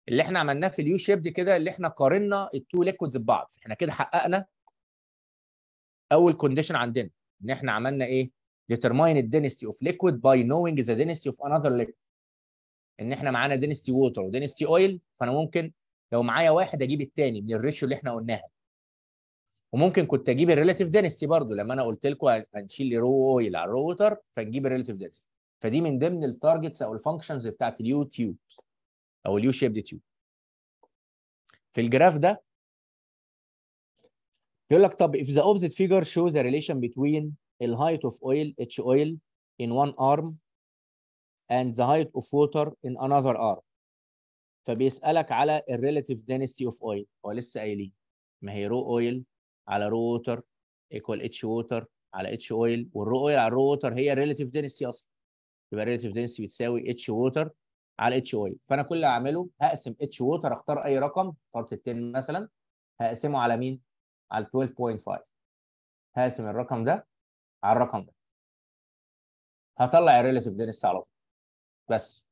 Speaker 3: اللي احنا عملناه في اليو شيب دي كده اللي احنا قارنا التو ليكويدز ببعض احنا كده حققنا اول كونديشن عندنا ان احنا عملنا ايه determine the density of liquid by knowing the density of another liquid ان احنا معانا density water و density oil فانا ممكن لو معايا واحد اجيب الثاني من الريشيو اللي احنا قلناها وممكن كنت اجيب الريليتيف density برضو لما انا قلت لكم هنشيل رو اويل على الرو ووتر فنجيب الريليتيف density فدي من ضمن التارجتس او الفانكشنز بتاعت اليو تيوب او اليو شيبد تيوب في الجراف ده يقول لك طب if the opposite figure shows a relation between the height of oil H oil in one arm and the height of water in another arm فبيسألك على ال relative density of oil هو لسه قايلين إيه؟ ما هي رو اويل على رو ووتر equal اتش ووتر على اتش اويل والرو اويل على الرو ووتر هي relative density اصلا يبقى الريلاتيف دنسي بتساوي اتش ووتر على اتش اويل فانا كل اللي هعمله هقسم اتش ووتر اختار اي رقم اخترت ال 10 مثلا هقسمه على مين؟ على 12.5 هقسم
Speaker 1: الرقم ده على الرقم ده هطلع الريلاتيف دنسي على طول بس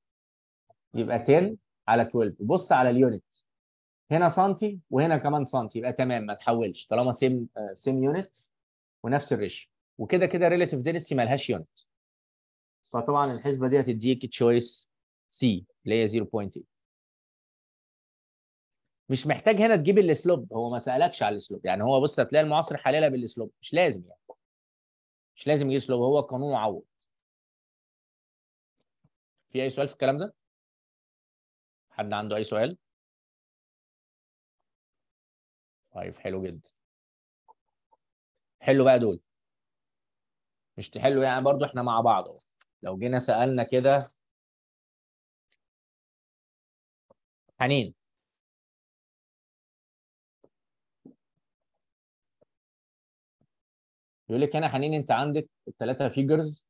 Speaker 1: يبقى 10 على 12 بص على اليونت
Speaker 3: هنا سنتي وهنا كمان سنتي يبقى تمام ما تحولش طالما سيم سيم يونت ونفس الريشيو وكده كده ريلاتيف دنسي مالهاش يونت فطبعا الحسبه دي هتديك تشويس سي اللي هي 0.8 مش محتاج هنا تجيب الاسلوب هو ما سالكش على الاسلوب يعني هو بص هتلاقي المعاصر حللها بالاسلوب مش لازم يعني
Speaker 1: مش لازم يجيب اسلوب هو قانون معوض في اي سؤال في الكلام ده حد عنده اي سؤال طيب حلو جدا حلو بقى دول مش تحلوا يعني برضو احنا مع بعض اهو لو جينا سالنا كده حنين يقول لك هنا حنين انت عندك الثلاثه فيجرز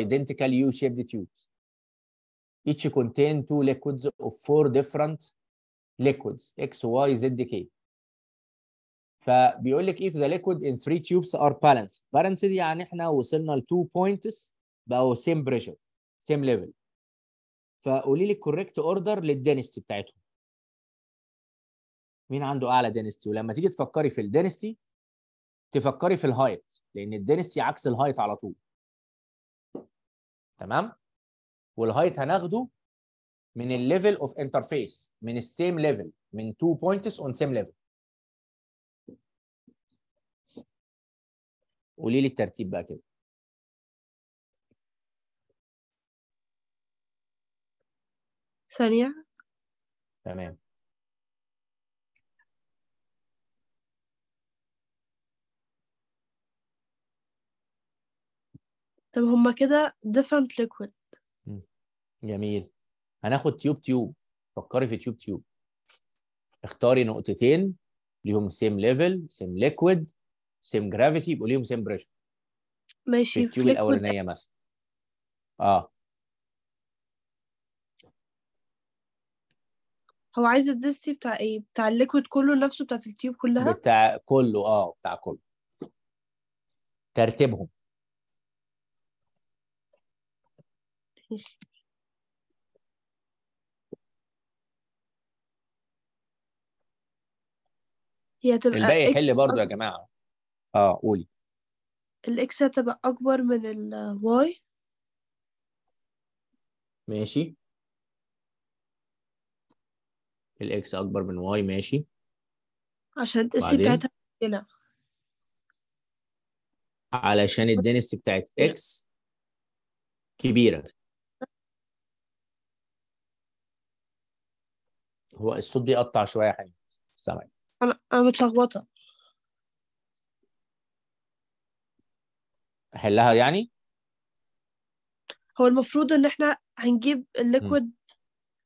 Speaker 1: identical U-shaped
Speaker 3: tubes each contain two liquids of four different liquids X, Y, Z, K فبيقول لك if the liquid in three tubes are balanced balanced يعني احنا وصلنا ل 2 points بقوا same pressure same level فقولي لي الكوريكت اوردر للدينستي بتاعتهم مين عنده اعلى دينستي ولما تيجي تفكري في الدينستي تفكري في الهايت لان الدينستي عكس الهايت على طول تمام والهايت هناخده من الليفل اوف انترفيس من السيم
Speaker 1: ليفل من 2 بوينتس اون سيم ليفل قولي لي الترتيب بقى كده ثانية تمام
Speaker 2: طب هما كده different liquid
Speaker 3: جميل هناخد تيوب تيوب فكري في تيوب تيوب اختاري نقطتين ليهم سيم ليفل سيم ليكويد سيم جرافيتي يبقوا ليهم سيم بريشر
Speaker 2: ماشي في التيوب الاولانيه
Speaker 3: مثلا اه
Speaker 2: هو عايز الدستي بتاع ايه بتاع الليكويد كله نفسه بتاع التيوب كلها
Speaker 3: بتاع كله اه بتاع كله ترتيبهم
Speaker 4: ماشي هي هتبقى الباقي يحل برضه يا
Speaker 1: جماعه اه
Speaker 3: قولي
Speaker 2: الاكس هتبقى اكبر من الواي
Speaker 3: ماشي الاكس اكبر من واي ماشي
Speaker 4: عشان الدنسيتي بتاعتها هنا
Speaker 3: علشان الدنسيتي بتاعت اكس كبيره هو الصوت بيقطع شويه يا حبيبي سامعك
Speaker 4: انا انا متلخبطه
Speaker 3: احلها يعني
Speaker 4: هو
Speaker 2: المفروض ان احنا هنجيب الليكويد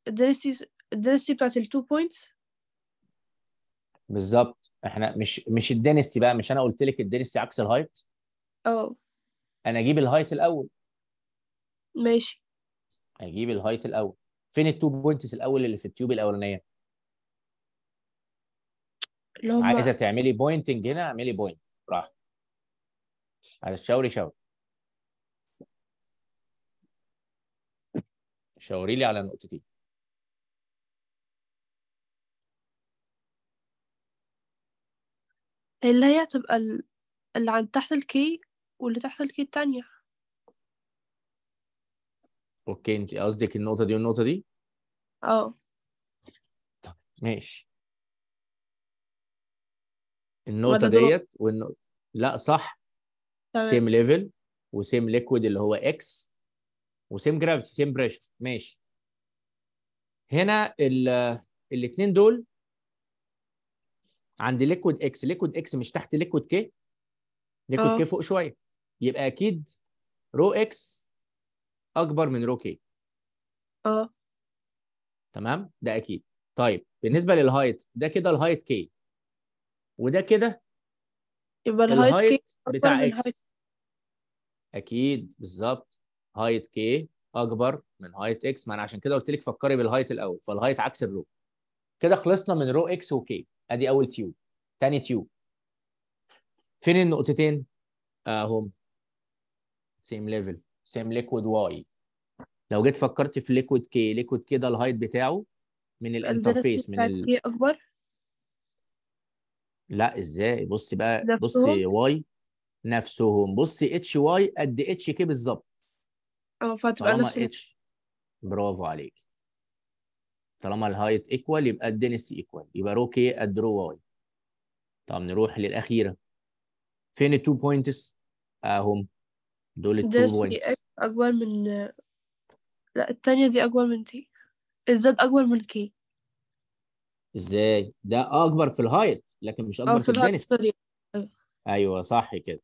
Speaker 2: الدنسيتي بتاعت بتاعت التو بوينتس
Speaker 3: بالظبط احنا مش مش الدنستي بقى مش انا قلت لك الدنستي عكس الهايت اه انا اجيب الهايت الاول ماشي اجيب الهايت الاول فين التو بوينتس الاول اللي في التيوب الاولانيه اللي عايزه تعملي بوينتنج هنا اعملي بوينت براحتك على الشاوري شاوري شاوري لي على نقطتين
Speaker 2: اللي هي تبقى اللي عند تحت الكي واللي تحت الكي التانية
Speaker 3: اوكي انت قصدك النقطة دي والنقطة دي؟ اه طب ماشي النقطة ديت والنقطة لا صح سيم ليفل وسيم ليكويد اللي هو اكس وسيم جرافيتي سيم بريشر ماشي هنا الاثنين دول عند ليكويد اكس ليكويد اكس مش تحت ليكويد كي ليكويد كي فوق شويه يبقى اكيد رو اكس اكبر من رو كي اه تمام ده اكيد طيب بالنسبه للهايت ده كده الهايت كي وده كده يبقى الهايت, الهايت كي بتاع اكس اكيد بالظبط هايت كي اكبر من هايت اكس ما انا عشان كده قلت لك فكري بالهايت الاول فالهايت عكس الرو كده خلصنا من رو اكس وكي ادي اول تيوب تاني تيوب فين النقطتين اهم سيم ليفل سيم ليكويد واي لو جيت فكرت في ليكويد كي ليكويد كي ده الهايت بتاعه من الانترفيس من ال... اكبر لا ازاي بصي بقى بصي واي نفسهم بص اتش واي قد اتش كي بالظبط
Speaker 2: اه فتبقى نفس اتش
Speaker 3: برافو عليك طالما الهايت ايكوال يبقى الدنس ايكوال يبقى رو كي قد رو واي طب نروح للاخيره فين التو بوينتس اهم دول التو بوينتس
Speaker 2: اكبر من لا الثانيه دي اكبر من دي الزد اكبر من كي
Speaker 3: ازاي ده اكبر في الهايت لكن مش اكبر اه، في, في الدنس ايوه صح كده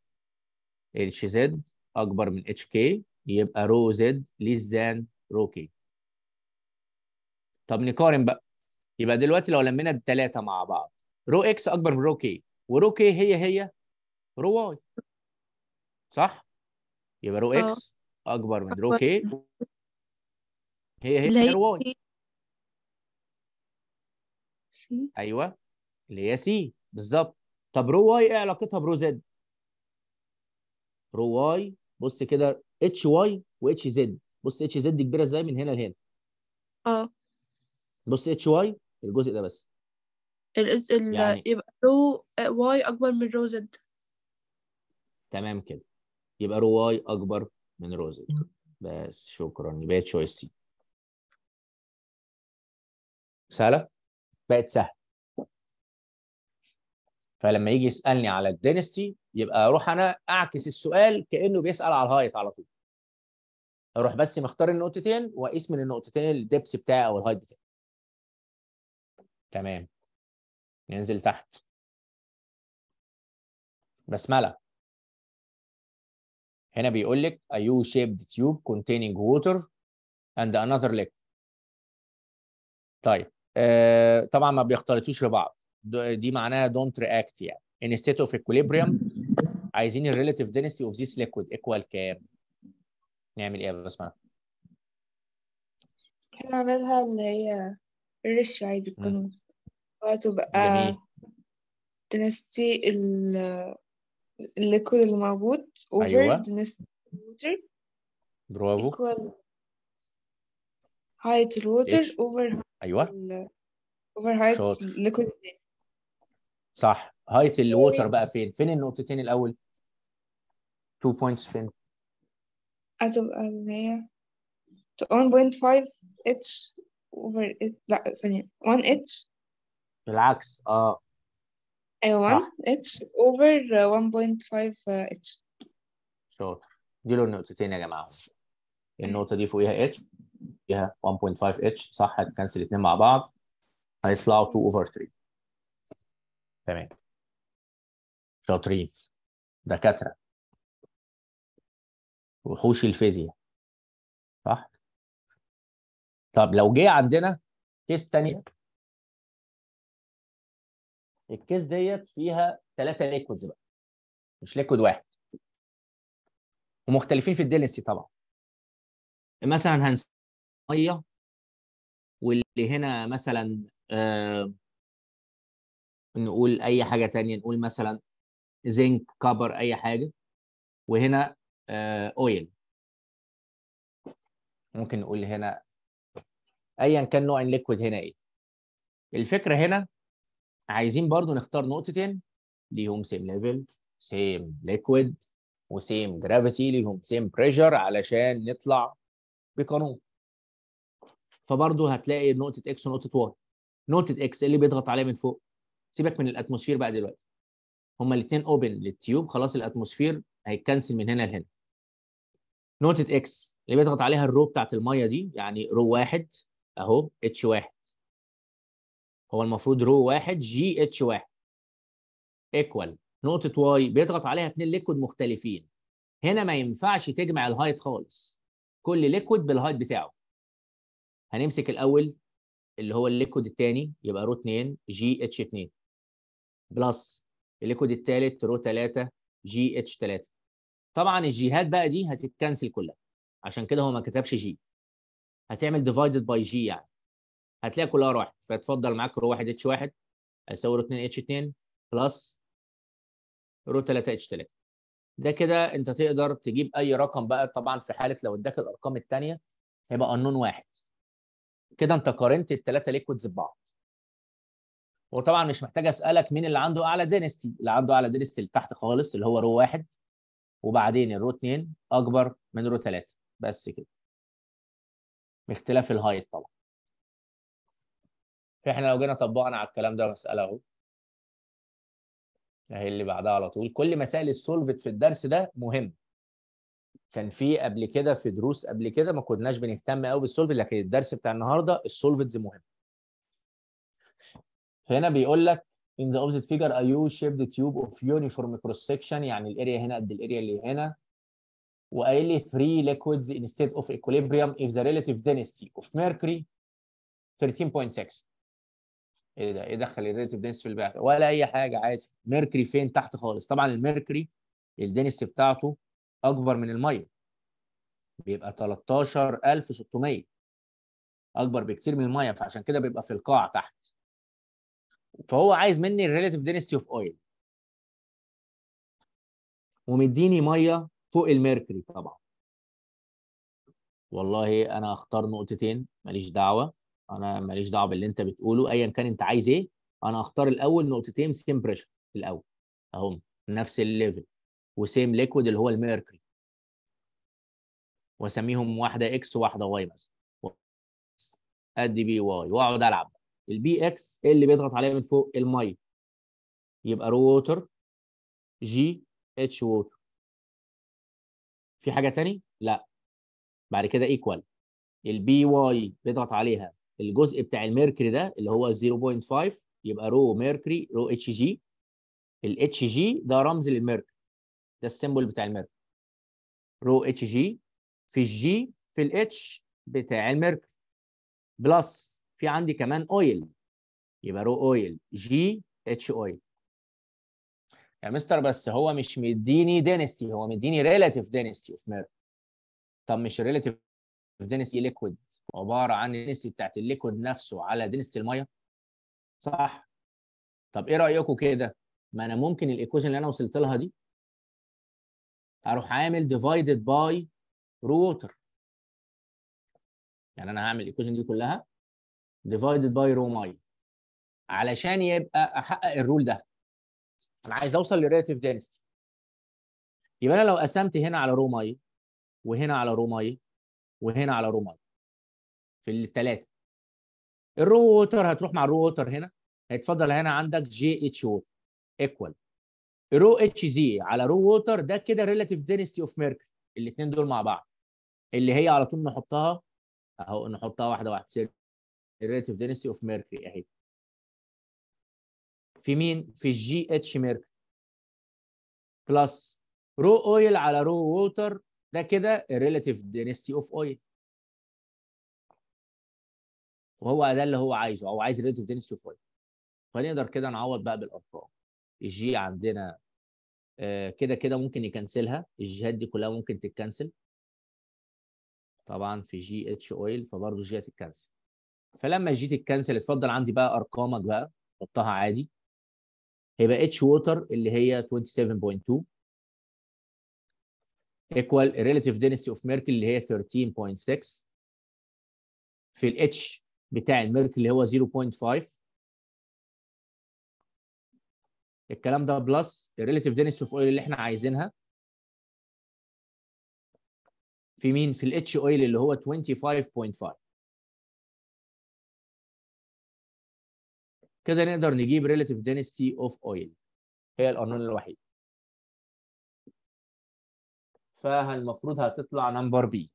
Speaker 3: اتش زد اكبر من اتش كي يبقى رو زد ليس ذان رو كي طب نقارن بقى يبقى دلوقتي لو لمينا الثلاثه مع بعض رو اكس اكبر من رو كي ورو كي هي هي رو واي صح يبقى رو اكس اه. اكبر من رو كي هي هي, رو واي ايوه اللي هي سي بالظبط طب رو واي ايه علاقتها برو زد رو واي بص كده اتش واي واتش زد بص اتش زد كبيره ازاي من هنا لهنا اه بص اتش واي الجزء ده بس
Speaker 2: ال ال يعني يبقى رو آه، واي اكبر من رو زد
Speaker 3: تمام كده يبقى رو واي اكبر من رو زد بس شكرا
Speaker 1: يبقى تشويس سي سهله بقت سهله فلما يجي يسالني على الدينستي يبقى
Speaker 3: اروح انا اعكس السؤال كانه بيسال على الهايت على طول اروح بس مختار
Speaker 1: النقطتين واقيس من النقطتين الدبس بتاعي او الهايت بتاعي تمام ننزل تحت بسمله هنا بيقول لك a U-shaped tube containing water and another leg طيب آه، طبعا ما
Speaker 3: بيختلطوش في بعض دي معناها don't react يعني instead of equilibrium عايزين relative density اوف ذيس ليكويد ايكوال كام؟ نعمل ايه يا بسمه؟
Speaker 5: هنعملها اللي هي الريشيو عايز القانون وهتبقى دنستي الليكويد اللي موجود اوفر أيوة. دنستي الووتر برافو ايكوال هايت الووتر اوفر ايوه اوفر هايت الليكويد
Speaker 3: صح هايت الووتر بقى فين؟ فين النقطتين الاول؟ two points spin.
Speaker 5: As of äh, Alinea. So one point five itch over it one itch.
Speaker 3: Relax. Uh
Speaker 5: a one itch over uh, one point five uh, itch.
Speaker 3: You don't know to take a mouth. النقطة دي فوقيها h فيها 1.5 h صح هتكنسل الاثنين I بعض هيطلع 2
Speaker 1: over 3 تمام شاطرين دكاترة وحوش الفيزياء صح طب لو جه عندنا كيس ثانيه الكيس ديت فيها ثلاثه ليكويدز بقى مش ليكويد واحد ومختلفين في الديلنسي طبعا مثلا هنسميه ميه واللي هنا مثلا آه نقول اي حاجه تانية نقول مثلا زنك كبر اي حاجه وهنا اويل
Speaker 3: آه، ممكن نقول هنا ايا كان نوع الليكويد هنا ايه الفكره هنا عايزين برضو نختار نقطتين ليهم سيم ليفل سيم ليكويد وسيم جرافيتي ليهم سيم بريشر علشان نطلع بقانون فبرضه هتلاقي نقطه اكس ونقطه واي نقطه اكس اللي بيضغط عليها من فوق سيبك من الاتموسفير بقى دلوقتي هما الاثنين اوبن للتيوب خلاص الاتموسفير هيتكنسل من هنا لهنا نقطه اكس اللي بيضغط عليها الرو بتاعت الميه دي يعني رو واحد اهو اتش واحد هو المفروض رو واحد جي اتش واحد ايكوال نقطه واي بيضغط عليها اثنين ليكويد مختلفين هنا ما ينفعش تجمع الهايت خالص كل ليكويد بالهايت بتاعه هنمسك الاول اللي هو الليكويد الثاني يبقى رو 2 جي اتش 2 بلس الليكويد الثالث رو 3 جي اتش 3 طبعا الجيهات بقى دي هتتكنسل كلها عشان كده هو ما كتبش جي هتعمل ديفايدد باي جي يعني هتلاقي كلها راحت فتفضل معاك رو 1 اتش 1 هيساوي رو 2 اتش 2 بلس رو 3 اتش 3 ده كده انت تقدر تجيب اي رقم بقى طبعا في حاله لو اداك الارقام الثانيه هيبقى انون واحد كده انت قارنت الثلاثه ليكويدز ببعض وطبعا مش محتاج اسالك مين اللي عنده اعلى دينستي اللي عنده اعلى دينستي اللي تحت خالص اللي هو رو واحد وبعدين الرو 2 اكبر من رو 3 بس كده
Speaker 1: باختلاف الهايت طبعا فاحنا لو جينا طبقنا على الكلام ده مساله اهو اهي اللي بعدها على طول كل مسائل السولفت
Speaker 3: في الدرس ده مهم كان في قبل كده في دروس قبل كده ما كناش بنهتم قوي بالسولفت لكن الدرس بتاع النهارده السولفتز مهم هنا بيقول لك in the opposite figure a U-shaped tube of uniform cross section يعني الاريا هنا قد الاريا اللي هنا وقايل لي 3 liquids instead of equilibrium if the relative density of mercury 13.6 ايه ده ايه دخل relative density في البعثة؟ ولا اي حاجه عادي mercury فين تحت خالص طبعا الميركري density بتاعته اكبر من الميه بيبقى 13600
Speaker 1: اكبر بكتير من الميه فعشان كده بيبقى في القاع تحت فهو عايز مني الريلاتيف دينستي اوف اويل ومديني ميه فوق الميركوري طبعا والله
Speaker 3: انا اختار نقطتين ماليش دعوه انا ماليش دعوه باللي انت بتقوله ايا كان انت عايز ايه انا اختار الاول نقطتين سيم بريشر الاول اهم نفس الليفل وسيم ليكويد اللي هو الميركوري واسميهم واحده اكس وواحده واي مثلا ادي بي واي واقعد العب البي اكس اللي بيضغط
Speaker 1: عليها من فوق الميه يبقى رو ووتر جي اتش ووتر في حاجه تاني لا بعد كده ايكوال
Speaker 3: البي واي بيضغط عليها الجزء بتاع الميركري ده اللي هو 0.5 يبقى رو ميركري رو اتش جي الاتش جي ده رمز للميركري ده السيمبل بتاع الميركري رو اتش جي في الجي في الاتش بتاع الميركري بلس في عندي كمان اويل يبقى رو اويل جي اتش اويل يا مستر بس هو مش مديني دينستي هو مديني ريلاتيف دينستي اوف ميرك طب مش ريلاتيف دينستي ليكويد عباره عن دينستي بتاعت الليكويد نفسه على دينستي الميه صح
Speaker 1: طب ايه رايكم كده ما انا ممكن الايكويشن اللي انا وصلت لها دي اروح عامل ديفايدد باي روتر يعني انا هعمل الايكويشن دي كلها ديفايدد باي رو ماي
Speaker 3: علشان يبقى احقق الرول ده انا عايز اوصل للريلاتيف دينستي يبقى انا لو قسمت هنا على رو ماي وهنا على رو ماي وهنا على رو ماي في الثلاثه الرو ووتر هتروح مع الرو ووتر هنا هيتفضل هنا عندك جي اتش ووتر ايكوال رو اتش زي على رو ووتر ده كده ريلاتيف دينستي اوف ميركل الاثنين دول مع بعض اللي هي على طول نحطها
Speaker 1: اهو نحطها واحده واحده الريلاتيف دينستي اوف ميركوري اهي في مين في الجي اتش ميركوري بلس
Speaker 3: رو اويل على رو ووتر ده كده الريلاتيف دينستي اوف اويل وهو ده اللي هو عايزه او عايز الريلاتيف دينستي اوف اويل فنقدر كده نعوض بقى بالارقام الجي عندنا آه، كده كده ممكن يكنسلها الجهات دي كلها ممكن تتكنسل طبعا في جي اتش اويل فبرضه جي هتتكنسل فلما جيت اتكنسل اتفضل عندي بقى ارقامك بقى حطها عادي هيبقى اتش ووتر اللي هي 27.2 ايكوال relative density اوف ميركل اللي هي 13.6
Speaker 1: في الاتش بتاع الميركل اللي هو 0.5 الكلام ده بلس الريليتيف density اوف اويل اللي احنا عايزينها في مين في الاتش اويل اللي هو 25.5 كده نقدر نجيب relative density of oil هي القانون الوحيد فالمفروض هتطلع نمبر بي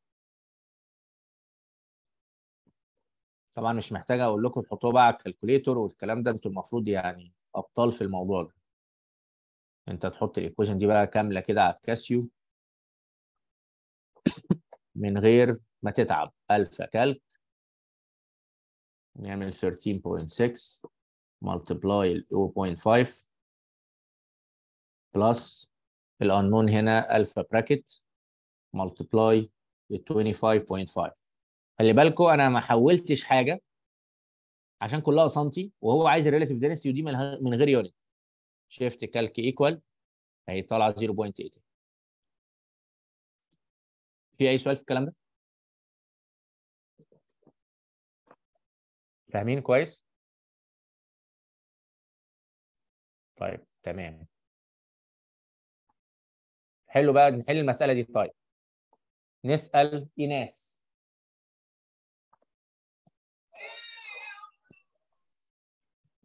Speaker 1: طبعا مش محتاج اقول لكم تحطوه بقى على الكالكوليتر والكلام ده انتوا
Speaker 3: المفروض يعني ابطال في الموضوع ده انت تحط الايكويشن دي بقى كامله
Speaker 1: كده على الكاسيو من غير ما تتعب الفا كالك نعمل 13.6 multiply ال 0.5 plus
Speaker 3: الأنون هنا ألفا براكت multiply ال 25.5 خلي بالكوا أنا ما حولتش حاجة عشان كلها سنتي وهو عايز الريلاتيف
Speaker 1: density ودي من غير يونت شيفت كالك ايكوال هي طالعه 0.8 في اي سؤال في الكلام ده؟ فاهمين كويس؟ طيب تمام حلو بقى نحل المسألة دي طيب نسأل إيناس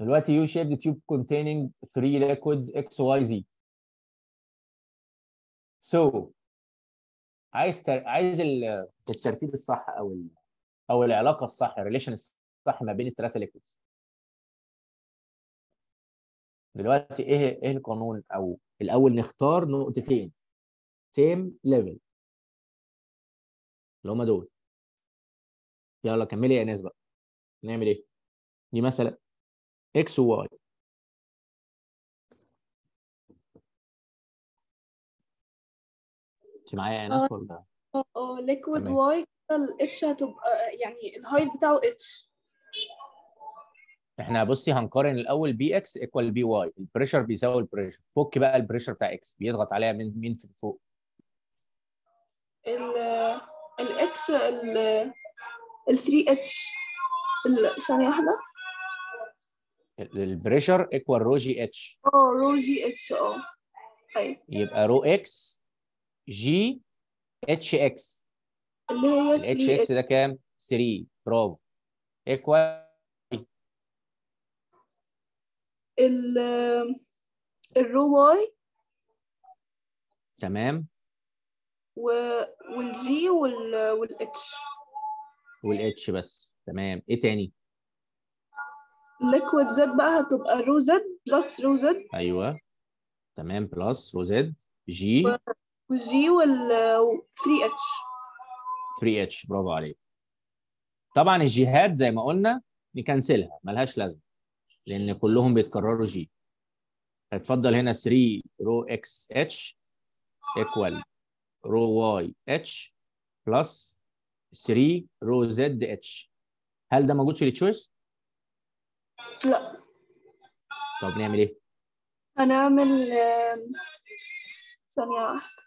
Speaker 1: دلوقتي يو شيب تيوب كونتيننج 3 ليكويدز اكس واي زي سو عايز تر... عايز الترتيب الصح او ال... او العلاقه الصح الريليشن الصح ما بين الثلاثه ليكويدز دلوقتي ايه ايه القانون او الاول نختار نقطتين سيم ليفل اللي هما دول يلا كملي يا ناس بقى نعمل ايه دي مثلا اكس وواي انت معايا يا ناس آه، ولا
Speaker 4: اه اه ليكويد واي الاتش
Speaker 2: هتبقى آه، يعني الهايت بتاعه اتش
Speaker 3: احنا بصي هنقارن الاول بي اكس ايكوال بي واي البريشر بيساوي البريشر فك بقى البريشر بتاع اكس بيضغط عليها من مين في فوق
Speaker 2: ال الاكس ال ال 3 اتش ثانيه واحده
Speaker 3: البريشر ايكوال رو جي اتش
Speaker 2: اه رو جي اتش اه ايوه
Speaker 3: يبقى رو اكس جي اتش اكس
Speaker 4: اللي هي الاتش اكس ده
Speaker 3: كام 3 برافو ايكوال
Speaker 2: ال الرو واي تمام و... والجي وال... والاتش
Speaker 3: والاتش بس تمام ايه تاني
Speaker 2: ليكويد زد بقى هتبقى رو زد بلس رو زد
Speaker 3: ايوه تمام بلس رو زد جي
Speaker 2: و... والجي وال 3 اتش
Speaker 3: 3 اتش برافو عليك طبعا الجهات زي ما قلنا نكنسلها ملهاش لازمه لان كلهم بيتكرروا جي هتفضل هنا 3 رو اكس اتش ايكوال رو واي اتش بلس 3 رو زد اتش هل ده موجود في التشويس؟ لا طب نعمل ايه؟
Speaker 4: هنعمل ثانية واحدة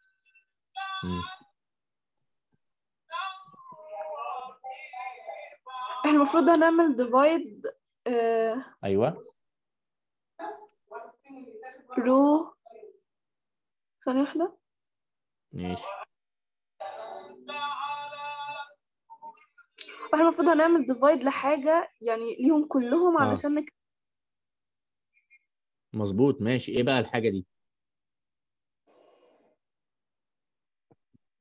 Speaker 2: احنا المفروض هنعمل divide آه، ايوه رو ثانية واحدة ماشي احنا المفروض هنعمل ديفايد لحاجة يعني ليهم كلهم آه. علشان نك...
Speaker 3: مظبوط ماشي ايه بقى الحاجة دي؟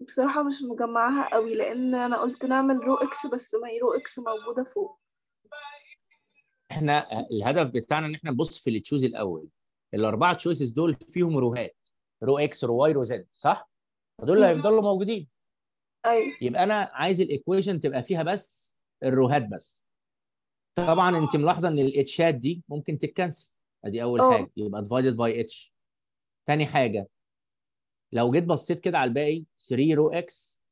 Speaker 2: بصراحة مش مجمعها قوي لأن أنا قلت نعمل رو إكس بس ما هي رو إكس موجودة فوق
Speaker 3: احنا الهدف بتاعنا ان احنا نبص في التشوز الاول الاربعه تشويسز دول فيهم روهات رو اكس رو واي رو زد صح؟ فدول اللي هيفضلوا موجودين ايوه يبقى انا عايز الايكويشن تبقى فيها بس الروهات بس طبعا انت ملاحظه ان الاتشات دي ممكن تتكنسل ادي اول أوه. حاجه يبقى ديفايدد باي اتش تاني حاجه لو جيت بصيت كده على الباقي 3 رو اكس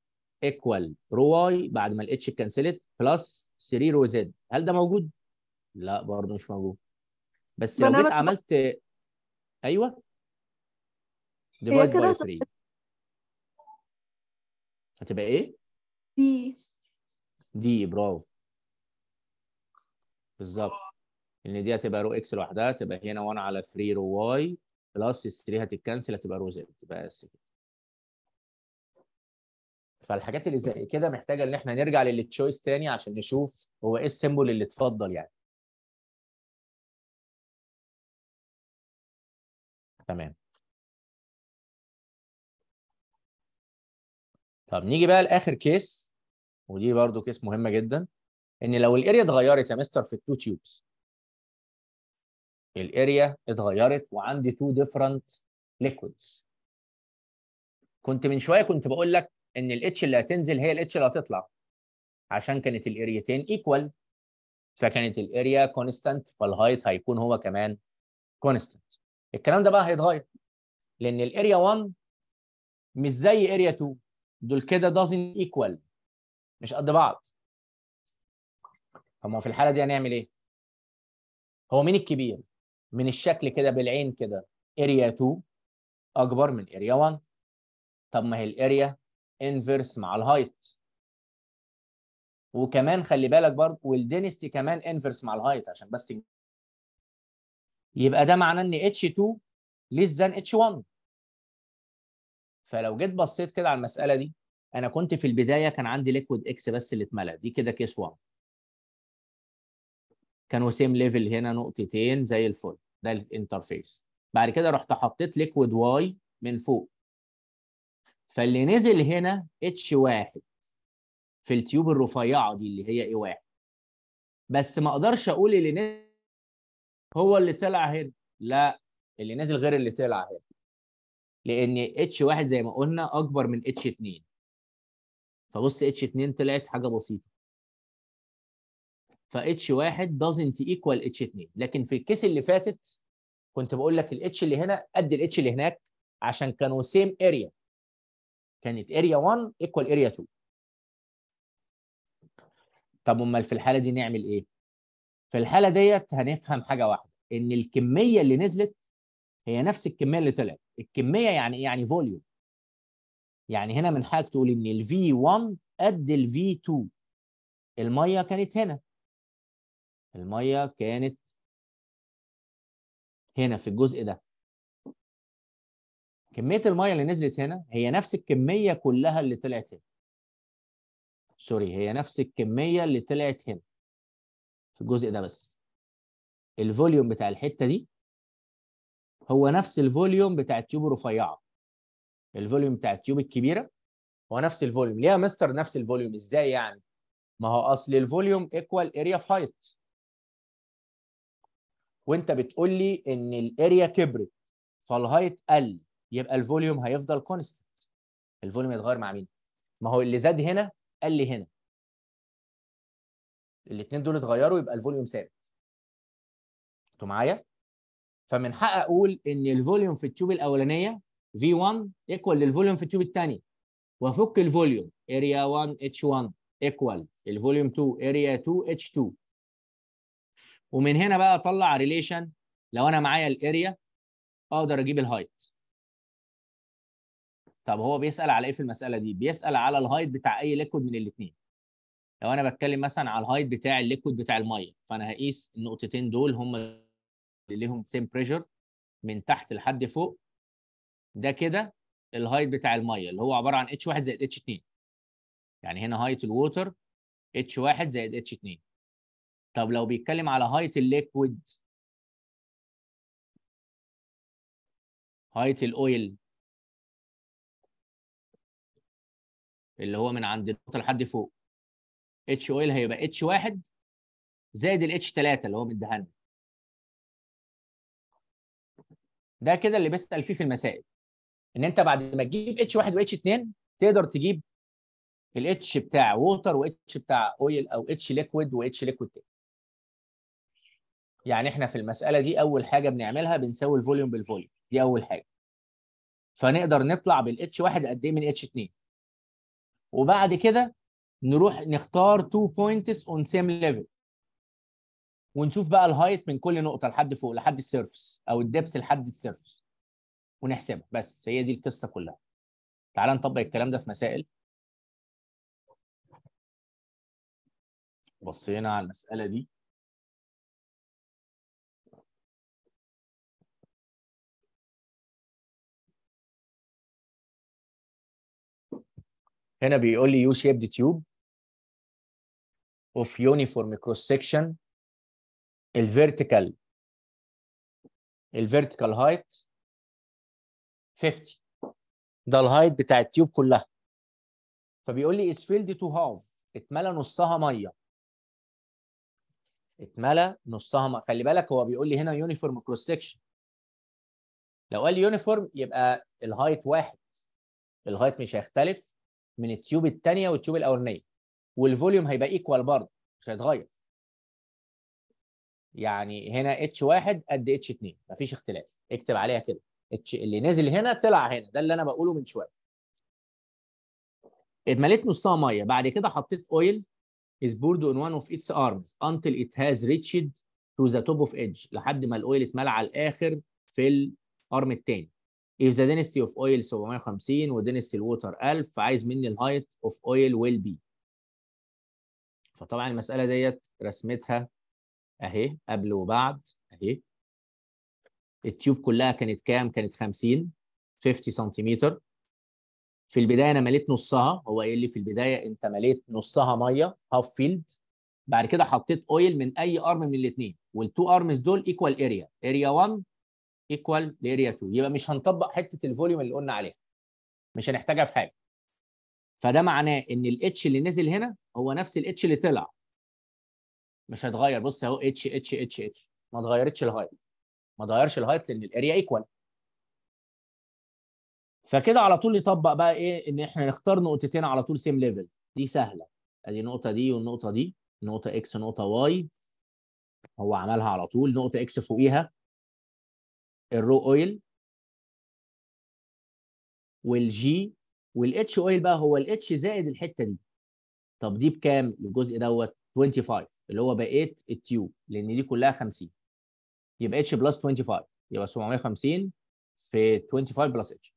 Speaker 3: ايكوال رو واي بعد ما الاتش اتكنسلت بلس 3 رو زد هل ده موجود؟ لا برضه مش موجود بس لو جيت عملت ايوه ديفايد باي 3 هتبقى ايه؟ دي دي برافو بالظبط ان دي هتبقى رو اكس لوحدها تبقى هنا 1 على 3 رو واي بلس 3 هتتكنسل هتبقى رو زد تبقى اس كده
Speaker 1: فالحاجات اللي زي كده محتاجه ان احنا نرجع للتشويس تاني عشان نشوف هو ايه السيمبل اللي اتفضل يعني تمام طب نيجي بقى لاخر كيس ودي برضو كيس
Speaker 3: مهمه جدا ان لو الاريا اتغيرت يا مستر في التو تيوبس الاريا اتغيرت وعندي تو ديفرنت ليكويدز كنت من شويه كنت بقول لك ان الاتش اللي هتنزل هي الاتش اللي هتطلع عشان كانت الاريتين ايكوال فكانت الاريا كونستانت فالهايت هيكون هو كمان كونستانت الكلام ده بقى هيتغير لان الاريا 1
Speaker 1: مش زي اريا 2 دول كده دازن ايكوال مش قد بعض طب ما في الحاله دي هنعمل ايه؟ هو مين الكبير؟
Speaker 3: من الشكل كده بالعين كده اريا 2 اكبر من اريا 1 طب ما هي الاريا انفرس مع الهايت وكمان خلي بالك برضه والدينستي كمان انفرس مع الهايت عشان بس يبقى ده معناه ان اتش 2 ليس ذان اتش 1 فلو جيت بصيت كده على المسألة دي أنا كنت في البداية كان عندي ليكويد إكس بس اللي اتملى دي كده كيس 1 كانوا سيم ليفل هنا نقطتين زي الفل ده الانترفيس بعد كده رحت حطيت ليكويد واي من فوق فاللي نزل هنا اتش واحد في التيوب الرفيعه دي اللي هي اي واحد بس ما اقدرش اقول اللي نزل هو اللي طلع هنا لا اللي نازل غير اللي طلع هنا لان اتش 1 زي ما قلنا اكبر من اتش 2 فبص اتش 2 طلعت حاجه بسيطه ف اتش 1 doesn't equal اتش 2 لكن في الكيس اللي فاتت كنت بقول لك الاتش اللي هنا قد الاتش اللي هناك عشان كانوا سيم اريا كانت اريا 1 ايكوال اريا 2 طب امال في الحاله دي نعمل ايه في الحاله ديت هنفهم حاجه واحده ان الكميه اللي نزلت هي نفس الكميه اللي طلعت الكميه يعني ايه يعني فوليوم
Speaker 1: يعني هنا من حاجة تقول ان الفي 1 قد الفي 2 الميه كانت هنا الميه كانت هنا في الجزء ده كميه الميه اللي نزلت هنا هي نفس الكميه كلها اللي طلعت هنا سوري هي نفس
Speaker 3: الكميه اللي طلعت هنا في الجزء ده بس الفوليوم بتاع الحته دي هو نفس الفوليوم بتاع التيوب الرفيعه الفوليوم بتاع التيوب الكبيره هو نفس الفوليوم ليه يا مستر نفس الفوليوم ازاي يعني ما هو اصل الفوليوم ايكوال اريا في هايت وانت بتقول لي ان الاريا كبرت فالهايت قل يبقى الفوليوم هيفضل كونستنت
Speaker 1: الفوليوم يتغير مع مين ما هو اللي زاد هنا قل هنا الاثنين دول اتغيروا يبقى الفوليوم ثابت انتوا معايا
Speaker 3: فمن حق اقول ان الفوليوم في التيوب الاولانيه V1 ايكوال للفوليوم في التيوب الثاني وافك الفوليوم اريا 1 H1 ايكوال الفوليوم 2 اريا 2 H2 ومن هنا بقى اطلع ريليشن لو انا معايا الاريا اقدر اجيب الهايت طب هو بيسال على ايه في المساله دي بيسال على الهايت بتاع اي ليكويد من الاثنين لو انا بتكلم مثلا على الهايت بتاع الليكويد بتاع الميه فانا هقيس النقطتين دول هم اللي ليهم سيم بريشر من تحت لحد فوق ده كده الهايت بتاع الميه اللي هو عباره عن اتش 1 زائد اتش 2 يعني هنا هايت الووتر
Speaker 1: اتش 1 زائد اتش 2 طب لو بيتكلم على هايت الليكويد هايت الاويل اللي هو من عند النقطه لحد فوق اتش او ال هيبقى اتش 1 زائد الاتش 3 اللي هو مديها لنا ده كده اللي بيسال فيه في المسائل ان انت بعد ما
Speaker 3: تجيب اتش 1 واتش 2 تقدر تجيب الاتش بتاع ووتر واتش بتاع اويل او اتش ليكويد واتش ليكويد تاني يعني احنا في المساله دي اول حاجه بنعملها بنساوي الفوليوم بالفوليوم دي اول حاجه فنقدر نطلع بالاتش 1 قد ايه من اتش 2 وبعد كده نروح نختار تو بوينتس اون سيم ليفل ونشوف بقى الهايت من كل نقطه لحد فوق
Speaker 1: لحد السيرفس او الدبس لحد السيرفس ونحسبها بس هي دي القصه كلها تعال نطبق الكلام ده في مسائل بصينا على المساله دي هنا بيقول لي يو شيبد تيوب of uniform cross section ال vertical ال vertical height 50 ده
Speaker 3: الهايت بتاع التيوب كلها فبيقول لي is filled to half اتملى نصها ميه اتملى نصها ميه خلي بالك هو بيقول لي هنا uniform cross section لو قال يونيفورم يبقى الهايت واحد الهايت مش هيختلف من التيوب الثانيه والتيوب الاولانيه والفوليوم هيبقى ايكوال برضه مش هيتغير يعني هنا اتش 1 قد اتش 2 مفيش اختلاف اكتب عليها كده اتش اللي نزل هنا طلع هنا ده اللي انا بقوله من شويه اتمليت نصها ميه بعد كده حطيت اويل is poured on one of its arms until it has reached to the top of edge لحد ما الاويل اتملى على الاخر في الارم الثاني if the density of oil 750 ودنسي الووتر 1000 فعايز مني الهايت اوف اويل ويل بي فطبعا المساله ديت رسمتها اهي قبل وبعد اهي التيوب كلها كانت كام كانت 50 50 سنتيمتر في البدايه انا مليت نصها هو قايل لي في البدايه انت مليت نصها ميه هاف فيلد بعد كده حطيت اويل من اي ارم من الاثنين والتو ارمز دول ايكوال اريا اريا 1 ايكوال لاريا 2 يبقى مش هنطبق حته الفوليوم اللي قلنا عليها مش هنحتاجها في حاجه فده معناه ان الاتش اللي نزل هنا هو نفس الاتش اللي
Speaker 1: طلع مش هيتغير بص اهو اتش اتش اتش اتش ما اتغيرتش الهايت ما اتغيرش الهايت لان الاريا ايكوال فكده على طول
Speaker 3: يطبق بقى ايه ان احنا نختار نقطتين على طول سيم ليفل دي سهله ادي النقطه دي والنقطه
Speaker 1: دي نقطه اكس نقطه واي هو عملها على طول نقطه اكس فوقيها الرو اويل والجي والاتش اويل بقى هو الاتش زائد الحته دي طب دي بكام الجزء
Speaker 3: دوت 25 اللي هو بقيه التيوب لان دي كلها 50 يبقى اتش بلس 25 يبقى 750 في 25 بلس اتش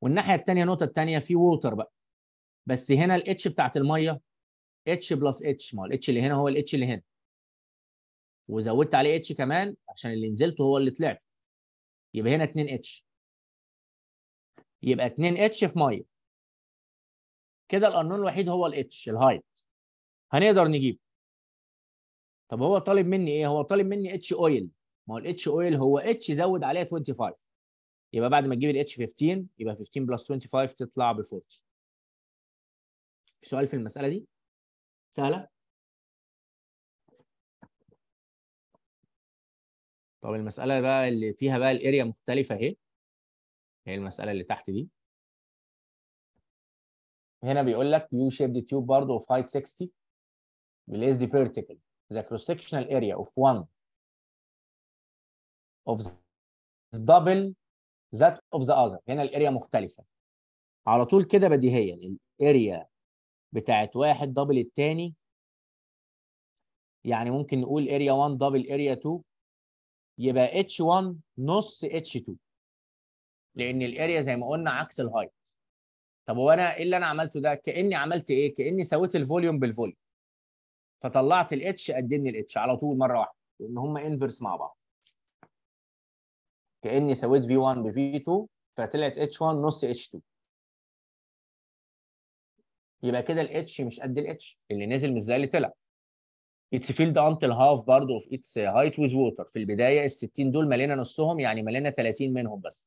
Speaker 3: والناحيه الثانيه النقطه الثانيه في ووتر بقى بس هنا الاتش بتاعت الميه اتش بلس اتش ما هو الاتش اللي هنا هو الاتش اللي هنا وزودت عليه اتش كمان عشان اللي
Speaker 1: نزلته هو اللي طلعت يبقى هنا 2 اتش يبقى 2 اتش في ميه كده القانون الوحيد هو الاتش الهايت
Speaker 3: هنقدر نجيبه طب هو طالب مني ايه هو طالب مني اتش اويل ما هو الاتش اويل هو اتش زود عليه 25 يبقى بعد ما تجيب الاتش 15 يبقى 15 بلس
Speaker 1: 25 تطلع ب 40 سؤال في المساله دي سهله طب المساله بقى اللي فيها بقى الاريا مختلفه اهي هي المساله اللي تحت دي هنا بيقول لك يو دي تيوب برضه اوف هايت 60 بليز دي فيرتيكال ذا كروس سكشنال اريا اوف 1 اوف دبل ذات اوف ذا اذر هنا الاريا مختلفه
Speaker 3: على طول كده بديهيا الاريا بتاعت واحد دبل الثاني يعني ممكن نقول اريا 1 دبل اريا 2 يبقى اتش 1 نص اتش 2 لان الاريا زي ما قلنا عكس الهايت طب هو انا ايه اللي انا عملته ده كاني عملت ايه كاني سويت الفوليوم بالفوليوم فطلعت الاتش قدمني الاتش على طول مره واحده لان هم انفرس مع بعض
Speaker 1: كاني سويت في 1 بفي 2 فطلعت اتش 1 نص اتش 2 يبقى كده الاتش مش قد الاتش اللي نزل مش زي
Speaker 3: اللي طلع اتس فيلد انتل هاف برضه اتس هايت ويز ووتر في البدايه ال 60 دول ملينا نصهم يعني ملينا 30 منهم بس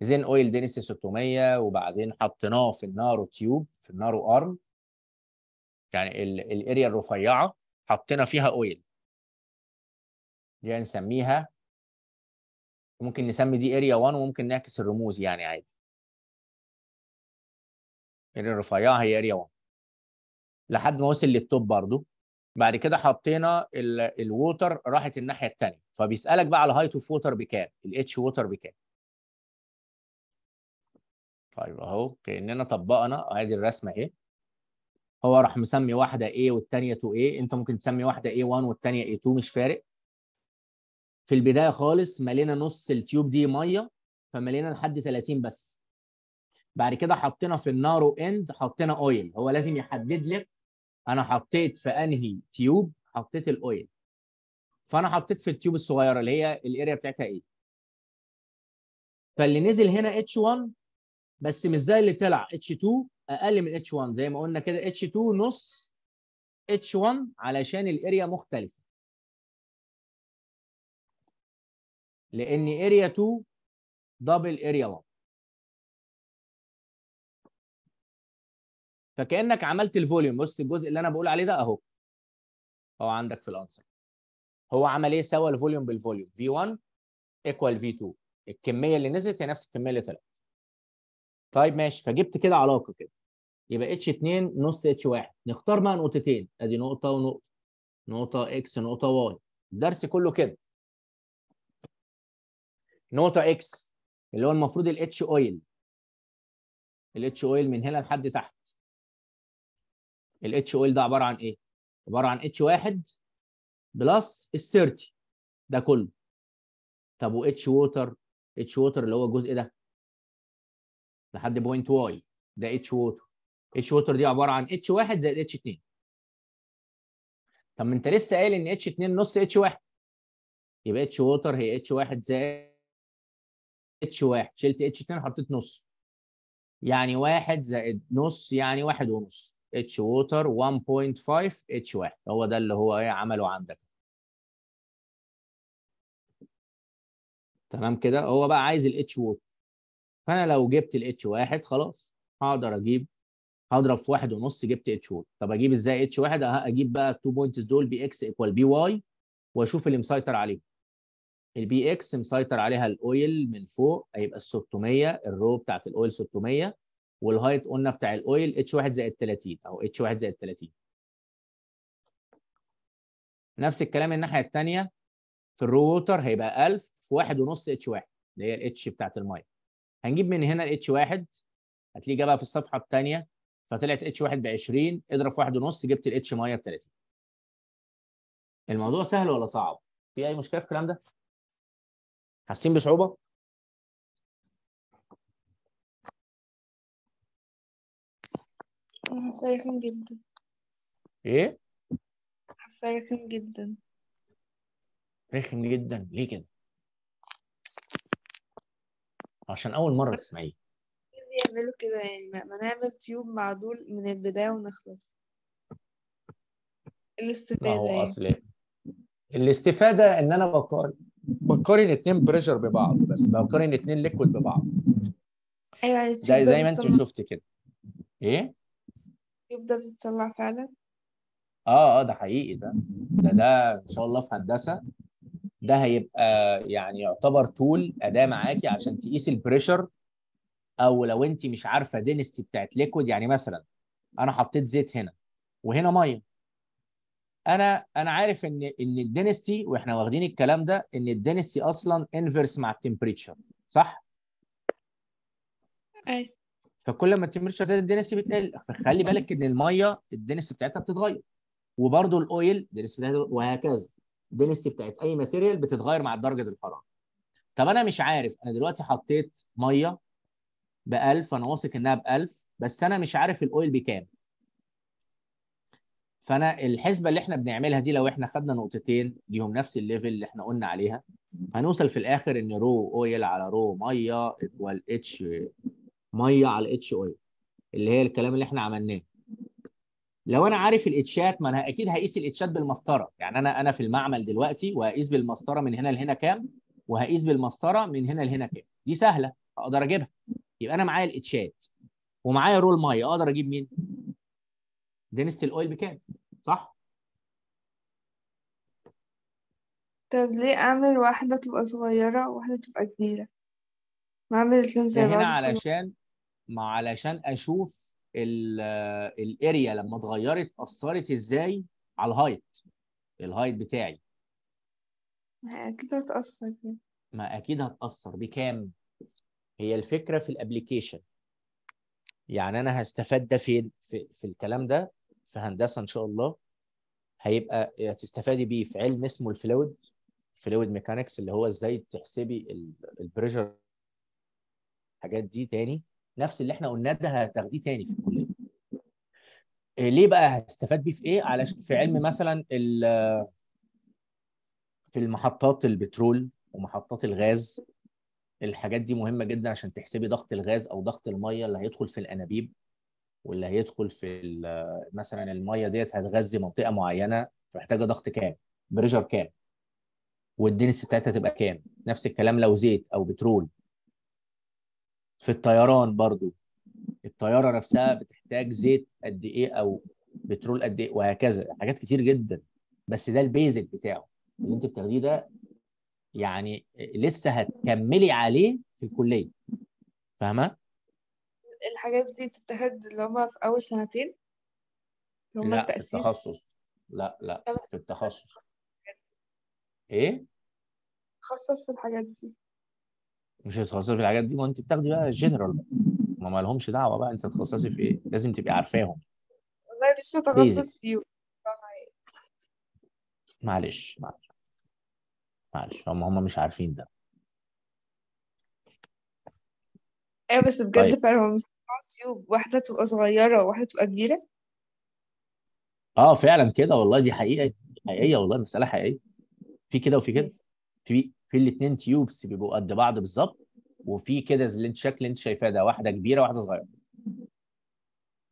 Speaker 3: زين اويل دينيس 600 وبعدين حطيناه في النارو تيوب في النارو ارم يعني
Speaker 1: الاريا الرفيعه حطينا فيها اويل دي يعني نسميها ممكن نسمي دي اريا 1 وممكن نعكس الرموز يعني عادي الاريا الرفيعه هي اريا 1 لحد ما وصل
Speaker 3: للتوب برضو بعد كده حطينا الووتر راحت الناحيه الثانيه فبيسالك بقى على هايت اوف ووتر بكام الاتش ووتر بكام طيب اهو كاننا طبقنا ادي الرسمه اهي هو راح مسمي واحده A والثانيه 2A انت ممكن تسمي واحده A1 والثانيه A2 مش فارق في البدايه خالص ملينا نص التيوب دي ميه فملينا لحد 30 بس بعد كده حطينا في النارو اند حطينا اويل هو لازم يحدد لك انا حطيت في انهي تيوب حطيت الاويل فانا حطيت في التيوب الصغيره اللي هي الاريا بتاعتها ايه فاللي نزل هنا اتش 1 بس مش زي اللي طلع H2 اقل من H1 زي ما قلنا كده H2 نص
Speaker 1: H1 علشان الاريا مختلفه لان اريا 2 دبل اريا 1 فكانك عملت الفوليوم بص الجزء اللي انا بقول عليه ده اهو هو عندك في الانسر هو عمل ايه سوى الفوليوم بالفوليوم
Speaker 3: في 1 ايكوال في 2 الكميه اللي نزلت هي نفس الكميه اللي طلعت طيب ماشي فجبت كده علاقه كده يبقى اتش 2 نص اتش 1 نختار بقى نقطتين ادي نقطه ونقطه نقطه اكس نقطه واي الدرس كله كده
Speaker 1: نقطه اكس اللي هو المفروض الاتش اويل الاتش اويل من هنا لحد تحت الاتش اويل ده عباره عن ايه عباره عن اتش 1 بلس ال 30 ده كله طب واتش ووتر اتش ووتر اللي هو الجزء ده
Speaker 3: لحد بوينت واي ده اتش ووتر اتش ووتر دي عباره عن اتش 1 زائد اتش 2 طب ما انت لسه قايل ان اتش 2 نص اتش 1 يبقى اتش ووتر هي اتش 1 زائد اتش 1 شلت اتش 2 حطيت نص يعني واحد زائد نص يعني واحد ونص اتش ووتر 1.5
Speaker 1: اتش 1 هو ده اللي هو ايه عمله عندك تمام كده هو بقى عايز الاتش ووتر فانا لو جبت الاتش
Speaker 3: واحد خلاص هقدر اجيب هضرب في واحد ونص جبت اتش 1 طب اجيب ازاي اتش 1 أه، اجيب بقى التو بوينتس دول بي اكس ايكوال بي واي واشوف اللي مسيطر عليهم البي اكس مسيطر عليها الاويل من فوق هيبقى ال 600 الرو بتاعت الاويل 600 والهايت قلنا بتاع الاويل اتش 1 زائد 30 او اتش 1 زائد 30 نفس الكلام الناحيه الثانيه في الرو ووتر هيبقى 1000 في 1.5 اتش 1 اللي هي الاتش بتاعت الميه هنجيب من هنا الاتش 1 هتلاقيه جابها في الصفحه الثانيه فطلعت اتش 1 ب 20 اضرب في 1.5 جبت الاتش ميه
Speaker 1: ب 30 الموضوع سهل ولا صعب؟ في اي مشكله في الكلام ده؟ حاسين بصعوبه؟
Speaker 4: حاسه رخم جدا ايه؟ حاسه رخم جدا
Speaker 3: رخم جدا ليه كده؟ عشان اول مره تسمعيه
Speaker 5: يعملوا كده يعني ما نعمل تيوب معدول من البدايه ونخلص الاستفاده ما هو يعني. اصل
Speaker 3: الاستفاده ان انا بقارن بقارن اتنين بريشر ببعض بس بقارن اتنين ليكويد ببعض
Speaker 5: ايوه يعني زي زي ما انت
Speaker 3: شفت كده ايه
Speaker 5: يبدا ده فعلا
Speaker 3: اه اه ده حقيقي ده ده ده ان شاء الله في هندسه ده هيبقى يعني يعتبر تول اداه معاكي عشان تقيس البريشر او لو انت مش عارفه دينستي بتاعت ليكويد يعني مثلا انا حطيت زيت هنا وهنا ميه انا انا عارف ان ان الدينستي واحنا واخدين الكلام ده ان الدينستي اصلا انفرس مع التمبريتشر صح؟ ايوه فكل ما التمبريتشر زاد الدينستي بتقل فخلي بالك ان الميه الدينستي بتاعتها بتتغير وبرده الاويل الدينستي بتاعتها وهكذا الدنسيتي بتاعت اي ماتيريال بتتغير مع درجه الحراره طب انا مش عارف انا دلوقتي حطيت ميه ب 1000 انا واثق انها ب 1000 بس انا مش عارف الاويل بكام فانا الحسبه اللي احنا بنعملها دي لو احنا خدنا نقطتين ليهم نفس الليفل اللي احنا قلنا عليها هنوصل في الاخر ان رو اويل على رو ميه والاتش اتش ميه على اتش اويل اللي هي الكلام اللي احنا عملناه لو انا عارف الاتشات ما انا اكيد هقيس الاتشات بالمسطره يعني انا انا في المعمل دلوقتي وهقيس بالمسطره من هنا لهنا كام وهقيس بالمسطره من هنا لهنا كام دي سهله اقدر اجيبها يبقى انا معايا الاتشات ومعايا رول ميه اقدر اجيب مين دينست الاويل بكام صح
Speaker 5: طب ليه اعمل واحده تبقى صغيره وواحده تبقى كبيره ما اعمل الاثنين زي بعض هنا
Speaker 1: علشان
Speaker 3: ما علشان اشوف الاريا لما اتغيرت اثرت ازاي على الهايت الهايت بتاعي
Speaker 5: ما اكيد هتاثر
Speaker 3: ما اكيد هتاثر بكام هي الفكره في الابلكيشن يعني انا هستفاد ده فين في, في الكلام ده في هندسه ان شاء الله هيبقى هتستفادي بيه في علم اسمه الفلويد فلويد ميكانكس اللي هو ازاي تحسبي البريشر الحاجات دي تاني نفس اللي احنا قلناه ده هتاخديه تاني في الكليه آه، ليه بقى هستفاد بيه في ايه علشان في علم مثلا في المحطات البترول ومحطات الغاز الحاجات دي مهمه جدا عشان تحسبي ضغط الغاز او ضغط الميه اللي هيدخل في الانابيب واللي هيدخل في مثلا الميه ديت هتغذي منطقه معينه فمحتاجه ضغط كام بريشر كام والدنس بتاعتها تبقى كام نفس الكلام لو زيت او بترول في الطيران برضو الطياره نفسها بتحتاج زيت قد ايه او بترول قد ايه وهكذا حاجات كتير جدا بس ده البيزك بتاعه اللي انت بتاخديه ده يعني لسه هتكملي عليه في الكليه فاهمه
Speaker 5: الحاجات دي بتتاخد اللي هم في اول سنتين اللي لا التأسيس في
Speaker 3: التخصص لا لا في التخصص ايه
Speaker 5: تخصص في الحاجات دي إيه؟
Speaker 3: مش هتتخصصي في الحاجات دي ما انت بتاخدي بقى جنرال ما مالهمش دعوه بقى انت هتتخصصي في ايه لازم تبقي عارفاهم
Speaker 5: والله مش هتخصص فيهم
Speaker 3: معلش معلش معلش هم هم مش عارفين ده
Speaker 5: ايه بس بجد طيب. فعلا هم واحده تبقى صغيره وواحده تبقى كبيره
Speaker 3: اه فعلا كده والله دي حقيقه حقيقيه والله مساله حقيقيه في كده وفي كده في في الاثنين تيوبس بيبقوا قد بعض بالظبط وفي كده اللي انت شكل انت شايفاه ده واحده كبيره واحده صغيره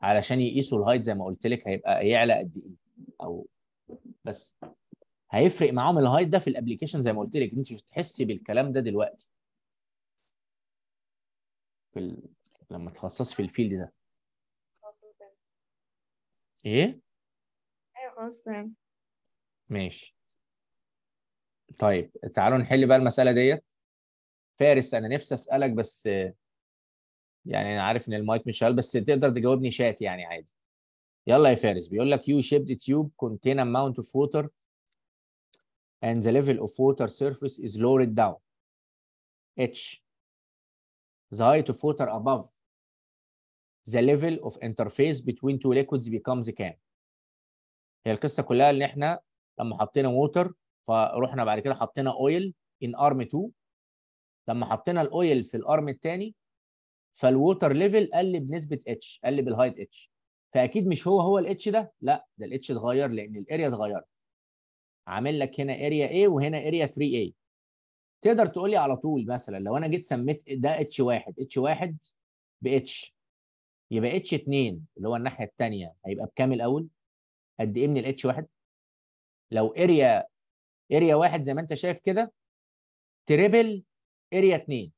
Speaker 3: علشان يقيسوا الهايت زي ما قلت لك هيبقى يعلى قد ايه او بس هيفرق معاهم الهايت ده في الابلكيشن زي ما قلت لك انت مش هتحسي بالكلام ده دلوقتي في ال... لما تخصصي في الفيلد ده خلاص ايه ايوه خلاص ماشي طيب تعالوا نحل بقى المساله ديت فارس انا نفسي اسالك بس يعني انا عارف ان المايك مش شغال بس تقدر تجاوبني شات يعني عادي يلا يا فارس بيقول لك يو شيبد تيوب كونتين amount of water and the level of water surface is lowered
Speaker 1: down اتش the height of water above the level of interface between two liquids becomes كام
Speaker 3: هي القصه كلها ان احنا لما حطينا ووتر فرحنا بعد كده حطينا اويل ان ارم 2 لما حطينا الاويل في الارم الثاني فالووتر ليفل قل بنسبه اتش قل بالهايت اتش فاكيد مش هو هو الاتش ده لا ده الاتش اتغير لان الاريا اتغيرت عامل لك هنا اريا A وهنا اريا 3A تقدر تقول لي على طول مثلا لو انا جيت سميت ده اتش 1 اتش 1 ب اتش يبقى اتش 2 اللي هو الناحيه الثانيه هيبقى بكام الاول؟ قد ايه من الاتش
Speaker 1: 1 لو اريا اريا واحد زي ما انت شايف كده تريبل اريا اتنين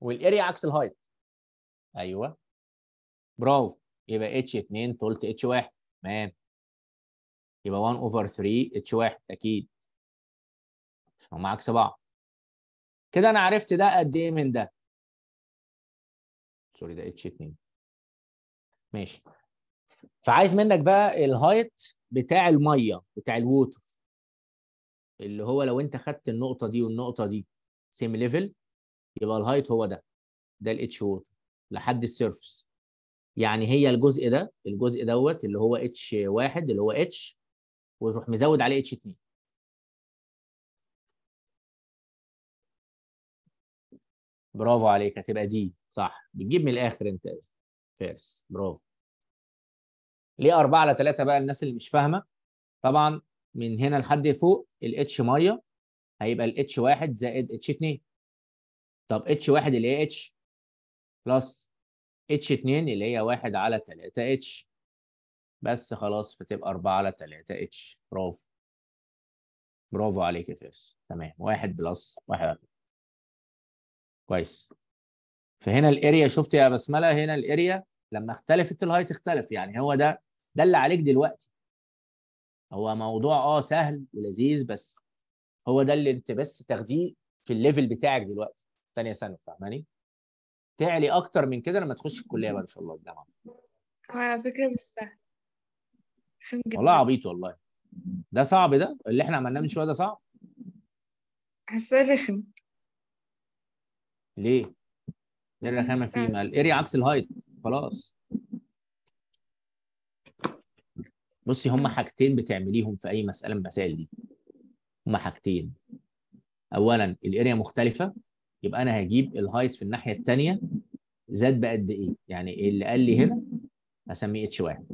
Speaker 1: والاريا عكس الهايت ايوه برافو يبقى اتش 2 طولت اتش 1 تمام يبقى 1 اوفر 3 اتش 1 اكيد عشان هم عكس بعض كده انا عرفت ده قد ايه من ده سوري ده اتش 2 ماشي فعايز منك
Speaker 3: بقى الهايت بتاع الميه بتاع الووتر اللي هو لو انت خدت النقطه دي والنقطه دي سيم ليفل يبقى الهايت هو ده ده الاتش ووتر لحد السيرفس يعني هي الجزء ده الجزء دوت اللي هو اتش
Speaker 1: واحد اللي هو اتش وتروح مزود عليه اتش 2 برافو عليك هتبقى دي صح بتجيب من الاخر انت فارس برافو ليه 4 على
Speaker 3: 3 بقى الناس اللي مش فاهمه طبعا من هنا لحد فوق الاتش ميه هيبقى الاتش 1 زائد اتش 2 طب اتش 1 اللي هي اتش بلس اتش 2 اللي هي 1 على 3 اتش بس
Speaker 1: خلاص فتبقى 4 على 3 اتش برافو برافو عليك يا فارس تمام 1 بلس 1 كويس فهنا
Speaker 3: الاريا شفت يا بسمله هنا الاريا لما اختلفت الهايت اختلف يعني هو ده ده اللي عليك دلوقتي هو موضوع اه سهل ولذيذ بس هو ده اللي انت بس تاخديه في الليفل بتاعك دلوقتي ثانيه ثانوي فاهماني؟ تعلي اكتر من كده لما تخش الكليه بقى ان شاء الله الجامعه
Speaker 5: على فكره مش سهل
Speaker 4: والله
Speaker 3: عبيط والله ده صعب ده اللي احنا عملناه من شويه ده صعب
Speaker 4: حاسه رخم
Speaker 3: ليه؟ ايه الرخامه فيه مال اري عكس الهايت خلاص بصي هما حاجتين بتعمليهم في اي مساله من المسائل دي هما حاجتين اولا الاريا مختلفه يبقى انا هجيب الهايت في الناحيه الثانيه زاد بقد ايه يعني اللي قال لي هنا هسميه اتش 1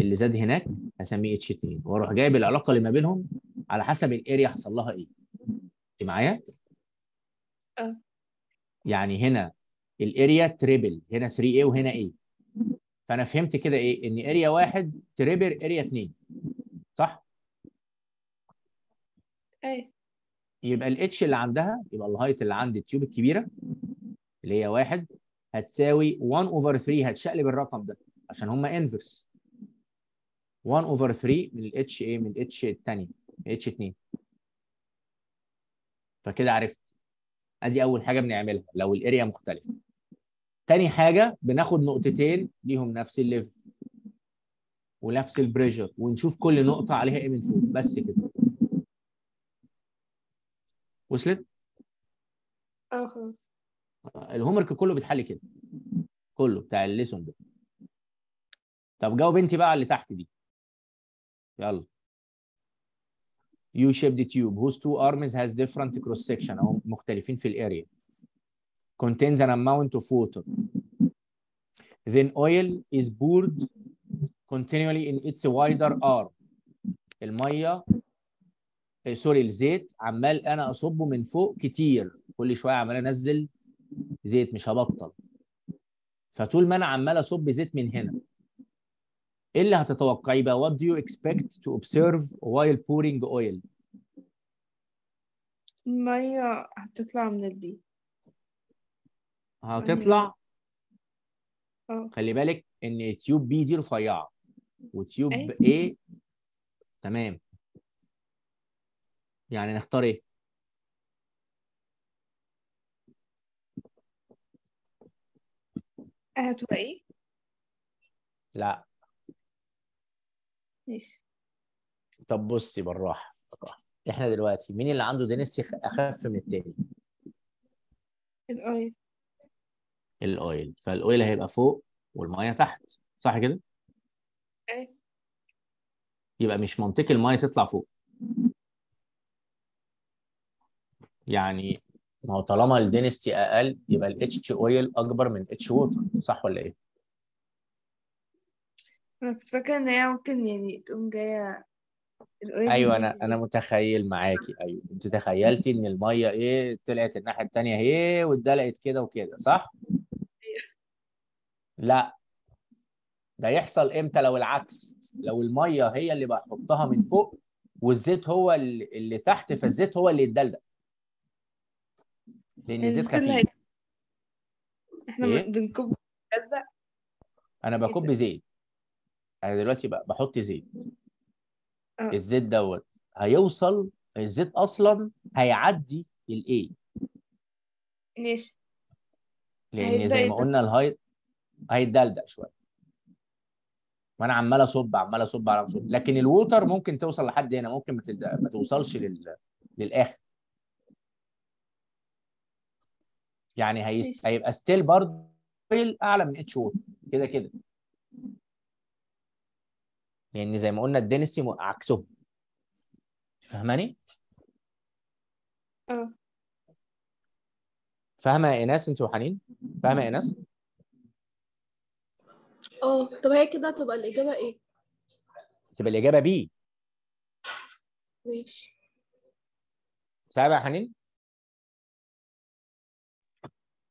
Speaker 3: اللي زاد هناك هسميه اتش 2 واروح جايب العلاقه اللي ما بينهم على حسب الاريا حصل لها ايه انت معايا اه يعني هنا الاريا تريبل هنا 3 a وهنا ايه فانا فهمت كده ايه ان اريا واحد تريبر اريا اتنين صح؟ ايه يبقى الاتش اللي عندها يبقى الهايت اللي عند التيوب الكبيره اللي هي واحد هتساوي 1 اوفر 3 هتشقلب الرقم ده عشان هما انفرس 1 اوفر 3 من الاتش ايه من الاتش الثانيه اتش 2 فكده عرفت ادي اول حاجه بنعملها لو الاريا مختلفه تاني حاجه بناخد نقطتين ليهم نفس الليفل ونفس البريشر ونشوف كل نقطه عليها ايه من فوق بس كده وصلت؟ اه خلاص الهوم ورك كله بيتحل كده كله بتاع الليسون ده طب جاوب انت بقى على اللي تحت دي يلا يو شيبد تيوب هوز تو ارمز هاز ديفرنت كروس سيكشن او مختلفين في الاريا contains an amount of water. Then oil is poured continually in its wider arm. الميه سوري آه، الزيت عمال انا اصبه من فوق كتير كل شويه عمال انزل زيت مش هبطل فطول ما انا عمال اصب زيت من هنا ايه اللي هتتوقعي بقى what do you expect to observe while pouring oil
Speaker 5: الميه هتطلع من البيت
Speaker 3: هتطلع اه خلي بالك ان تيوب بي دي رفيعه وتيوب اي أيوة. تمام يعني نختار ايه؟
Speaker 5: هتبقى ايه؟ لا ماشي
Speaker 3: طب بصي بالراحه احنا دلوقتي مين اللي عنده دينستي اخف من التاني؟ الاي الاويل فالاويل هيبقى فوق والميه تحت صح كده؟ ايه يبقى مش منطقي الميه تطلع فوق يعني ما هو طالما الدينستي اقل يبقى الاتش اويل اكبر من اتش ووتر صح ولا ايه؟
Speaker 5: انا كنت فاكره ان هي ممكن يعني تقوم جايه ايوه انا
Speaker 3: انا متخيل معاكي ايوه انت تخيلتي ان الميه ايه طلعت الناحيه الثانيه ايه واتدلقت كده وكده صح؟ أيوة. لا ده يحصل امتى لو العكس لو الميه هي اللي بحطها من فوق والزيت هو اللي, اللي تحت فالزيت هو اللي يتدلق لان الزيت خفيف
Speaker 5: احنا إيه؟ بنكب
Speaker 3: انا بكب زيت انا دلوقتي بحط زيت أه. الزيت دوت هيوصل الزيت اصلا هيعدي الاي ليش لان زي ما قلنا الهاي هيتدلدق شويه وانا عمال اصب عمال اصب على اصب لكن الووتر ممكن توصل لحد هنا ممكن ما, ما توصلش لل... للاخر يعني هيست... هيبقى ستيل برضه اعلى من اتش ووتر كده كده لان يعني زي ما قلنا الدينستي عكسه فاهماني؟ اه فاهمه يا ايناس انت وحنين؟ فاهمه يا ايناس؟
Speaker 2: اه طب هي كده هتبقى الاجابه ايه؟
Speaker 1: تبقى الاجابه بي ماشي فاهمه يا حنين؟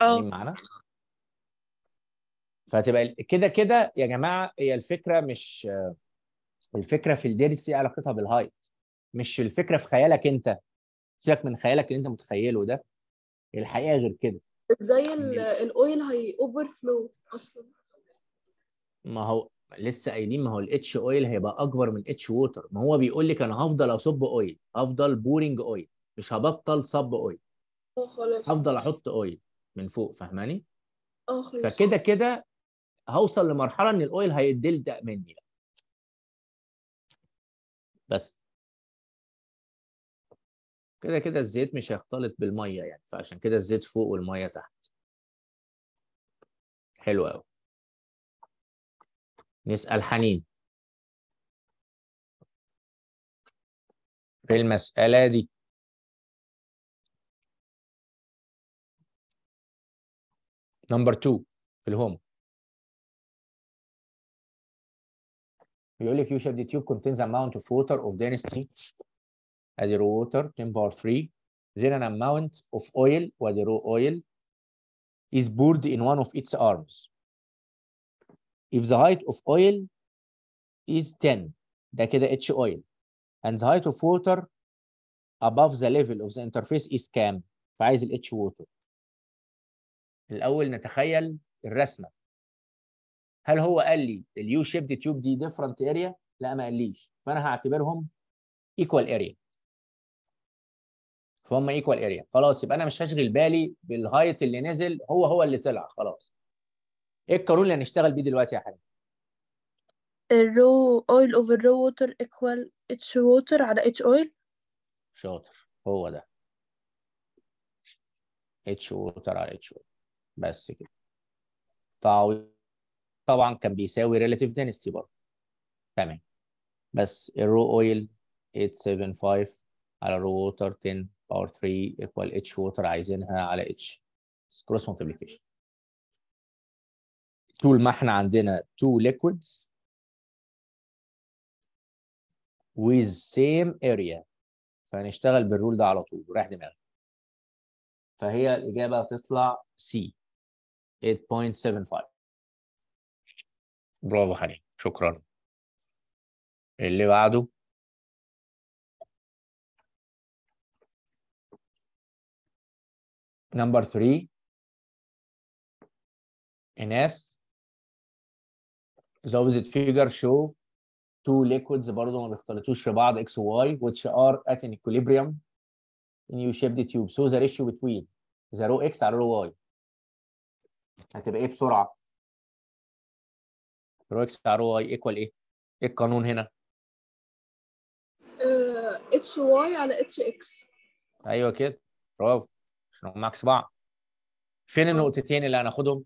Speaker 1: اه معانا؟
Speaker 3: فتبقى كده كده يا جماعه هي الفكره مش الفكره في الديرس ايه علاقتها بالهايت مش الفكره في خيالك انت سيبك من خيالك اللي انت متخيله ده الحقيقه غير كده
Speaker 2: ازاي الاويل هي اوفر
Speaker 4: فلو اصلا
Speaker 3: ما هو لسه قايلين ما هو الاتش اويل هيبقى اكبر من اتش ووتر ما هو بيقول لك انا هفضل اصب اويل هفضل بورنج اويل مش هبطل صب اويل
Speaker 2: اه خلاص هفضل احط
Speaker 3: اويل من فوق فاهماني
Speaker 2: اه خلاص
Speaker 1: فكده كده هوصل لمرحله ان الاويل هيدلدق مني بس كده كده الزيت مش هيختلط بالميه يعني فعشان كده الزيت فوق والميه تحت حلو قوي نسال حنين في المساله دي نمبر 2 في الهوم بيقول لك U shaped tube contains amount of water of density ادي رو water 10 bar 3
Speaker 3: then an amount of oil وادي رو oil is bored in one of its arms if the height of oil is 10 ده كده اتش oil and the height of water above the level of the interface is cam. كام the الاتش water الاول نتخيل الرسمه هل هو قال لي اليو شيبد تيوب دي ديفرنت اريا؟ لا ما قاليش فانا هعتبرهم ايكوال اريا فهم ايكوال اريا خلاص يبقى انا مش هشغل بالي بالهايت اللي نزل هو هو اللي طلع خلاص ايه القانون اللي هنشتغل بيه دلوقتي يا حبيبي
Speaker 2: الرو اويل اوفر رو ووتر ايكوال اتش ووتر على اتش اويل
Speaker 3: شاطر هو ده اتش ووتر على اتش اويل بس كده تعويض طبعا كان بيساوي relative density برضه تمام بس الرو اويل 875 على رو ووتر 10 باور 3
Speaker 1: ايكوال اتش ووتر عايزينها على اتش كروس مالتيبليكيشن طول ما احنا عندنا two liquids with same area فهنشتغل بالرول ده على طول رايح دماغي فهي الاجابه هتطلع C 8.75 برافو عليك شكرا اللي بعده نمبر 3 The opposite figure show two
Speaker 3: liquids برضه ما بيختلطوش في بعض x و which are at an equilibrium in U-shaped tube so the ratio between the rho x على rho y هتبقى ايه بسرعه رو اكس على رو واي ايكوال ايه؟ ايه القانون هنا؟
Speaker 4: اتش آه، واي على اتش اكس
Speaker 3: ايوه كده برافو عشان هم عكس بعض فين آه. النقطتين اللي هناخدهم؟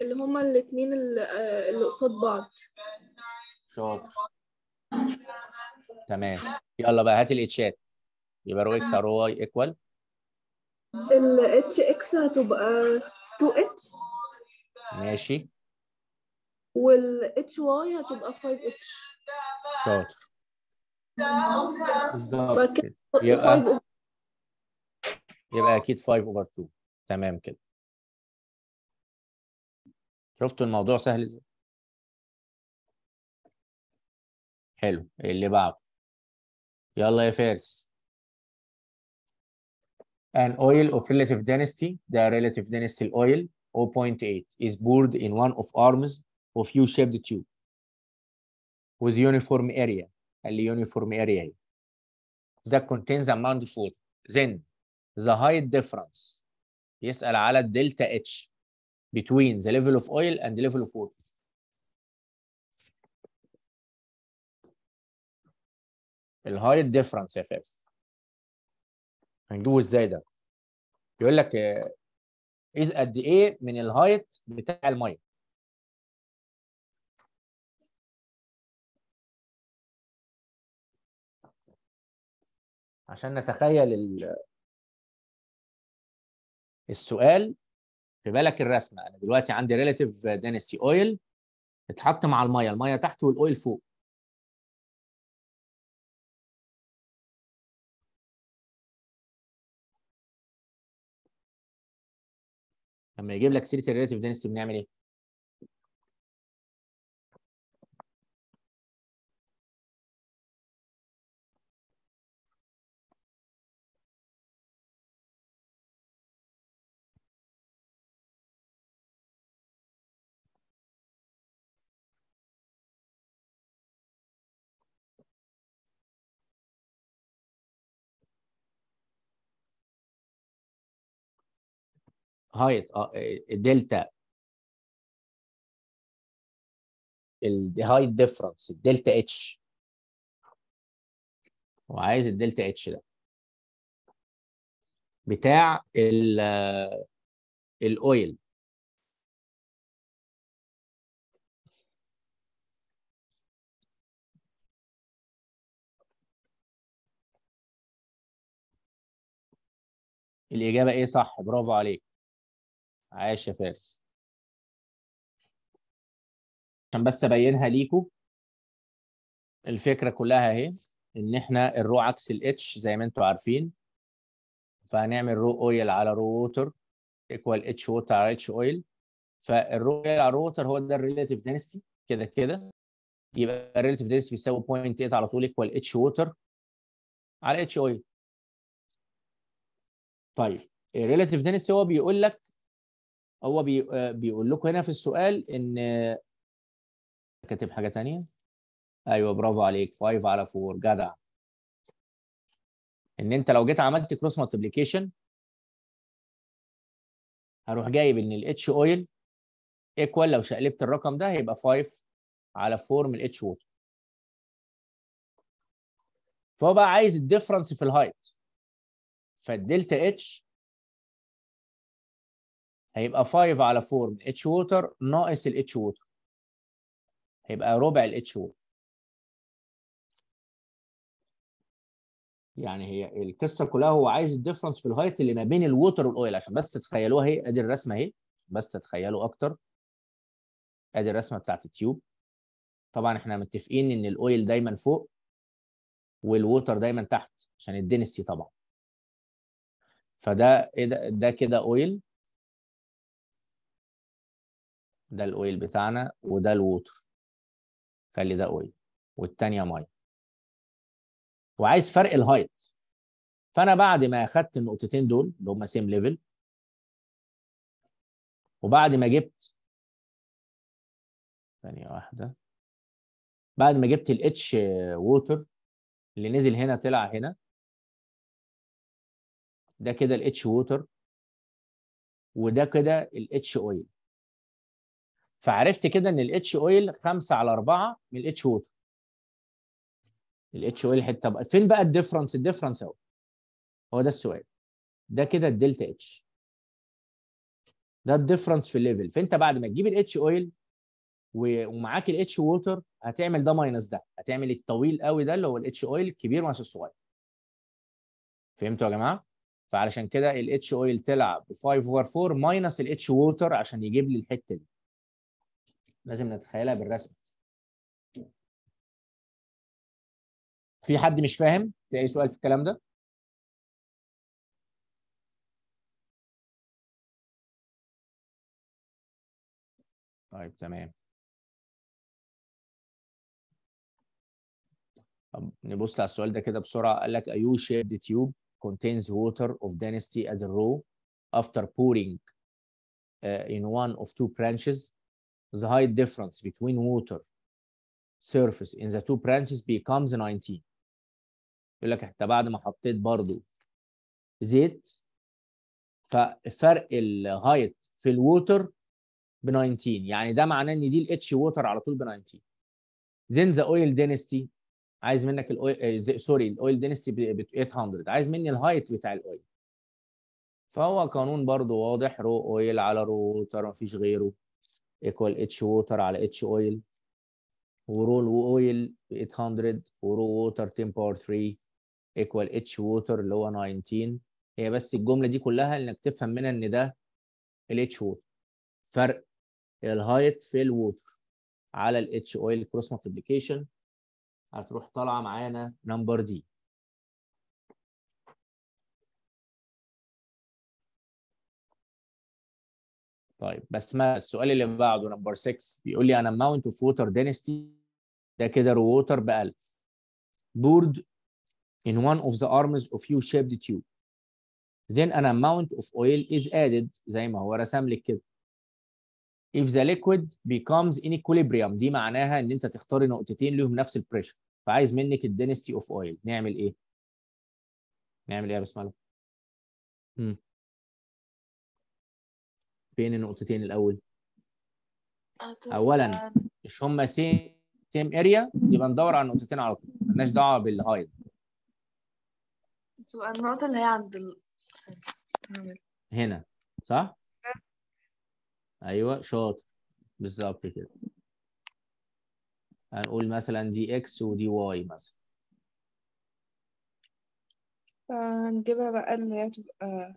Speaker 2: اللي هما الاثنين آه، اللي قصاد بعض
Speaker 3: شاطر تمام يلا بقى هات الاتشات يبقى رو اكس على رو واي ايكوال
Speaker 2: الاتش اكس هتبقى 2 اتش ماشي وال اتش واي هتبقى 5 اتش
Speaker 3: شاطر
Speaker 4: بالظبط يبقى
Speaker 1: يبقى اكيد 5 اوفر 2 تمام كده شفتوا الموضوع سهل ازاي حلو اللي بعده يلا يا فارس
Speaker 3: an oil of relative density the relative density oil 0.8 is poured in one of arms of U-shaped tube with uniform area uniform area that contains amount of water then the height difference يسأل على الدلتا اتش between the level
Speaker 1: of oil and the level of water الهايت ديفرنس يا فارس هنجيبه ازاي ده يقول لك اذ قد ايه من الهايت بتاع الميه عشان نتخيل السؤال في بالك الرسمه انا دلوقتي عندي ريليتيف دينستي اويل اتحط مع الميه الميه تحت والاويل فوق لما يجيب لك سيره الريليتيف دينستي بنعمل ايه هايت آه، دلتا الهايت ديفرنس الدلتا اتش وعايز الدلتا اتش ده بتاع الاويل الإجابة إيه صح برافو عليك عاش يا فارس عشان بس ابينها ليكم الفكره كلها اهي ان احنا الرو عكس الاتش زي ما انتم عارفين
Speaker 3: فهنعمل رو اويل على رو ووتر ايكوال اتش ووتر على اتش اويل فالرو اويل على رو ووتر هو ده الريليتيف دنستي كده كده يبقى الريليتيف دنستي بيساوي 0.8 على طول ايكوال اتش ووتر على اتش اويل طيب الريليتيف دنستي هو بيقول لك هو بي آه، بيقول لكم هنا في السؤال ان كاتب حاجه ثانيه ايوه برافو عليك
Speaker 1: 5 على 4 جدع ان انت لو جيت عملت كروس مالتيبليكيشن هروح جايب ان الاتش اويل ايكوال لو شقلبت الرقم ده هيبقى 5 على 4 من الاتش ووتر فهو بقى عايز الديفرنس في الهايت فالدلتا اتش هيبقى 5 على 4 من اتش ووتر ناقص الاتش ووتر هيبقى ربع الاتش ووتر يعني هي القصه كلها هو عايز الديفرنس
Speaker 3: في الهايت اللي ما بين الووتر والاويل عشان بس تتخيلوها اهي ادي الرسمه اهي بس تتخيلوا اكتر
Speaker 1: ادي الرسمه بتاعت التيوب طبعا احنا متفقين ان الاويل دايما فوق والووتر دايما تحت عشان الدينستي طبعا فده ايه ده كده اويل
Speaker 3: ده الاويل بتاعنا وده الووتر خلي ده اويل والثانيه مية
Speaker 1: وعايز فرق الهايت فانا بعد ما اخدت النقطتين دول اللي هم سيم ليفل وبعد ما جبت ثانية واحدة بعد ما جبت الاتش ووتر اللي نزل هنا طلع هنا ده كده الاتش ووتر وده كده الاتش اويل
Speaker 3: فعرفت كده ان الاتش اويل 5 على 4 من الاتش ووتر الاتش اويل حته بقى فين بقى الديفرنس الديفرنس اهو هو ده السؤال ده كده الدلتا اتش ده الديفرنس في الليفل فانت بعد ما تجيب الاتش اويل ومعاك الاتش ووتر هتعمل ده ماينس ده هتعمل الطويل قوي ده اللي هو الاتش اويل الكبير ماينس الصغير فهمتوا يا جماعه فعلشان كده الاتش اويل تلعب 5 اوفر 4 ماينس الاتش ووتر عشان يجيب لي الحته دي
Speaker 1: لازم نتخيلها بالرسم في حد مش فاهم في اي سؤال في الكلام ده طيب تمام طب نبص على السؤال ده كده بسرعه قال لك a شيب تيوب tube contains water of
Speaker 3: density at the row after pouring uh, in one of two branches the height difference between water surface in the two branches becomes 19 يقول لك حتى بعد ما حطيت برضو زيت ففرق الهايت في الووتر ب 19 يعني ده معناه ان دي الاتش ووتر على طول ب 19 then the oil density عايز منك الاويل سوري الاويل density ب 800 عايز مني الهايت بتاع الاويل فهو قانون برضو واضح رو اويل على رو ووتر مفيش غيره ايكوال اتش ووتر على اتش اويل ورول اويل 800 ورو ووتر 10 باور 3 ايكوال اتش ووتر اللي هو 19 هي بس الجمله دي كلها انك تفهم منها ان ده الاتش ووتر فرق الهايت في الووتر على الاتش اويل كروس مالتيبيكيشن هتروح
Speaker 1: طالعه معانا نمبر دي طيب بس ما السؤال اللي
Speaker 3: بعده نمبر 6 بيقول لي انا ماونت اوف ووتر دينستي ده كده رو ووتر ب 1000 بورد in one of the arms of u shaped tube then an amount of oil is added زي ما هو رسم لك كده if the liquid becomes in equilibrium دي معناها ان انت تختار نقطتين لهم نفس البريشر فعايز
Speaker 1: منك الدنسيتي اوف اويل نعمل ايه؟ نعمل ايه يا بسم الله؟ فين النقطتين الاول آه، اولا
Speaker 3: مش هما سيم اريا يبقى ندور على النقطتين على طول مالناش دعوه بالهايد
Speaker 5: تبقى النقطه اللي هي عند ال...
Speaker 3: هنا صح ايوه شاطر بالظبط كده هنقول مثلا دي اكس ودي واي
Speaker 1: مثلا
Speaker 5: هنجيبها آه، بقى اللي هي تبقى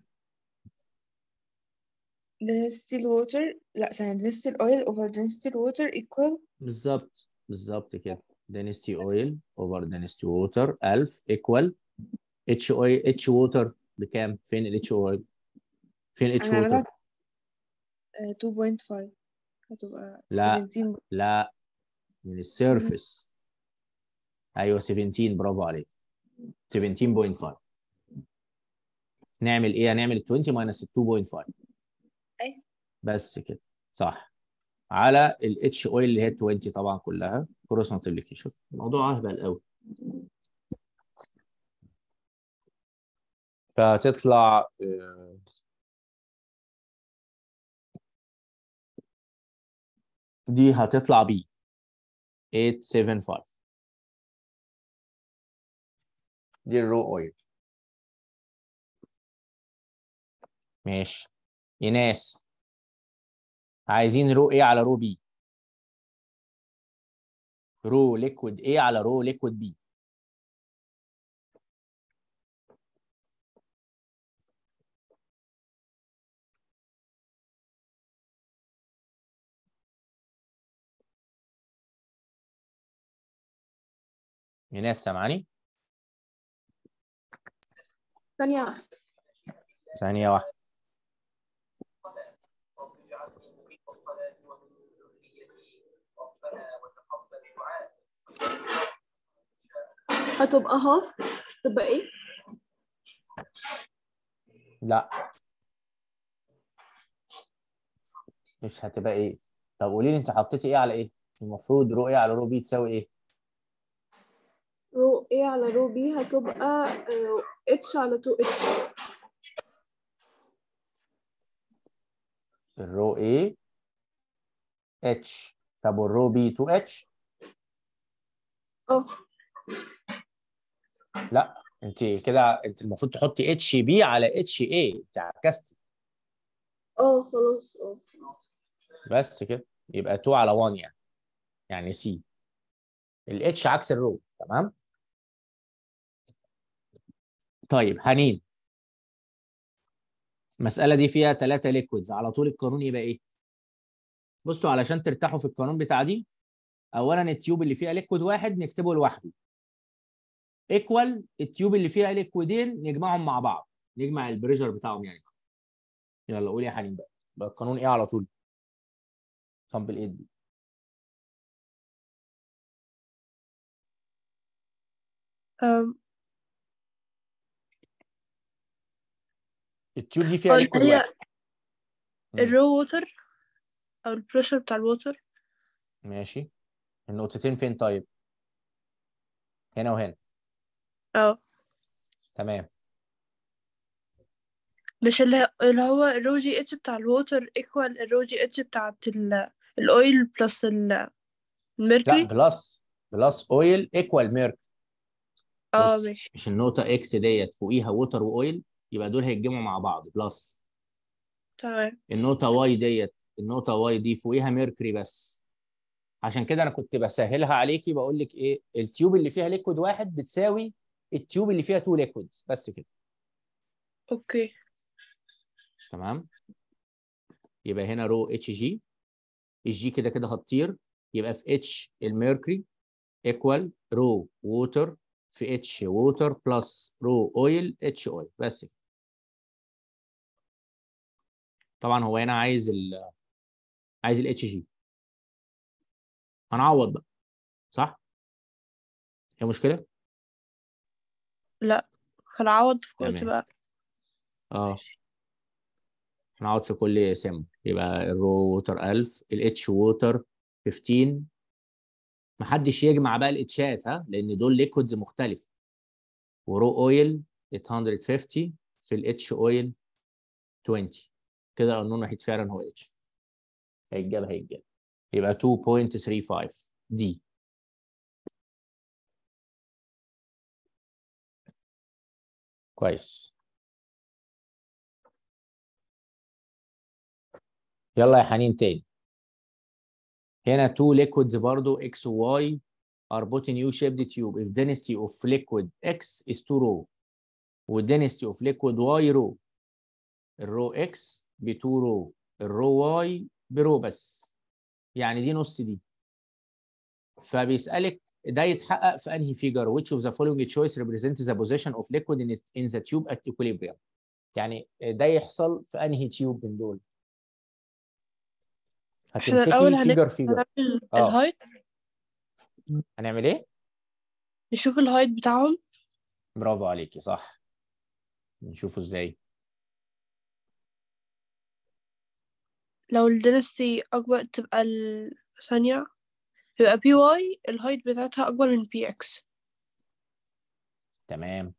Speaker 5: density water لا ثانية density oil over density water equal
Speaker 3: بالظبط بالظبط كده density oil over density water 1000 equal اتش oil اتش water بكام؟ فين الاتش oil؟ فين الاتش water؟ 2.5
Speaker 5: آه، هتبقى لا 17.
Speaker 3: لا من السيرفيس ايوه 17 برافو عليك 17.5 نعمل ايه؟ هنعمل 20 ماينس 2.5 بس كده صح على الاتش اويل اللي هي 20 طبعا كلها كروس نوتيفيكيشن الموضوع اهبل قوي
Speaker 1: فتطلع آه، دي هتطلع ب 875 دي الرو اويل ماشي ايناس عايزين رو ايه على رو بي رو ليكويد ايه على رو ليكويد بي ايناس سامعاني
Speaker 4: ثانية واحدة
Speaker 3: ثانية واحدة
Speaker 2: هتبقى هاف تبقى ايه؟
Speaker 3: لا مش هتبقى ايه؟ طب قولي لي انت حطيتي ايه على ايه؟ المفروض رو ايه على رو بي تساوي ايه؟
Speaker 2: رو ايه على رو بي هتبقى اتش آه، على 2 اتش
Speaker 3: الرو ايه اتش طب والرو بي 2 اتش؟ اه لا انت كده انت المفروض تحطي اتش بي على اتش اي انت عكستي
Speaker 2: اه خلاص اه
Speaker 3: بس كده
Speaker 1: يبقى 2 على 1 يعني يعني سي الاتش عكس الرو تمام طيب حنين المسألة دي فيها ثلاثة ليكويدز على طول القانون يبقى ايه؟ بصوا
Speaker 3: علشان ترتاحوا في القانون بتاع دي أولا التيوب اللي فيها ليكويد واحد نكتبه لوحده ايكوال التيوب اللي فيها ليكويدين نجمعهم مع بعض نجمع البريشر
Speaker 1: بتاعهم يعني يلا قول يا حنين بقى بقى القانون ايه على طول طب الايد دي
Speaker 2: التيوب دي فيها ليكويد الرو ووتر او البريشر
Speaker 4: بتاع الووتر
Speaker 3: ماشي النقطتين فين طيب هنا وهنا اه تمام
Speaker 2: مش اللي هو الرو جي اتش بتاع الووتر ايكوال الرو جي اتش بتاعت الاويل بلس الميركوري
Speaker 3: لا بلس بلس اويل ايكوال ميرك اه ماشي مش النقطه اكس ديت فوقيها ووتر واويل يبقى دول هيتجمعوا مع بعض بلس تمام النقطه واي ديت النقطه واي دي فوقيها ميركوري بس عشان كده انا كنت بسهلها عليكي بقول لك ايه التيوب اللي فيها ليكويد واحد بتساوي التيوب اللي فيها تو ليكويدز بس كده اوكي تمام يبقى هنا رو اتش جي الجي كده كده هتطير يبقى في اتش الميركري ايكوال رو ووتر في اتش ووتر بلس رو اويل اتش اويل بس
Speaker 1: طبعا هو هنا عايز ال عايز الاتش جي هنعوض بقى صح؟ هي مشكله؟
Speaker 4: لا هنعوض في كل تمام بقى
Speaker 3: اه هنعوض في كل سم يبقى الرو ووتر 1000 الاتش ووتر 15 محدش يجمع بقى الاتشات ها لان دول ليكويدز مختلف ورو اويل 850 في الاتش اويل
Speaker 1: 20 كده النون الوحيد فعلا هو اتش هيتجاب هيتجاب يبقى 2.35 دي كويس يلا يا حنين تاني هنا تو ليكويدز برضو اكس وواي ار put in U shaped tube if
Speaker 3: density of liquid X is 2 rho و density of liquid Y rho الرو X ب 2 rho الرو Y برو بس يعني دي نص دي فبيسألك ده يتحقق في انهي فيجر which of the following choice represents the position of liquid in, in the tube at equilibrium يعني ده يحصل في انهي تيوب من دول هتمسكي فيجر فيجر الهايت هنعمل ايه
Speaker 2: نشوف الهايت بتاعهم
Speaker 3: برافو عليكي صح نشوفه ازاي
Speaker 2: لو الدنستي اكبر تبقى الثانيه يبقى بي واي الهايت بتاعتها اكبر من بي اكس
Speaker 3: تمام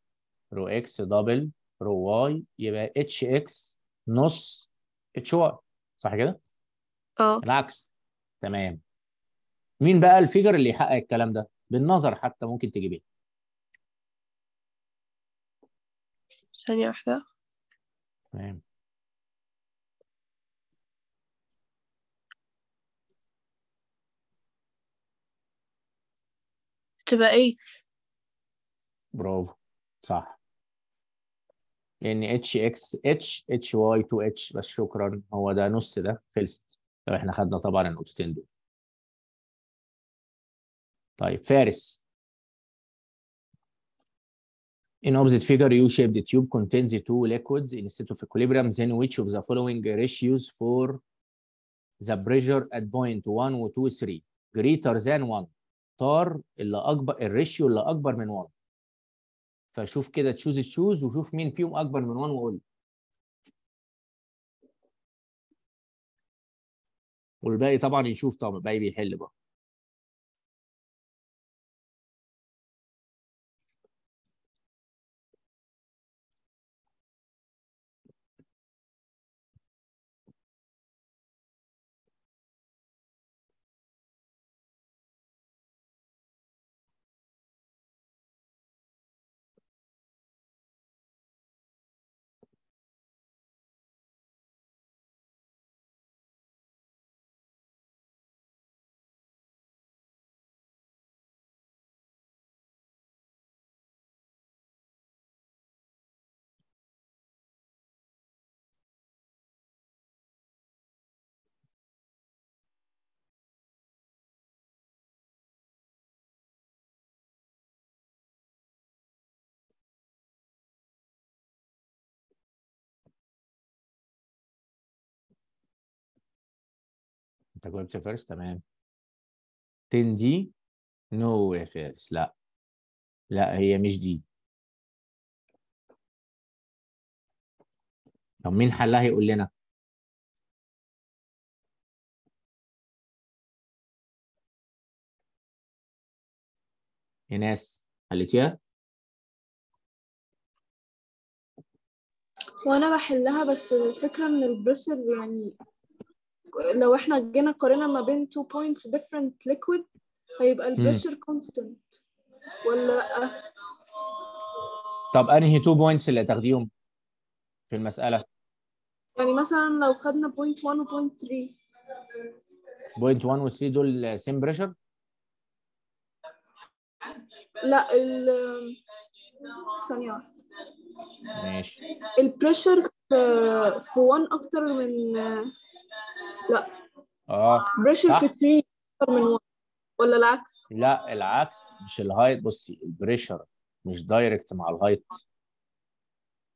Speaker 3: رو اكس دبل رو واي يبقى اتش اكس نص اتش واي صح كده؟ اه العكس تمام مين بقى الفيجر اللي يحقق الكلام ده؟ بالنظر حتى ممكن تجيبيه
Speaker 4: ثانية واحدة تمام
Speaker 2: تبقى ايه
Speaker 3: برافو صح لان اتش اكس
Speaker 1: اتش اتش واي 2 اتش بس شكرا هو ده نص ده خلصت لو احنا خدنا طبعا النقطتين دول طيب فارس In opposite figure, U-shaped tube contains the two liquids in a
Speaker 3: state of equilibrium. Then which of the following ratios for the pressure at point 1 2, 3 greater than 1 اختار اللي اكبر الريشيو اللي اكبر
Speaker 1: من 1 فشوف كده تشوز تشوز وشوف مين فيهم اكبر من 1 وقول والباقي طبعا يشوف طبعا الباقي بيحل بقى محتاج ويب سيرفرز تمام 10 دي نو فارس لا لا هي مش دي طب مين حلها يقول لنا يا ناس حلتيها
Speaker 4: وانا
Speaker 2: بحلها بس الفكره ان البروسر يعني لو احنا جينا قارنا ما بين two points different liquid هيبقى البريشر كونستنت ولا لا آه.
Speaker 3: طب انهي تو بوينتس اللي هتاخديهم في المساله
Speaker 2: يعني مثلا لو خدنا بوينت 1 وبوينت 3
Speaker 3: بوينت 1 و 3 دول سيم بريشر
Speaker 2: لا ال ثانيه واحده ماشي البريشر آه، في 1 اكتر من آه، لا اه بريشر في 3 اكتر من 1 ولا العكس؟
Speaker 3: لا العكس مش الهايت بصي البريشر مش دايركت مع الهايت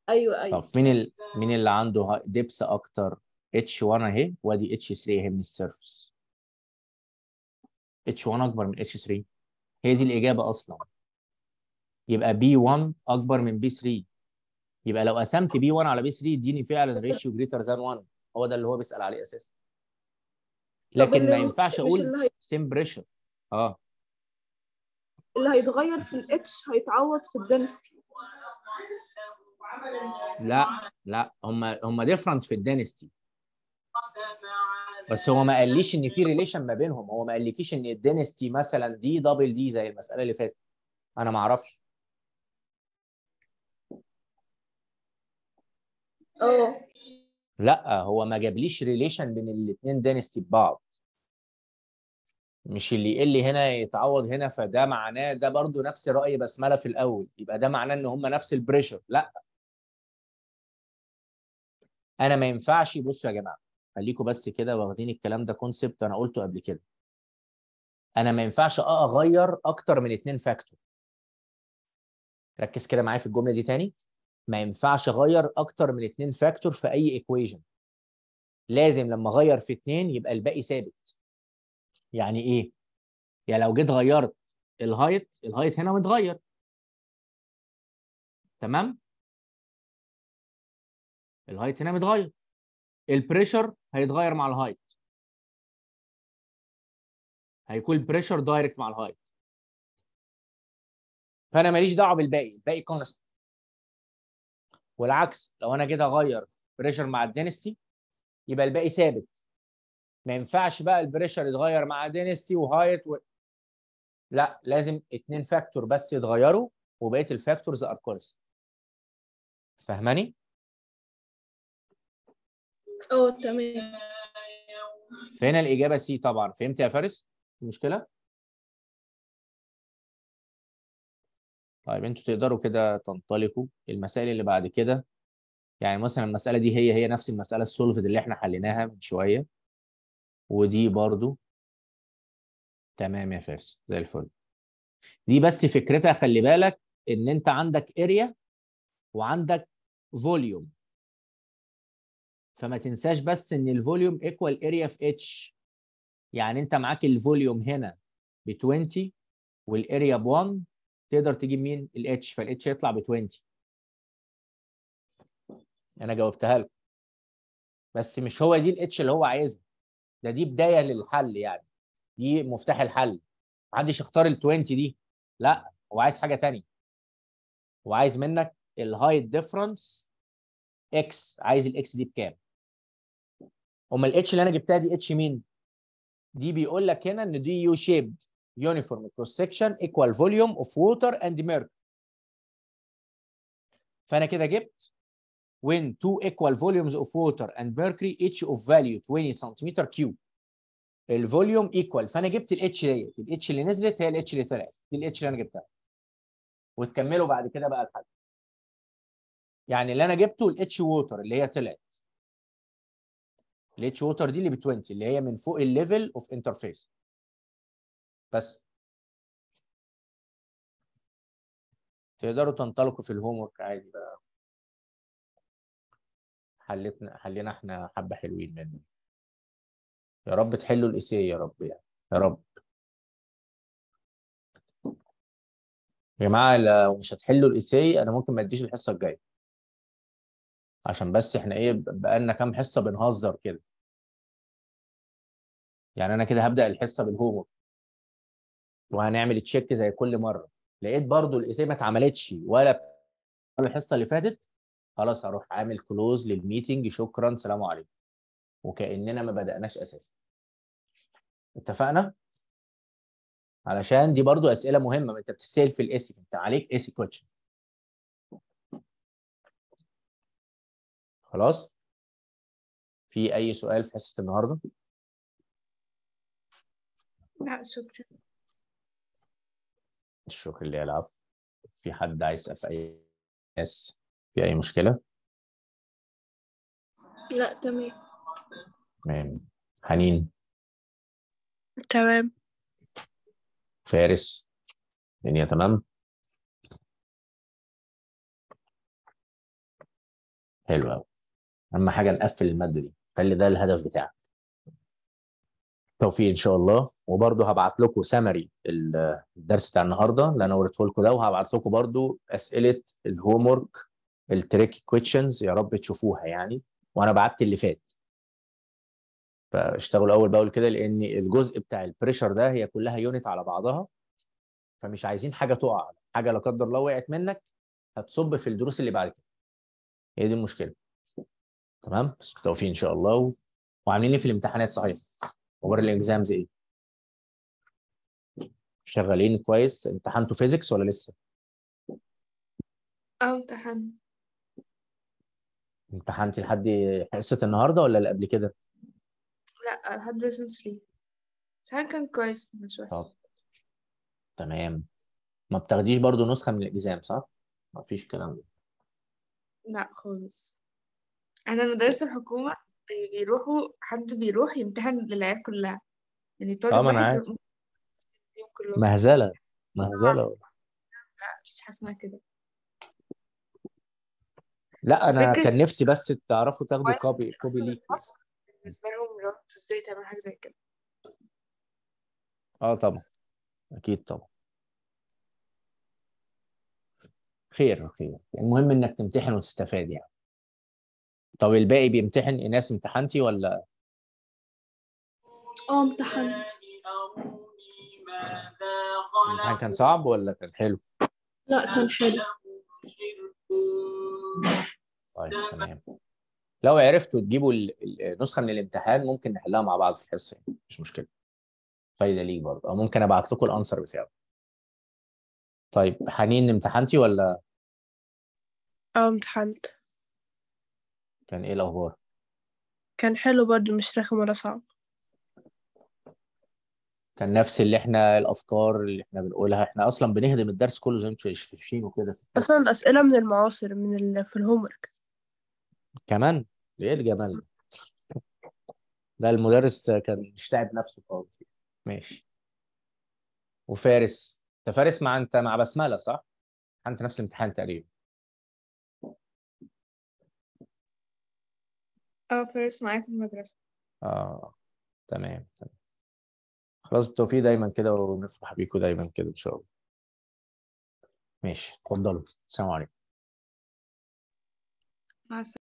Speaker 4: ايوه ايوه طب
Speaker 3: مين ال... مين اللي عنده دبس اكتر اتش 1 اهي وادي اتش 3 اهي من السيرفس اتش 1 اكبر من اتش 3 هي دي الاجابه اصلا يبقى بي 1 اكبر من بي 3 يبقى لو قسمت بي 1 على بي 3 اديني فعلا ريشيو جريتر ذان 1 هو ده اللي هو بيسال عليه اساسا لكن ما ينفعش اقول سيم بريشر اه
Speaker 2: اللي هيتغير في الاتش هيتعوض في الدنستي
Speaker 3: لا لا هم هم ديفرنت في الدينستي بس هو ما قاليش ان في ريليشن ما بينهم هو ما قالكيش ان الدينستي مثلا دي دبل دي زي المساله اللي فاتت انا ما اعرفش اه لا هو ما جابليش ريليشن بين الاثنين دينستي ببعض
Speaker 1: مش اللي يقل
Speaker 3: هنا يتعوض هنا فده معناه ده برضو نفس راي بسمله في الاول يبقى ده معناه ان هم نفس البريشر لا انا ما ينفعش بصوا يا جماعه خليكم بس كده واخدين الكلام ده كونسبت انا قلته قبل كده انا ما ينفعش اغير اكتر من اتنين فاكتور ركز كده معايا في الجمله دي تاني ما ينفعش اغير اكتر من اتنين فاكتور في اي ايكويجن لازم لما اغير في اتنين يبقى الباقي ثابت
Speaker 1: يعني ايه يعني لو جيت غيرت الهايت الهايت هنا متغير تمام الهايت هنا متغير البريشر هيتغير مع الهايت هيكون البريشر دايركت مع الهايت فانا ماليش دعوه بالباقي الباقي كونستنت والعكس لو انا جيت اغير
Speaker 3: بريشر مع الدينستي يبقى الباقي ثابت ما ينفعش بقى البريشر يتغير مع دينستي وهايت و... لا لازم اتنين فاكتور بس يتغيروا وبقيه الفاكتورز ار كورس فاهماني؟
Speaker 4: اه تمام
Speaker 1: فهنا الاجابه سي طبعا فهمت يا فارس المشكله؟ طيب انتوا تقدروا كده تنطلقوا المسائل اللي بعد كده يعني مثلا المساله
Speaker 3: دي هي هي نفس المساله السولفد اللي احنا حليناها من شويه ودي برضو تمام يا فارس زي الفل دي بس فكرتها خلي بالك ان انت عندك اريا وعندك فوليوم فما تنساش بس ان الفوليوم ايكوال اريا في اتش يعني انت معاك الفوليوم هنا ب 20 والاريا ب 1 تقدر تجيب مين الاتش فالاتش هيطلع ب 20 انا جاوبتها لكم بس مش هو دي الاتش اللي هو عايزها ده دي بدايه للحل يعني دي مفتاح الحل محدش اختار ال 20 دي لا هو عايز حاجه ثانيه هو عايز منك الهايت ديفرنس اكس عايز الاكس دي بكام امال الاتش اللي انا جبتها دي اتش مين دي بيقول لك هنا ان دي يو شيبد uniform cross section equal volume of water and mercury فانا كده جبت when two equal volumes of water and mercury each of value 20 سنتيمتر كيوب الفوليوم ايكوال فانا جبت الاتش ديت الاتش اللي نزلت هي الاتش اللي طلعت دي الاتش اللي انا جبتها وتكملوا بعد كده بقى الحل يعني اللي انا جبته الاتش ووتر اللي هي
Speaker 1: طلعت الاتش ووتر دي اللي ب 20 اللي هي من فوق الليفل اوف انترفيس بس تقدروا تنطلقوا في الهوم ورك عادي بقى حلتنا حلينا احنا حبه حلوين منه يا رب تحلوا الاسيه يا رب يعني يا رب يا جماعه لو مش هتحلوا الاسيه انا ممكن ما اديش الحصه الجايه عشان بس احنا ايه بقالنا كام حصه بنهزر كده يعني انا كده
Speaker 3: هبدا الحصه بالهوم وهنعمل تشيك زي كل مره لقيت برضو الاسيه ما اتعملتش ولا الحصه اللي فاتت خلاص هروح عامل كلوز للميتنج شكرا سلام عليكم وكاننا ما بداناش اساسا
Speaker 1: اتفقنا علشان دي برضو اسئله مهمه انت بتسال في الاسي انت عليك اسي كوتش خلاص في اي سؤال في حصه النهارده
Speaker 4: لا شكرا
Speaker 1: الشكر اللي يلعب في حد عايز يسأل في اي ناس في اي مشكله
Speaker 4: لا تمام
Speaker 1: تمام حنين تمام فارس الدنيا تمام حلو قوي اهم حاجه نقفل الماده دي خلي ده الهدف بتاعك توفيق ان
Speaker 3: شاء الله وبرده هبعت لكم سمري الدرس بتاع النهارده اللي انا وريته لكم ده وهبعت لكم برده اسئله الهوم ورك التريك كويشنز يا رب تشوفوها يعني وانا بعت اللي فات فاشتغلوا اول باول كده لان الجزء بتاع البريشر ده هي كلها يونت على بعضها فمش عايزين حاجه تقع حاجه لا قدر الله وقعت منك هتصب في الدروس اللي بعد كده هي دي المشكله تمام بالتوفيق ان شاء الله و... وعاملين لي إيه في الامتحانات صحيح اخبار الاكزامز ايه شغالين كويس امتحنتوا فيزيكس ولا لسه
Speaker 4: اه امتحنت
Speaker 3: امتحنتي لحد حصه النهارده ولا اللي قبل كده
Speaker 5: لا لحد ليسون 3 كان كويس مش وحش
Speaker 3: طب تمام ما بتاخديش برضو نسخه من الاكزام صح ما فيش كلام ده
Speaker 5: لا خالص انا مدرسه الحكومه بيروحوا حد بيروح يمتحن للعيال كلها يعني اه طالب ما انا واحد عارف
Speaker 1: يوم كلهم مهزله مهزله
Speaker 5: لا مش حاسمها كده
Speaker 3: لا انا كان نفسي بس تعرفوا
Speaker 1: تاخدوا كوبي كوبي ليك
Speaker 5: بالنسبة لهم لو انتوا ازاي تعملوا حاجة زي كده
Speaker 1: اه طبعا اكيد طبعا
Speaker 3: خير خير المهم انك تمتحن وتستفاد يعني طب الباقي بيمتحن ايناس امتحنتي ولا
Speaker 4: اه امتحنت
Speaker 1: الامتحان كان
Speaker 3: صعب ولا كان حلو؟
Speaker 1: لا كان حلو طيب تمام
Speaker 3: لو عرفتوا تجيبوا النسخه من الامتحان ممكن نحلها مع بعض في الحصه يعني، مش مشكله
Speaker 1: فايده ليك برضه او ممكن ابعت لكم الانسر بتاعه طيب حنين امتحنتي ولا
Speaker 4: اه امتحنت
Speaker 1: كان
Speaker 3: ايه الاخبار
Speaker 2: كان حلو برضو مش رخم ولا صعب
Speaker 3: كان نفس اللي احنا الافكار اللي احنا بنقولها احنا اصلا بنهدم الدرس كله زي ما انتوا شايفين وكده في
Speaker 2: الدرس. اصلا الاسئله من المعاصر من ال... في الهومورك
Speaker 3: كمان ايه الجمال ده ده المدرس كان مش تعب نفسه خالص ماشي وفارس انت فارس مع انت مع بسمله صح؟
Speaker 1: انت نفس الامتحان تقريبا
Speaker 4: اه فارس معايا في المدرسة
Speaker 1: اه تمام تمام خلاص بالتوفيق دايما كده ونفرح بيكم دايما كده ان شاء الله ماشي اتفضلوا السلام عليكم
Speaker 4: مع السلامة